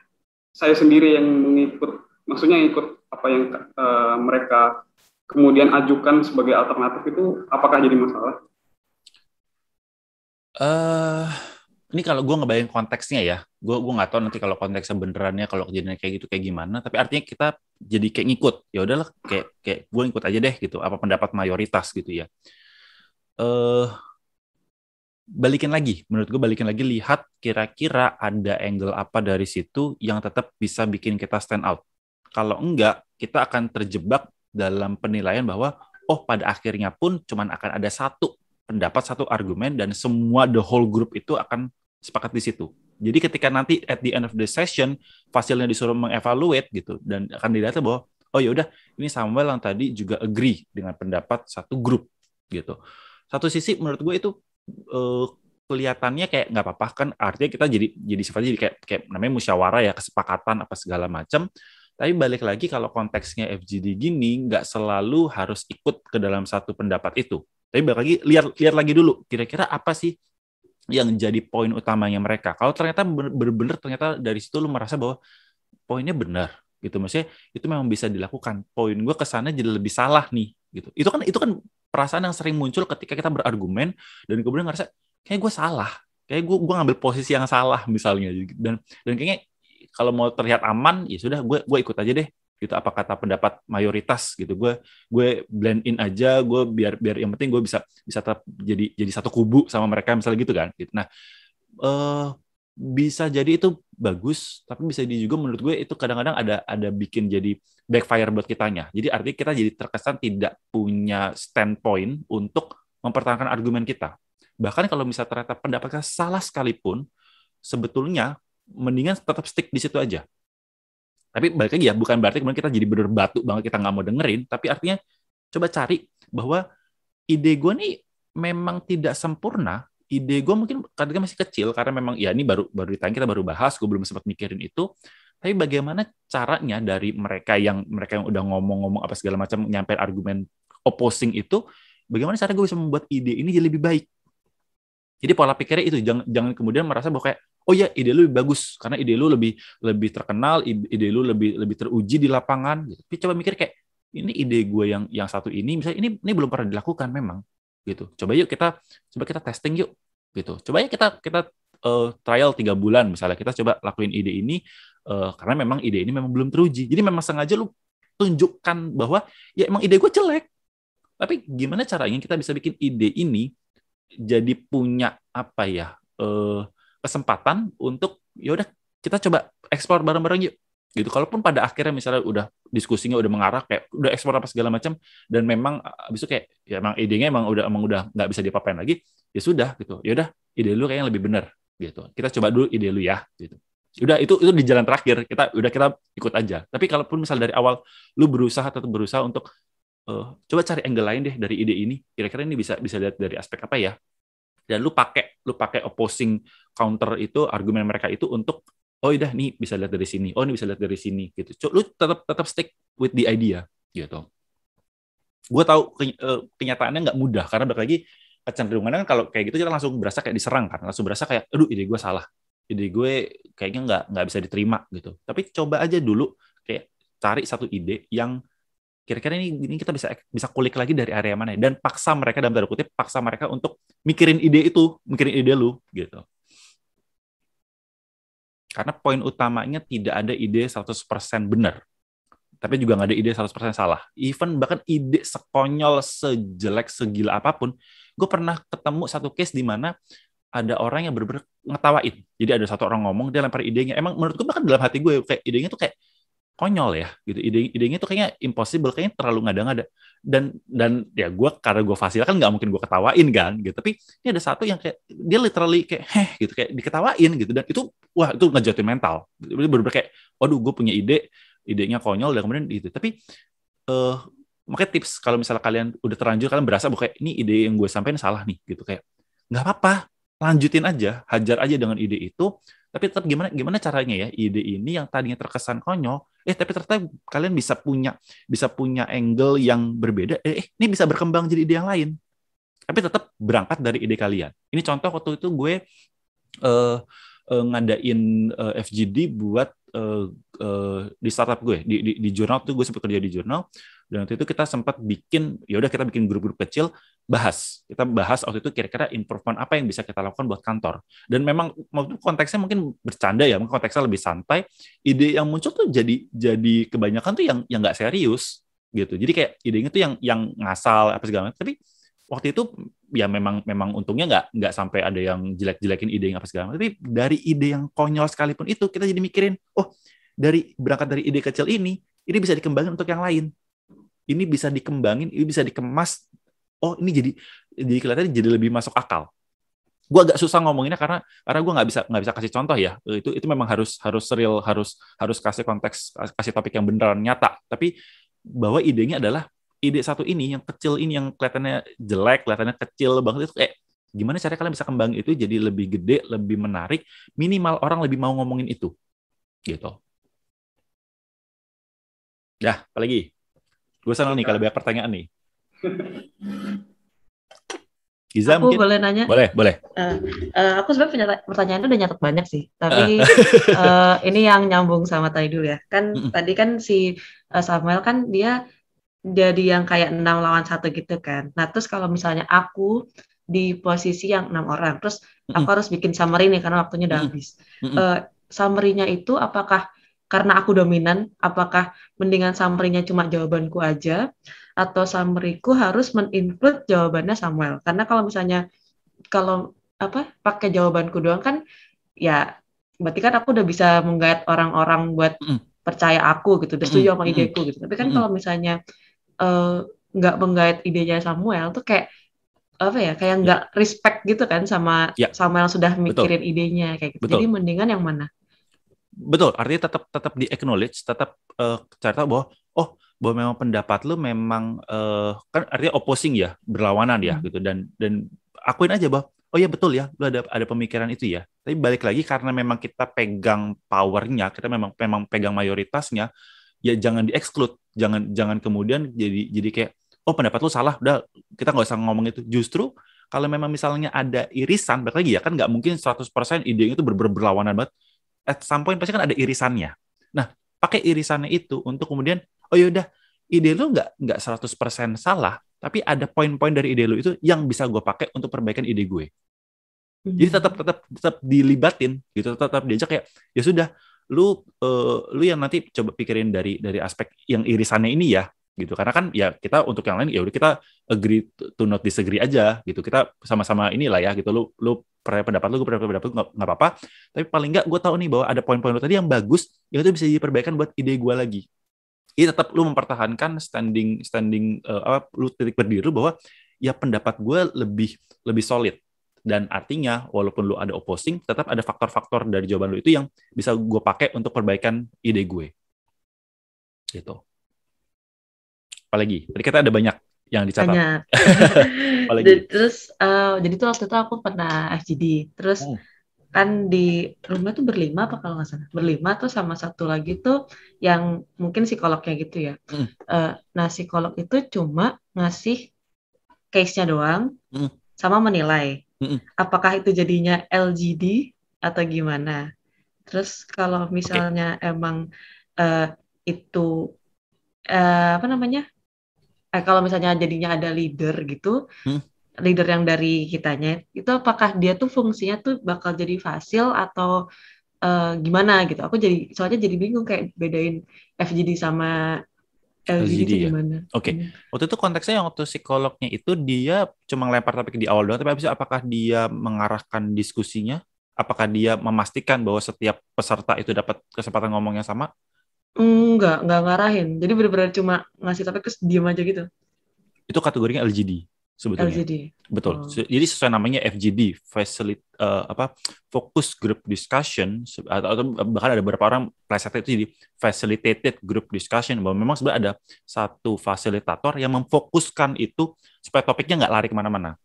[SPEAKER 2] saya sendiri yang mengikut maksudnya ikut apa yang uh, mereka kemudian ajukan sebagai alternatif itu apakah jadi masalah?
[SPEAKER 1] Uh, ini kalau gue ngebayang konteksnya ya, gue gue nggak tahu nanti kalau konteksnya benerannya kalau kejadian kayak gitu kayak gimana. Tapi artinya kita jadi kayak ngikut, ya udahlah kayak kayak gue ngikut aja deh gitu. Apa pendapat mayoritas gitu ya? Eh uh, balikin lagi menurut gue balikin lagi lihat kira-kira ada angle apa dari situ yang tetap bisa bikin kita stand out kalau enggak kita akan terjebak dalam penilaian bahwa oh pada akhirnya pun cuman akan ada satu pendapat satu argumen dan semua the whole group itu akan sepakat di situ jadi ketika nanti at the end of the session fasilnya disuruh mengevaluate gitu dan akan dilihat bahwa oh ya udah ini Samuel yang tadi juga agree dengan pendapat satu grup gitu satu sisi menurut gue itu uh, kelihatannya kayak nggak apa-apa kan artinya kita jadi jadi sifatnya jadi kayak kayak namanya musyawarah ya kesepakatan apa segala macam tapi balik lagi kalau konteksnya FGD gini nggak selalu harus ikut ke dalam satu pendapat itu tapi balik lagi lihat lihat lagi dulu kira-kira apa sih yang jadi poin utamanya mereka kalau ternyata benar-benar ternyata dari situ lu merasa bahwa poinnya benar gitu maksudnya itu memang bisa dilakukan poin gue kesannya jadi lebih salah nih gitu itu kan itu kan perasaan yang sering muncul ketika kita berargumen dan kemudian ngerasa kayak gue salah kayak gue gue ngambil posisi yang salah misalnya dan dan kayaknya kalau mau terlihat aman ya sudah gue gue ikut aja deh gitu apa kata pendapat mayoritas gitu gue gue blend in aja gue biar biar yang penting gue bisa bisa tetap jadi jadi satu kubu sama mereka misalnya gitu kan gitu. nah eh, bisa jadi itu bagus tapi bisa jadi juga menurut gue itu kadang-kadang ada ada bikin jadi backfire buat kitanya jadi artinya kita jadi terkesan tidak punya standpoint untuk mempertahankan argumen kita bahkan kalau misalnya ternyata pendapatnya salah sekalipun sebetulnya mendingan tetap stick di situ aja tapi balik lagi ya bukan berarti kemudian kita jadi bener batu banget kita nggak mau dengerin tapi artinya coba cari bahwa ide gue nih memang tidak sempurna ide gue mungkin kadang masih kecil karena memang ya ini baru baru ditanya kita baru bahas gue belum sempat mikirin itu tapi bagaimana caranya dari mereka yang mereka yang udah ngomong-ngomong apa segala macam nyampe argumen opposing itu bagaimana cara gue bisa membuat ide ini jadi lebih baik jadi pola pikirnya itu jangan jangan kemudian merasa bahwa kayak oh ya ide lu lebih bagus karena ide lu lebih lebih terkenal ide lu lebih lebih teruji di lapangan gitu. tapi coba mikir kayak ini ide gue yang yang satu ini misalnya ini ini belum pernah dilakukan memang gitu. Coba yuk kita coba kita testing yuk gitu. Coba yuk kita kita uh, trial tiga bulan misalnya kita coba lakuin ide ini uh, karena memang ide ini memang belum teruji. Jadi memang sengaja lu tunjukkan bahwa ya emang ide gue jelek. Tapi gimana caranya kita bisa bikin ide ini jadi punya apa ya uh, kesempatan untuk yaudah kita coba ekspor bareng-bareng yuk gitu. Kalaupun pada akhirnya misalnya udah diskusinya udah mengarah kayak udah ekspor apa segala macam dan memang ah, abis itu kayak ya emang idenya emang udah emang udah nggak bisa dipapain lagi, ya sudah gitu. Ya udah ide lu kayaknya lebih benar gitu. Kita coba dulu ide lu ya gitu. Udah itu itu di jalan terakhir kita udah kita ikut aja. Tapi kalaupun misal dari awal lu berusaha tetap berusaha untuk uh, coba cari angle lain deh dari ide ini. Kira-kira ini bisa bisa lihat dari aspek apa ya? Dan lu pakai lu pakai opposing counter itu argumen mereka itu untuk oh udah nih bisa lihat dari sini oh ini bisa lihat dari sini gitu Cuk, lu tetap tetap stick with the idea gitu gue tahu eh, kenyataannya nggak mudah karena balik lagi kecenderungannya kan kalau kayak gitu kita langsung berasa kayak diserang kan langsung berasa kayak aduh ide gue salah ide gue kayaknya nggak nggak bisa diterima gitu tapi coba aja dulu kayak cari satu ide yang kira-kira ini ini kita bisa bisa kulik lagi dari area mana dan paksa mereka dalam tanda kutip paksa mereka untuk mikirin ide itu mikirin ide lu gitu karena poin utamanya tidak ada ide 100% benar. Tapi juga nggak ada ide 100% salah. Even bahkan ide sekonyol, sejelek, segila apapun, gue pernah ketemu satu case di mana ada orang yang bener-bener ngetawain. Jadi ada satu orang ngomong, dia lempar idenya. Emang menurut gue bahkan dalam hati gue, ya, kayak idenya tuh kayak, konyol ya gitu ide idenya tuh kayaknya impossible kayaknya terlalu ngada ada dan dan ya gue karena gue fasil kan nggak mungkin gue ketawain kan gitu tapi ini ada satu yang kayak dia literally kayak heh gitu kayak diketawain gitu dan itu wah itu ngejatuhin mental berber bener kayak waduh gue punya ide idenya konyol dan kemudian gitu tapi uh, makanya tips kalau misalnya kalian udah terlanjur kalian berasa bahwa kayak ini ide yang gue sampaikan salah nih gitu kayak nggak apa-apa lanjutin aja hajar aja dengan ide itu tapi tetap gimana gimana caranya ya ide ini yang tadinya terkesan konyol eh tapi ternyata kalian bisa punya bisa punya angle yang berbeda eh, eh ini bisa berkembang jadi ide yang lain tapi tetap berangkat dari ide kalian ini contoh waktu itu gue uh, uh, ngadain uh, eh, FGD buat uh, Eh, di startup gue di, di di jurnal tuh gue sempat kerja di jurnal dan waktu itu kita sempat bikin ya udah kita bikin grup-grup kecil bahas kita bahas waktu itu kira-kira improvement apa yang bisa kita lakukan buat kantor dan memang waktu konteksnya mungkin bercanda ya konteksnya lebih santai ide yang muncul tuh jadi jadi kebanyakan tuh yang yang nggak serius gitu jadi kayak ide tuh yang yang ngasal apa segala macam tapi waktu itu ya memang memang untungnya nggak nggak sampai ada yang jelek-jelekin ide yang apa segala macam tapi dari ide yang konyol sekalipun itu kita jadi mikirin oh dari berangkat dari ide kecil ini, ini bisa dikembangin untuk yang lain. Ini bisa dikembangin, ini bisa dikemas. Oh, ini jadi jadi kelihatannya jadi lebih masuk akal. Gue agak susah ngomonginnya karena karena gue nggak bisa nggak bisa kasih contoh ya. Itu itu memang harus harus real, harus harus kasih konteks, kasih topik yang beneran nyata. Tapi bahwa idenya adalah ide satu ini yang kecil ini yang kelihatannya jelek, kelihatannya kecil banget itu eh gimana cara kalian bisa kembangin itu jadi lebih gede, lebih menarik, minimal orang lebih mau ngomongin
[SPEAKER 5] itu. Gitu. Ya, apalagi? Gue senang nih kalau banyak pertanyaan nih. Giza
[SPEAKER 1] aku mungkin? boleh nanya? Boleh, boleh.
[SPEAKER 3] Uh, uh, aku sebenarnya pertanyaan itu udah nyatet banyak sih, tapi uh. uh, ini yang nyambung sama tadi dulu ya. Kan mm -mm. tadi kan si Samuel kan dia jadi yang kayak enam lawan satu gitu kan. Nah terus kalau misalnya aku di posisi yang enam orang, terus mm -mm. aku harus bikin summary nih karena waktunya udah mm -mm. habis. Mm -mm. Uh, summary-nya itu apakah karena aku dominan, apakah mendingan summary-nya cuma jawabanku aja atau summary-ku harus meninclude jawabannya Samuel. Karena kalau misalnya kalau apa pakai jawabanku doang kan ya berarti kan aku udah bisa menggait orang-orang buat mm. percaya aku gitu, udah setuju mm. sama ideku gitu. Tapi kan mm. kalau misalnya eh, nggak uh, menggait idenya Samuel tuh kayak apa ya kayak nggak yeah. respect gitu kan sama yeah. Samuel sudah mikirin Betul. idenya kayak gitu. Betul. Jadi mendingan yang mana?
[SPEAKER 1] betul artinya tetap tetap di acknowledge tetap uh, eh, cerita bahwa oh bahwa memang pendapat lu memang uh, kan artinya opposing ya berlawanan ya hmm. gitu dan dan akuin aja bahwa oh ya betul ya lu ada ada pemikiran itu ya tapi balik lagi karena memang kita pegang powernya kita memang memang pegang mayoritasnya ya jangan di-exclude, jangan jangan kemudian jadi jadi kayak oh pendapat lu salah udah kita nggak usah ngomong itu justru kalau memang misalnya ada irisan balik lagi ya kan nggak mungkin 100% ide itu ber -ber berlawanan banget at some point pasti kan ada irisannya. Nah, pakai irisannya itu untuk kemudian, oh yaudah, ide lu nggak nggak 100% salah, tapi ada poin-poin dari ide lu itu yang bisa gue pakai untuk perbaikan ide gue. Hmm. Jadi tetap tetap tetap dilibatin gitu, tetap, tetap diajak ya ya sudah, lu uh, lu yang nanti coba pikirin dari dari aspek yang irisannya ini ya, gitu karena kan ya kita untuk yang lain ya udah kita agree to not disagree aja gitu kita sama-sama inilah ya gitu lu lu pendapat lu gue pendapat lu nggak apa-apa tapi paling nggak gue tahu nih bahwa ada poin-poin lu tadi yang bagus yang itu bisa diperbaikan buat ide gue lagi ini tetap lu mempertahankan standing standing uh, apa lu titik berdiri bahwa ya pendapat gue lebih lebih solid dan artinya walaupun lu ada opposing tetap ada faktor-faktor dari jawaban lu itu yang bisa gue pakai untuk perbaikan ide gue gitu apalagi tadi kita ada banyak yang dicatat banyak apalagi
[SPEAKER 3] terus uh, jadi tuh waktu itu aku pernah FGD terus hmm. kan di rumah tuh berlima apa kalau nggak salah berlima tuh sama satu lagi tuh yang mungkin psikolognya gitu ya hmm. uh, nah psikolog itu cuma ngasih case-nya doang hmm. sama menilai hmm. apakah itu jadinya LGD atau gimana terus kalau misalnya okay. emang uh, itu uh, apa namanya eh, kalau misalnya jadinya ada leader gitu hmm? leader yang dari kitanya itu apakah dia tuh fungsinya tuh bakal jadi fasil atau uh, gimana gitu aku jadi soalnya jadi bingung kayak bedain FGD sama LGD, LGD itu
[SPEAKER 1] ya? gimana oke okay. Hmm. waktu itu konteksnya yang waktu psikolognya itu dia cuma lempar tapi di awal doang tapi abis itu apakah dia mengarahkan diskusinya apakah dia memastikan bahwa setiap peserta itu dapat kesempatan ngomongnya sama
[SPEAKER 3] Enggak, enggak ngarahin. Jadi benar-benar cuma ngasih tapi terus diam aja gitu.
[SPEAKER 1] Itu kategorinya LGD sebetulnya. LGD. Betul. Oh. Jadi sesuai namanya FGD, facilit uh, eh, apa focus group discussion atau, atau bahkan ada beberapa orang plesetnya itu jadi facilitated group discussion bahwa memang sebenarnya ada satu fasilitator yang memfokuskan itu supaya topiknya nggak lari kemana-mana.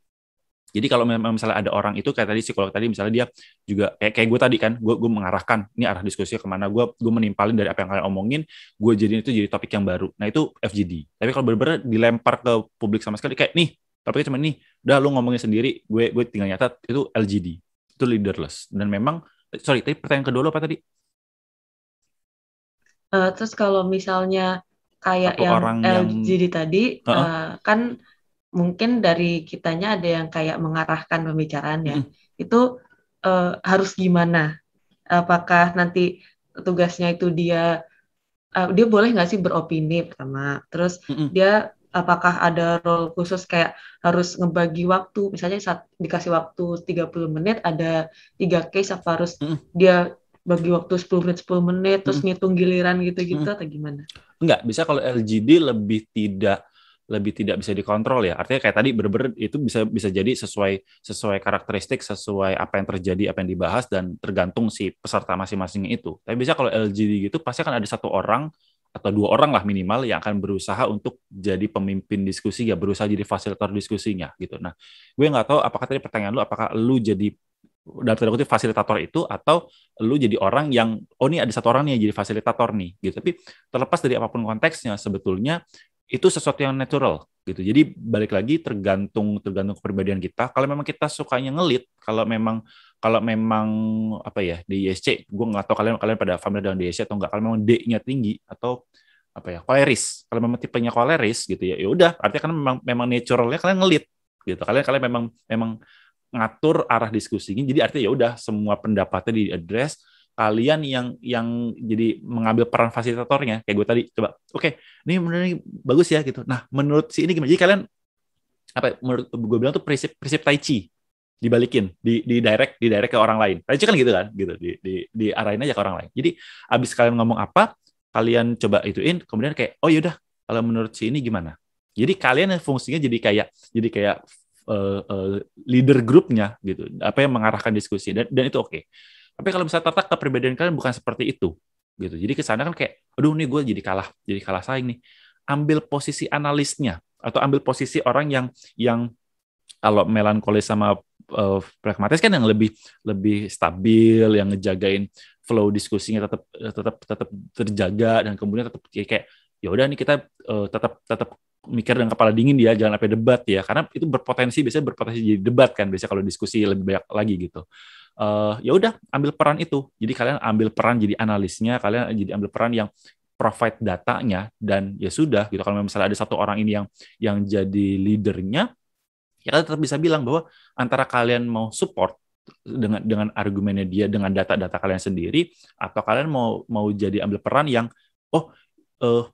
[SPEAKER 1] Jadi kalau memang misalnya ada orang itu kayak tadi psikolog tadi misalnya dia juga kayak kayak gue tadi kan, gue gue mengarahkan ini arah diskusinya kemana, gue gue menimpalin dari apa yang kalian omongin, gue jadiin itu jadi topik yang baru. Nah itu FGD. Tapi kalau bener-bener dilempar ke publik sama sekali kayak nih, tapi cuma nih, udah lu ngomongin sendiri, gue gue tinggal nyata itu LGD, itu leaderless. Dan memang sorry, tapi pertanyaan kedua lo apa tadi?
[SPEAKER 3] Uh, terus kalau misalnya kayak Satu yang, yang LGD tadi, uh -uh. Uh, kan mungkin dari kitanya ada yang kayak mengarahkan pembicaraannya Hmm. Itu uh, harus gimana? Apakah nanti tugasnya itu dia uh, dia boleh nggak sih beropini pertama? Terus hmm. dia apakah ada role khusus kayak harus ngebagi waktu? Misalnya saat dikasih waktu 30 menit ada tiga case apa harus hmm. dia bagi waktu 10 menit 10 menit terus hmm. ngitung giliran gitu-gitu hmm. atau gimana?
[SPEAKER 1] Enggak, bisa kalau LGD lebih tidak lebih tidak bisa dikontrol ya. Artinya kayak tadi berber itu bisa bisa jadi sesuai sesuai karakteristik, sesuai apa yang terjadi, apa yang dibahas dan tergantung si peserta masing-masingnya itu. Tapi bisa kalau LGD gitu pasti akan ada satu orang atau dua orang lah minimal yang akan berusaha untuk jadi pemimpin diskusi ya berusaha jadi fasilitator diskusinya gitu. Nah, gue nggak tahu apakah tadi pertanyaan lu apakah lu jadi dalam tanda kutip fasilitator itu atau lu jadi orang yang oh ini ada satu orang nih yang jadi fasilitator nih gitu. Tapi terlepas dari apapun konteksnya sebetulnya itu sesuatu yang natural gitu. Jadi balik lagi tergantung tergantung kepribadian kita. Kalau memang kita sukanya ngelit, kalau memang kalau memang apa ya di DISC, gue nggak tahu kalian kalian pada familiar dengan DISC atau enggak. Kalau memang D-nya tinggi atau apa ya koleris, kalau memang tipenya koleris gitu ya, ya udah. Artinya kan memang memang naturalnya kalian ngelit gitu. Kalian kalian memang memang ngatur arah diskusinya. Jadi artinya ya udah semua pendapatnya diadres kalian yang yang jadi mengambil peran fasilitatornya kayak gue tadi coba oke okay, ini menurut ini bagus ya gitu nah menurut si ini gimana jadi kalian apa ya, menurut gue bilang tuh prinsip prinsip tai chi dibalikin di di direct di direct ke orang lain tai chi kan gitu kan gitu di di arahin aja ke orang lain jadi abis kalian ngomong apa kalian coba ituin kemudian kayak oh yaudah kalau menurut si ini gimana jadi kalian fungsinya jadi kayak jadi kayak uh, uh, leader grupnya gitu apa yang mengarahkan diskusi dan dan itu oke okay. Tapi kalau misalnya tata kepribadian kalian bukan seperti itu, gitu. Jadi sana kan kayak, aduh nih gue jadi kalah, jadi kalah saing nih. Ambil posisi analisnya atau ambil posisi orang yang yang kalau melankolis sama uh, pragmatis kan yang lebih lebih stabil, yang ngejagain flow diskusinya tetap tetap tetap terjaga dan kemudian tetap kayak, ya udah nih kita uh, tetap tetap mikir dengan kepala dingin dia ya, jangan sampai debat ya karena itu berpotensi biasanya berpotensi jadi debat kan biasanya kalau diskusi lebih banyak lagi gitu uh, ya udah ambil peran itu. Jadi kalian ambil peran jadi analisnya, kalian jadi ambil peran yang provide datanya dan ya sudah gitu. Kalau misalnya ada satu orang ini yang yang jadi leadernya, ya kalian tetap bisa bilang bahwa antara kalian mau support dengan dengan argumennya dia dengan data-data kalian sendiri atau kalian mau mau jadi ambil peran yang oh uh,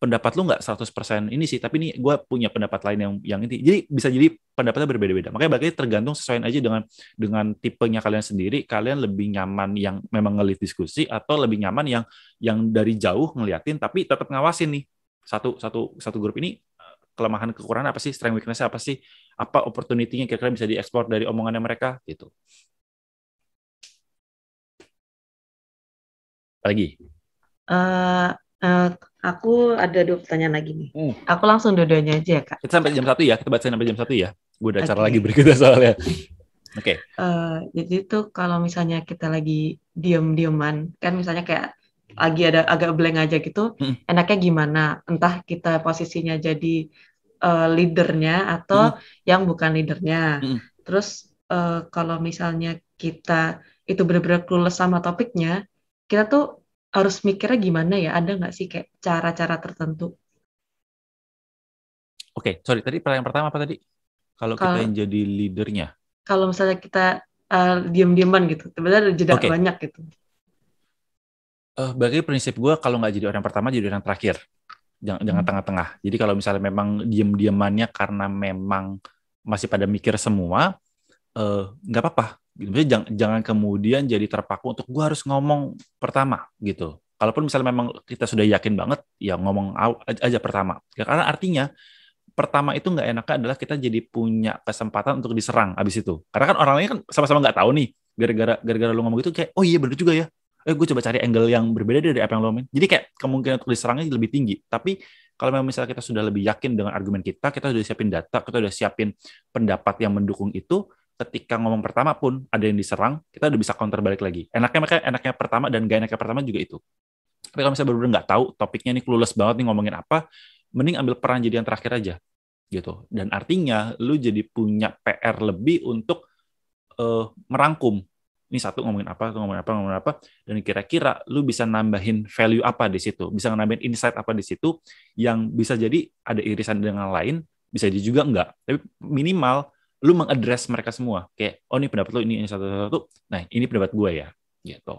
[SPEAKER 1] pendapat lu nggak 100% ini sih, tapi ini gue punya pendapat lain yang yang ini. Jadi bisa jadi pendapatnya berbeda-beda. Makanya bagi tergantung sesuai aja dengan dengan tipenya kalian sendiri. Kalian lebih nyaman yang memang ngelit diskusi atau lebih nyaman yang yang dari jauh ngeliatin tapi tetap ngawasin nih satu satu satu grup ini kelemahan kekurangan apa sih, strength weakness apa sih, apa opportunity-nya kira-kira bisa diekspor dari
[SPEAKER 5] omongannya mereka gitu. Lagi. Uh, uh, Aku ada dua pertanyaan lagi nih. Hmm.
[SPEAKER 3] Aku langsung dua-duanya aja ya,
[SPEAKER 1] Kak. Kita sampai jam satu ya, kita bacain sampai jam satu ya. Gue ada okay. acara lagi berikutnya soalnya.
[SPEAKER 4] Oke. Okay.
[SPEAKER 3] Uh, eh, jadi tuh kalau misalnya kita lagi diem-dieman, kan misalnya kayak lagi ada agak blank aja gitu, hmm. enaknya gimana? Entah kita posisinya jadi uh, leadernya atau hmm. yang bukan leadernya. Hmm. Terus uh, kalau misalnya kita itu benar-benar clueless sama topiknya, kita tuh harus mikirnya gimana ya? Ada nggak sih kayak cara-cara tertentu?
[SPEAKER 1] Oke, okay, sorry. Tadi pertanyaan pertama apa tadi? Kalau, kita yang jadi leadernya?
[SPEAKER 3] Kalau misalnya kita uh, eh, diam-diaman gitu, sebenarnya ada jeda okay. banyak gitu.
[SPEAKER 1] Uh, bagi prinsip gue kalau nggak jadi orang pertama jadi orang terakhir, jangan hmm. tengah-tengah. Jadi kalau misalnya memang diam-diamannya karena memang masih pada mikir semua, eh, nggak uh, apa-apa Maksudnya jangan, jangan kemudian jadi terpaku untuk gue harus ngomong pertama gitu. Kalaupun misalnya memang kita sudah yakin banget, ya ngomong aja pertama. Ya, karena artinya pertama itu nggak enaknya adalah kita jadi punya kesempatan untuk diserang abis itu. Karena kan orang lain kan sama-sama nggak tahu nih. Gara-gara gara-gara lu ngomong gitu kayak, oh iya bener juga ya. Eh gue coba cari angle yang berbeda dari apa yang lo main. Jadi kayak kemungkinan untuk diserangnya lebih tinggi. Tapi kalau memang misalnya kita sudah lebih yakin dengan argumen kita, kita sudah siapin data, kita sudah siapin pendapat yang mendukung itu, ketika ngomong pertama pun ada yang diserang, kita udah bisa counter balik lagi. Enaknya mereka enaknya pertama dan gak enaknya pertama juga itu. Tapi kalau misalnya baru benar nggak tahu topiknya ini kelulus banget nih ngomongin apa, mending ambil peran jadi yang terakhir aja gitu. Dan artinya lu jadi punya PR lebih untuk uh, merangkum ini satu ngomongin apa, ngomongin apa, ngomongin apa, dan kira-kira lu bisa nambahin value apa di situ, bisa nambahin insight apa di situ, yang bisa jadi ada irisan dengan lain, bisa jadi juga enggak. Tapi minimal lu mengadres mereka semua
[SPEAKER 5] kayak oh ini pendapat lu ini ini satu satu nah ini pendapat gue ya gitu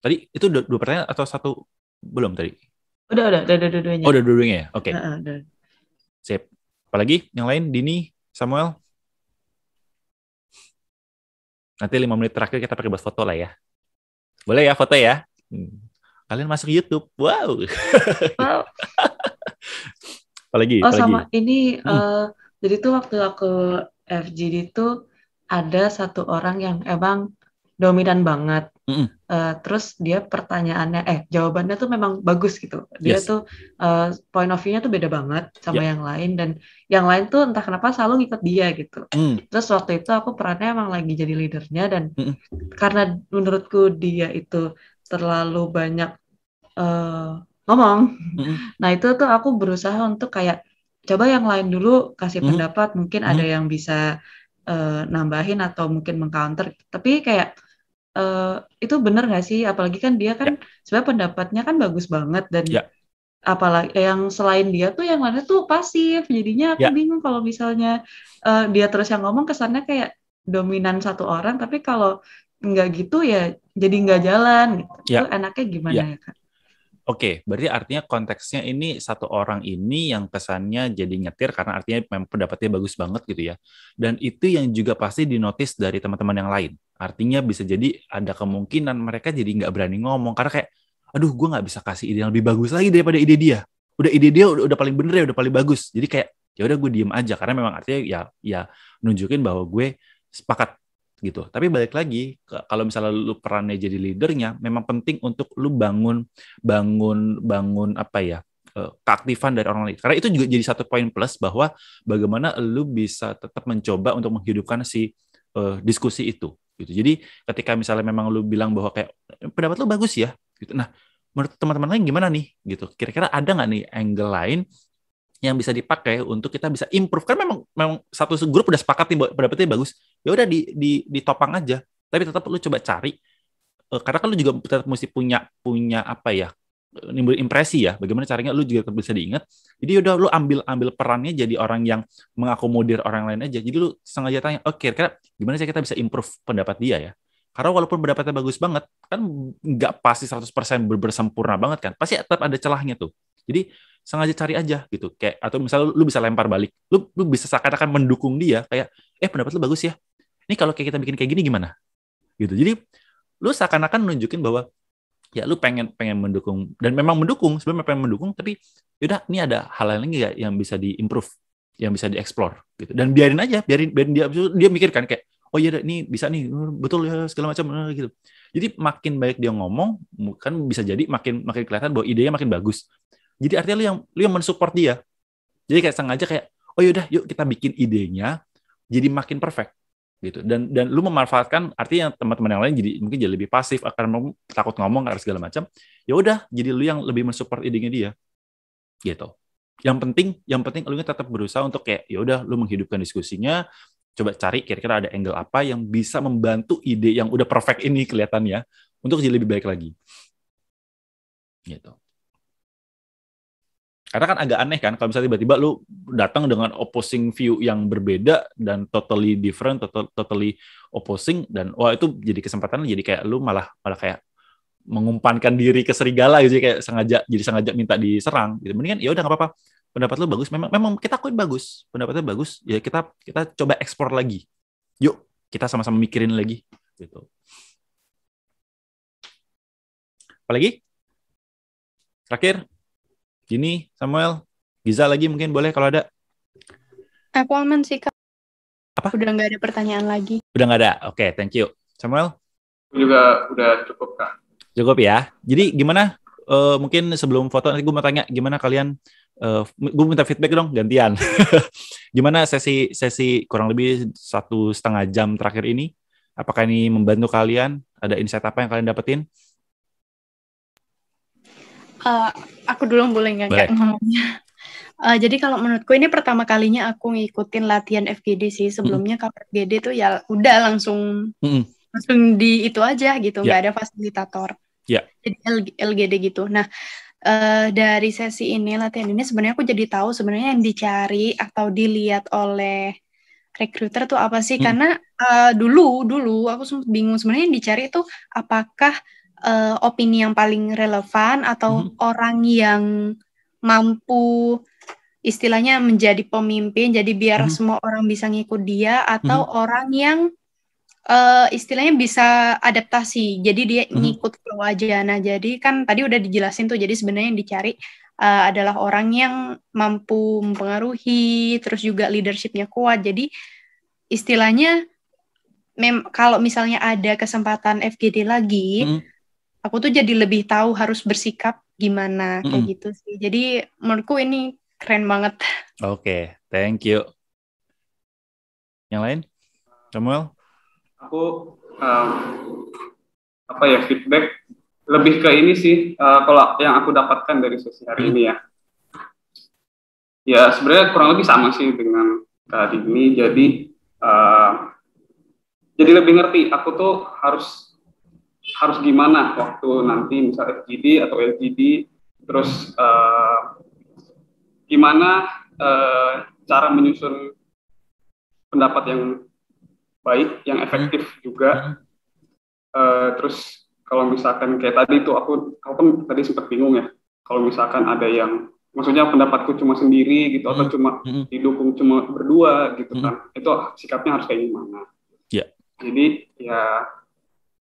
[SPEAKER 5] tadi itu dua, dua pertanyaan atau satu belum tadi
[SPEAKER 4] udah udah udah dua-duanya oh udah
[SPEAKER 5] dua-duanya ya oke okay. uh,
[SPEAKER 4] uh,
[SPEAKER 1] sip apalagi yang lain Dini Samuel nanti lima menit terakhir kita pakai buat foto lah ya boleh ya foto ya hmm. kalian masuk YouTube wow, wow. apalagi,
[SPEAKER 4] oh, apalagi. sama
[SPEAKER 3] ini hmm. uh, jadi tuh waktu aku FGD itu ada satu orang yang emang dominan banget. -hmm. uh, terus dia pertanyaannya, eh jawabannya tuh memang bagus gitu. Dia yes. tuh uh, point of view-nya tuh beda banget sama yeah. yang lain dan yang lain tuh entah kenapa selalu ngikut dia gitu. hmm. Terus waktu itu aku perannya emang lagi jadi leadernya dan -hmm. karena menurutku dia itu terlalu banyak ngomong. Mm-hmm. Nah itu tuh aku berusaha untuk kayak coba yang lain dulu kasih mm-hmm. pendapat mungkin mm-hmm. ada yang bisa uh, nambahin atau mungkin mengcounter. Tapi kayak uh, itu bener gak sih? Apalagi kan dia kan yeah. sebenarnya pendapatnya kan bagus banget dan yeah. apalagi yang selain dia tuh yang lainnya tuh pasif. Jadinya aku yeah. bingung kalau misalnya uh, dia terus yang ngomong kesannya kayak dominan satu orang tapi kalau nggak gitu ya jadi nggak jalan gitu. Ya. Itu enaknya
[SPEAKER 4] gimana ya, ya Kak?
[SPEAKER 1] Oke, berarti artinya konteksnya ini satu orang ini yang kesannya jadi nyetir karena artinya memang pendapatnya bagus banget gitu ya. Dan itu yang juga pasti dinotis dari teman-teman yang lain. Artinya bisa jadi ada kemungkinan mereka jadi nggak berani ngomong karena kayak, aduh gue nggak bisa kasih ide yang lebih bagus lagi daripada ide dia. Udah ide dia udah, udah paling bener ya, udah paling bagus. Jadi kayak ya udah gue diem aja karena memang artinya ya ya nunjukin bahwa gue sepakat gitu. Tapi balik lagi kalau misalnya lu perannya jadi leadernya, memang penting untuk lu bangun bangun bangun apa ya eh, keaktifan dari orang lain. Karena itu juga jadi satu poin plus bahwa bagaimana lu bisa tetap mencoba untuk menghidupkan si uh, diskusi itu. Gitu. Jadi ketika misalnya memang lu bilang bahwa kayak pendapat lu bagus ya, gitu. Nah menurut teman-teman lain gimana nih gitu kira-kira ada nggak nih angle lain yang bisa dipakai untuk kita bisa improve kan memang memang satu grup udah sepakat nih pendapatnya bagus ya udah di, di ditopang aja tapi tetap lu coba cari eh, karena kan lu juga tetap mesti punya punya apa ya eh, nimbul impresi ya bagaimana caranya lu juga bisa diingat jadi udah lu ambil ambil perannya jadi orang yang mengakomodir orang lain aja jadi lu sengaja tanya oke oh, okay, kira gimana sih kita bisa improve pendapat dia ya karena walaupun pendapatnya bagus banget kan nggak pasti 100% bersempurna banget kan pasti tetap ada celahnya tuh jadi sengaja cari aja gitu kayak atau misalnya lu, lu bisa lempar balik lu lu bisa seakan-akan mendukung dia kayak eh pendapat lu bagus ya ini kalau kayak kita bikin kayak gini gimana gitu jadi lu seakan-akan nunjukin bahwa ya lu pengen pengen mendukung dan memang mendukung sebenarnya pengen mendukung tapi yaudah ini ada hal lain lagi gak yang bisa diimprove yang bisa dieksplor gitu dan biarin aja biarin biarin dia dia mikirkan kayak oh iya ini bisa nih eh, betul ya segala macam eh, gitu jadi makin banyak dia ngomong kan bisa jadi makin makin kelihatan bahwa idenya makin bagus jadi artinya lu yang lu yang mensupport dia. Jadi kayak sengaja kayak oh yaudah yuk kita bikin idenya jadi makin perfect gitu dan dan lu memanfaatkan artinya teman-teman yang lain jadi mungkin jadi lebih pasif akan takut ngomong harus segala macam ya udah jadi lu yang lebih mensupport idenya dia gitu yang penting yang penting lu tetap berusaha untuk kayak ya udah lu menghidupkan diskusinya coba cari kira-kira ada angle apa yang bisa membantu ide yang udah perfect ini kelihatannya untuk jadi lebih baik lagi gitu karena kan agak aneh kan kalau misalnya tiba-tiba lu datang dengan opposing view yang berbeda dan totally different, total, totally opposing dan wah itu jadi kesempatan jadi kayak lu malah malah kayak mengumpankan diri ke serigala gitu kayak sengaja jadi sengaja minta diserang gitu. Mendingan ya udah nggak apa-apa. Pendapat lu bagus memang memang kita akuin bagus. Pendapatnya bagus. Ya kita kita coba ekspor lagi. Yuk, kita
[SPEAKER 5] sama-sama mikirin lagi gitu. Apalagi? Terakhir, Gini, Samuel, Giza lagi mungkin boleh
[SPEAKER 1] kalau ada.
[SPEAKER 6] Aku aman sih, Kak. Apa? Udah nggak ada pertanyaan lagi.
[SPEAKER 1] Udah nggak ada? Oke, okay, thank you. Samuel?
[SPEAKER 5] Juga udah cukup, Kak.
[SPEAKER 1] Cukup ya. Jadi gimana? Uh, mungkin sebelum foto nanti gue mau tanya gimana kalian uh, eh, gue minta feedback dong gantian gimana sesi sesi kurang lebih satu setengah jam terakhir ini apakah ini membantu kalian ada insight apa yang kalian dapetin
[SPEAKER 6] Eh, aku dulu ya, boleh nggak kayak ngomongnya? Uh, jadi kalau menurutku ini pertama kalinya aku ngikutin latihan FGD sih. Sebelumnya mm -hmm. kalau FGD tuh ya udah langsung mm langsung di itu aja gitu, ya. nggak yeah. ada fasilitator. Yeah. Jadi LG, LGD gitu. Nah uh, dari sesi ini latihan ini sebenarnya aku jadi tahu sebenarnya yang dicari atau dilihat oleh recruiter tuh apa sih? Mm. Karena uh, dulu dulu aku sempat bingung sebenarnya yang dicari itu apakah uh, opini yang paling relevan atau hmm. orang yang mampu istilahnya menjadi pemimpin jadi biar hmm. semua orang bisa ngikut dia atau hmm. orang yang uh, istilahnya bisa adaptasi jadi dia hmm. ngikut flow aja nah jadi kan tadi udah dijelasin tuh jadi sebenarnya yang dicari uh, adalah orang yang mampu mempengaruhi terus juga leadershipnya kuat jadi istilahnya mem kalau misalnya ada kesempatan FGD lagi hmm aku tuh jadi lebih tahu harus bersikap gimana kayak mm gitu sih. Jadi menurutku ini keren banget.
[SPEAKER 1] Oke, okay, thank you. Yang lain, Samuel?
[SPEAKER 5] Aku um, apa ya feedback lebih ke ini sih
[SPEAKER 2] uh, kalau yang aku dapatkan dari sesi hari hmm. ini ya. Ya sebenarnya kurang lebih sama sih dengan tadi ini. Jadi uh, jadi lebih ngerti aku tuh harus harus gimana waktu nanti misal FGD atau LGD terus uh, gimana uh, cara menyusun pendapat yang baik yang hmm. efektif hmm. juga uh, eh, terus kalau misalkan kayak tadi tuh aku aku kan tadi sempat bingung ya kalau misalkan ada yang maksudnya pendapatku cuma sendiri gitu atau hmm. cuma hmm. didukung cuma berdua gitu kan itu sikapnya harus kayak gimana yeah. jadi ya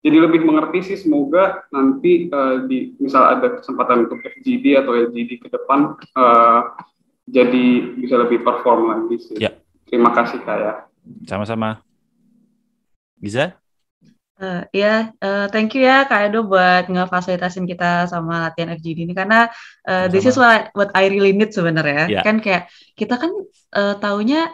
[SPEAKER 2] jadi lebih mengerti sih semoga nanti uh, di misal ada kesempatan untuk FGD atau LGD ke depan uh, jadi bisa lebih perform lagi sih. Ya. Terima kasih kak ya.
[SPEAKER 1] Sama-sama. Giza?
[SPEAKER 3] Uh, ya, yeah, uh, thank you ya Kak Edo buat ngefasilitasin kita sama latihan FGD ini karena uh, this is what, what I really need sebenarnya. Yeah. Ya. Kan kayak kita kan uh, taunya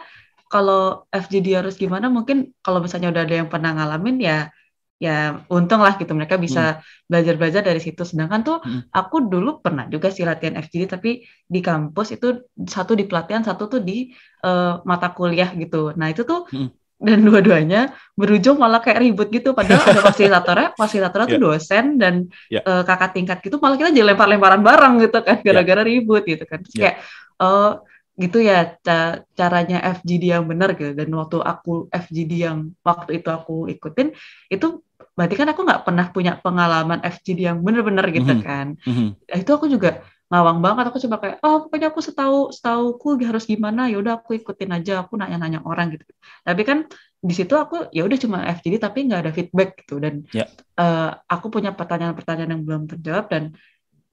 [SPEAKER 3] kalau FGD harus gimana mungkin kalau misalnya udah ada yang pernah ngalamin ya ya untung lah gitu mereka hmm. bisa belajar-belajar dari situ. Sedangkan tuh hmm. aku dulu pernah juga sih latihan FGD tapi di kampus itu satu di pelatihan, satu tuh di uh, mata kuliah gitu. Nah, itu tuh hmm. dan dua-duanya berujung malah kayak ribut gitu padahal ada fasilitatornya, fasilitatornya yeah. tuh ya. dosen dan yeah. Ya. uh, kakak tingkat gitu malah kita jadi lempar-lemparan barang gitu kan ya. gara-gara yeah. ribut gitu kan. yeah. kayak uh, gitu ya ca caranya FGD yang benar gitu dan waktu aku FGD yang waktu itu aku ikutin itu berarti kan aku nggak pernah punya pengalaman FGD yang bener-bener gitu mm -hmm. kan mm-hmm. Nah, itu aku juga ngawang banget aku coba kayak oh pokoknya aku setahu setahuku harus gimana ya udah aku ikutin aja aku nanya-nanya orang gitu tapi kan di situ aku ya udah cuma FGD tapi nggak ada feedback gitu dan yeah. Ya. uh, aku punya pertanyaan-pertanyaan yang belum terjawab dan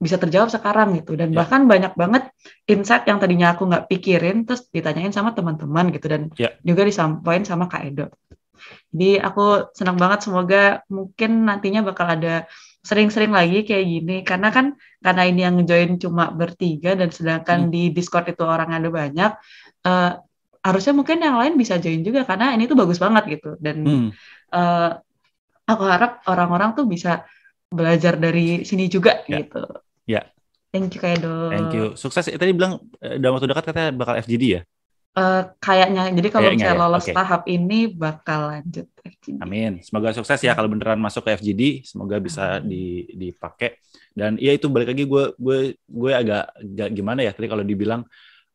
[SPEAKER 3] bisa terjawab sekarang gitu dan yeah. bahkan banyak banget insight yang tadinya aku nggak pikirin terus ditanyain sama teman-teman gitu dan yeah. juga disampaikan sama Kak Edo jadi aku senang banget semoga mungkin nantinya bakal ada sering-sering lagi kayak gini karena kan karena ini yang join cuma bertiga dan sedangkan hmm. di Discord itu orang ada banyak uh, harusnya mungkin yang lain bisa join juga karena ini tuh bagus banget gitu dan hmm. uh, aku harap orang-orang tuh bisa belajar dari sini juga
[SPEAKER 1] yeah. gitu. Ya.
[SPEAKER 3] Thank you Kaido. Thank you.
[SPEAKER 1] Sukses. Eh, tadi bilang dalam waktu dekat katanya bakal FGD ya?
[SPEAKER 3] Eh, kayaknya. Jadi kalau kayaknya misalnya ya, lolos okay. tahap ini bakal lanjut FGD.
[SPEAKER 1] Amin. Semoga sukses ya, ya kalau beneran masuk ke FGD, semoga bisa di, dipakai. Dan ya itu balik lagi gue gue gue agak, agak gimana ya tadi kalau dibilang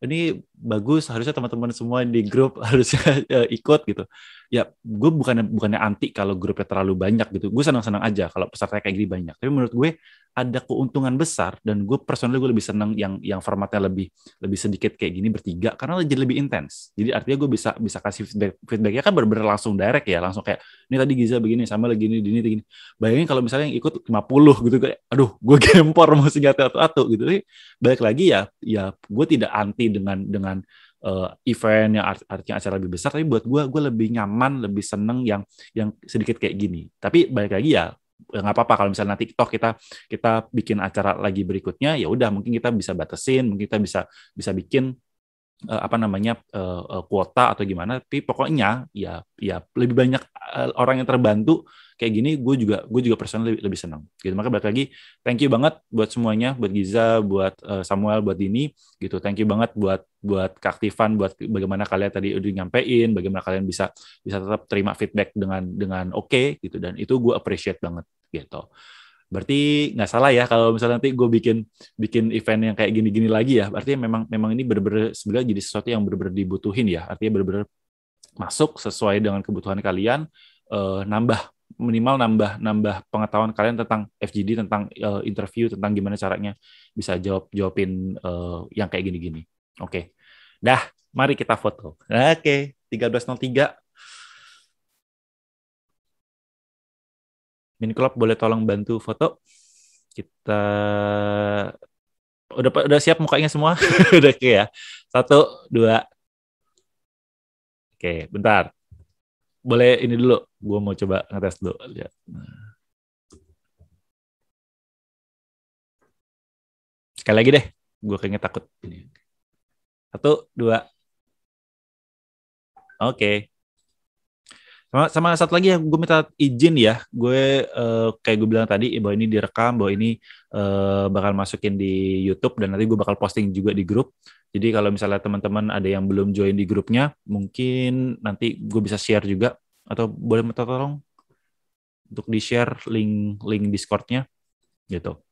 [SPEAKER 1] ini bagus harusnya teman-teman semua di grup harusnya eh, ikut gitu. Ya gue bukannya bukannya anti kalau grupnya terlalu banyak gitu. Gue senang-senang aja kalau pesertanya kayak gini banyak. Tapi menurut gue ada keuntungan besar dan gue personally gue lebih seneng yang yang formatnya lebih lebih sedikit kayak gini bertiga karena jadi lebih intens jadi artinya gue bisa bisa kasih feedback feedbacknya kan berber langsung direct ya langsung kayak ini tadi Giza begini sama lagi ini ini begini bayangin kalau misalnya yang ikut 50 gitu kayak aduh gue gempor mau singgah atau atau gitu jadi balik lagi ya ya gue tidak anti dengan dengan uh, event yang art artinya acara lebih besar tapi buat gue gue lebih nyaman lebih seneng yang yang sedikit kayak gini tapi balik lagi ya Ya, nggak apa-apa kalau misalnya nanti toh kita kita bikin acara lagi berikutnya ya udah mungkin kita bisa batasin mungkin kita bisa bisa bikin uh, apa namanya uh, uh, kuota atau gimana tapi pokoknya ya ya lebih banyak uh, orang yang terbantu kayak gini gue juga gue juga personal lebih, lebih senang gitu maka balik lagi thank you banget buat semuanya buat Giza buat uh, Samuel buat Dini gitu thank you banget buat buat keaktifan buat bagaimana kalian tadi udah nyampein bagaimana kalian bisa bisa tetap terima feedback dengan dengan oke okay, gitu dan itu gue appreciate banget gitu berarti nggak salah ya kalau misalnya nanti gue bikin bikin event yang kayak gini-gini lagi ya berarti memang memang ini benar sebenarnya jadi sesuatu yang benar dibutuhin ya artinya benar-benar masuk sesuai dengan kebutuhan kalian uh, nambah minimal nambah nambah pengetahuan kalian tentang FGD tentang uh, interview tentang gimana caranya bisa jawab jawabin uh, yang kayak gini-gini oke dah mari kita foto oke 1303 Min Klopp boleh tolong bantu foto? Kita udah udah siap mukanya semua? udah oke ya. Satu,
[SPEAKER 5] dua. Oke, bentar. Boleh ini dulu. Gue mau coba ngetes dulu. Lihat. Sekali lagi deh. Gue kayaknya takut. Satu, dua. Oke sama, sama satu lagi
[SPEAKER 1] ya gue minta izin ya gue uh, kayak gue bilang tadi bahwa ini direkam bahwa ini uh, bakal masukin di YouTube dan nanti gue bakal posting juga di grup jadi kalau misalnya teman-teman ada yang belum join di grupnya mungkin nanti gue bisa share juga atau boleh minta tolong untuk di share link link Discordnya gitu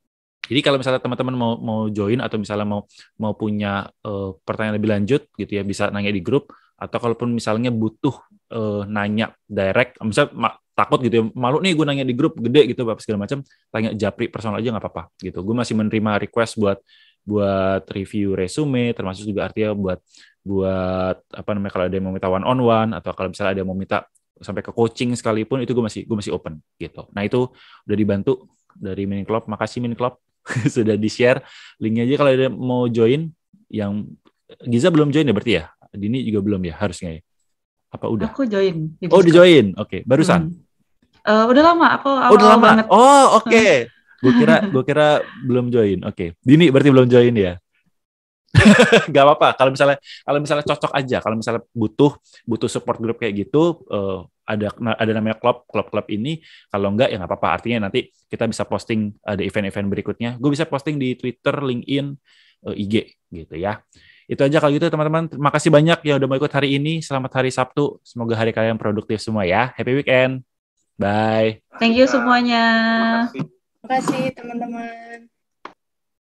[SPEAKER 1] jadi kalau misalnya teman-teman mau mau join atau misalnya mau mau punya uh, pertanyaan lebih lanjut gitu ya bisa nanya di grup atau kalaupun misalnya butuh uh, nanya direct, misalnya takut gitu ya, malu nih gue nanya di grup gede gitu apa segala macam, tanya japri personal aja nggak apa-apa gitu. Gue masih menerima request buat buat review resume, termasuk juga artinya buat buat apa namanya kalau ada yang mau minta one on one atau kalau misalnya ada yang mau minta sampai ke coaching sekalipun itu gue masih gue masih open gitu. Nah itu udah dibantu dari Min Club. Makasih Min Club sudah di share linknya aja kalau ada yang mau join yang Giza belum join ya berarti ya. Dini juga belum ya harusnya ya. Apa udah? Aku
[SPEAKER 3] join. oh, di join.
[SPEAKER 1] Oke, okay. barusan. Hmm.
[SPEAKER 3] Uh, udah lama. Aku awal oh, udah lama. Banget.
[SPEAKER 1] Oh, oke. Okay. Hmm. gue kira gue kira belum join. Oke. Okay. Dini berarti belum join ya? Gak apa-apa. Kalau misalnya kalau misalnya cocok aja, kalau misalnya butuh butuh support grup kayak gitu, uh, ada ada namanya klub klub klub ini. Kalau enggak ya nggak apa-apa. Artinya nanti kita bisa posting ada event-event berikutnya. Gue bisa posting di Twitter, LinkedIn, uh, eh, IG gitu ya. Itu aja kalau gitu teman-teman. Terima kasih banyak ya udah mau ikut hari ini. Selamat hari Sabtu. Semoga hari kalian produktif semua ya. Happy weekend.
[SPEAKER 5] Bye. Thank you semuanya. Terima kasih. Terima kasih teman-teman.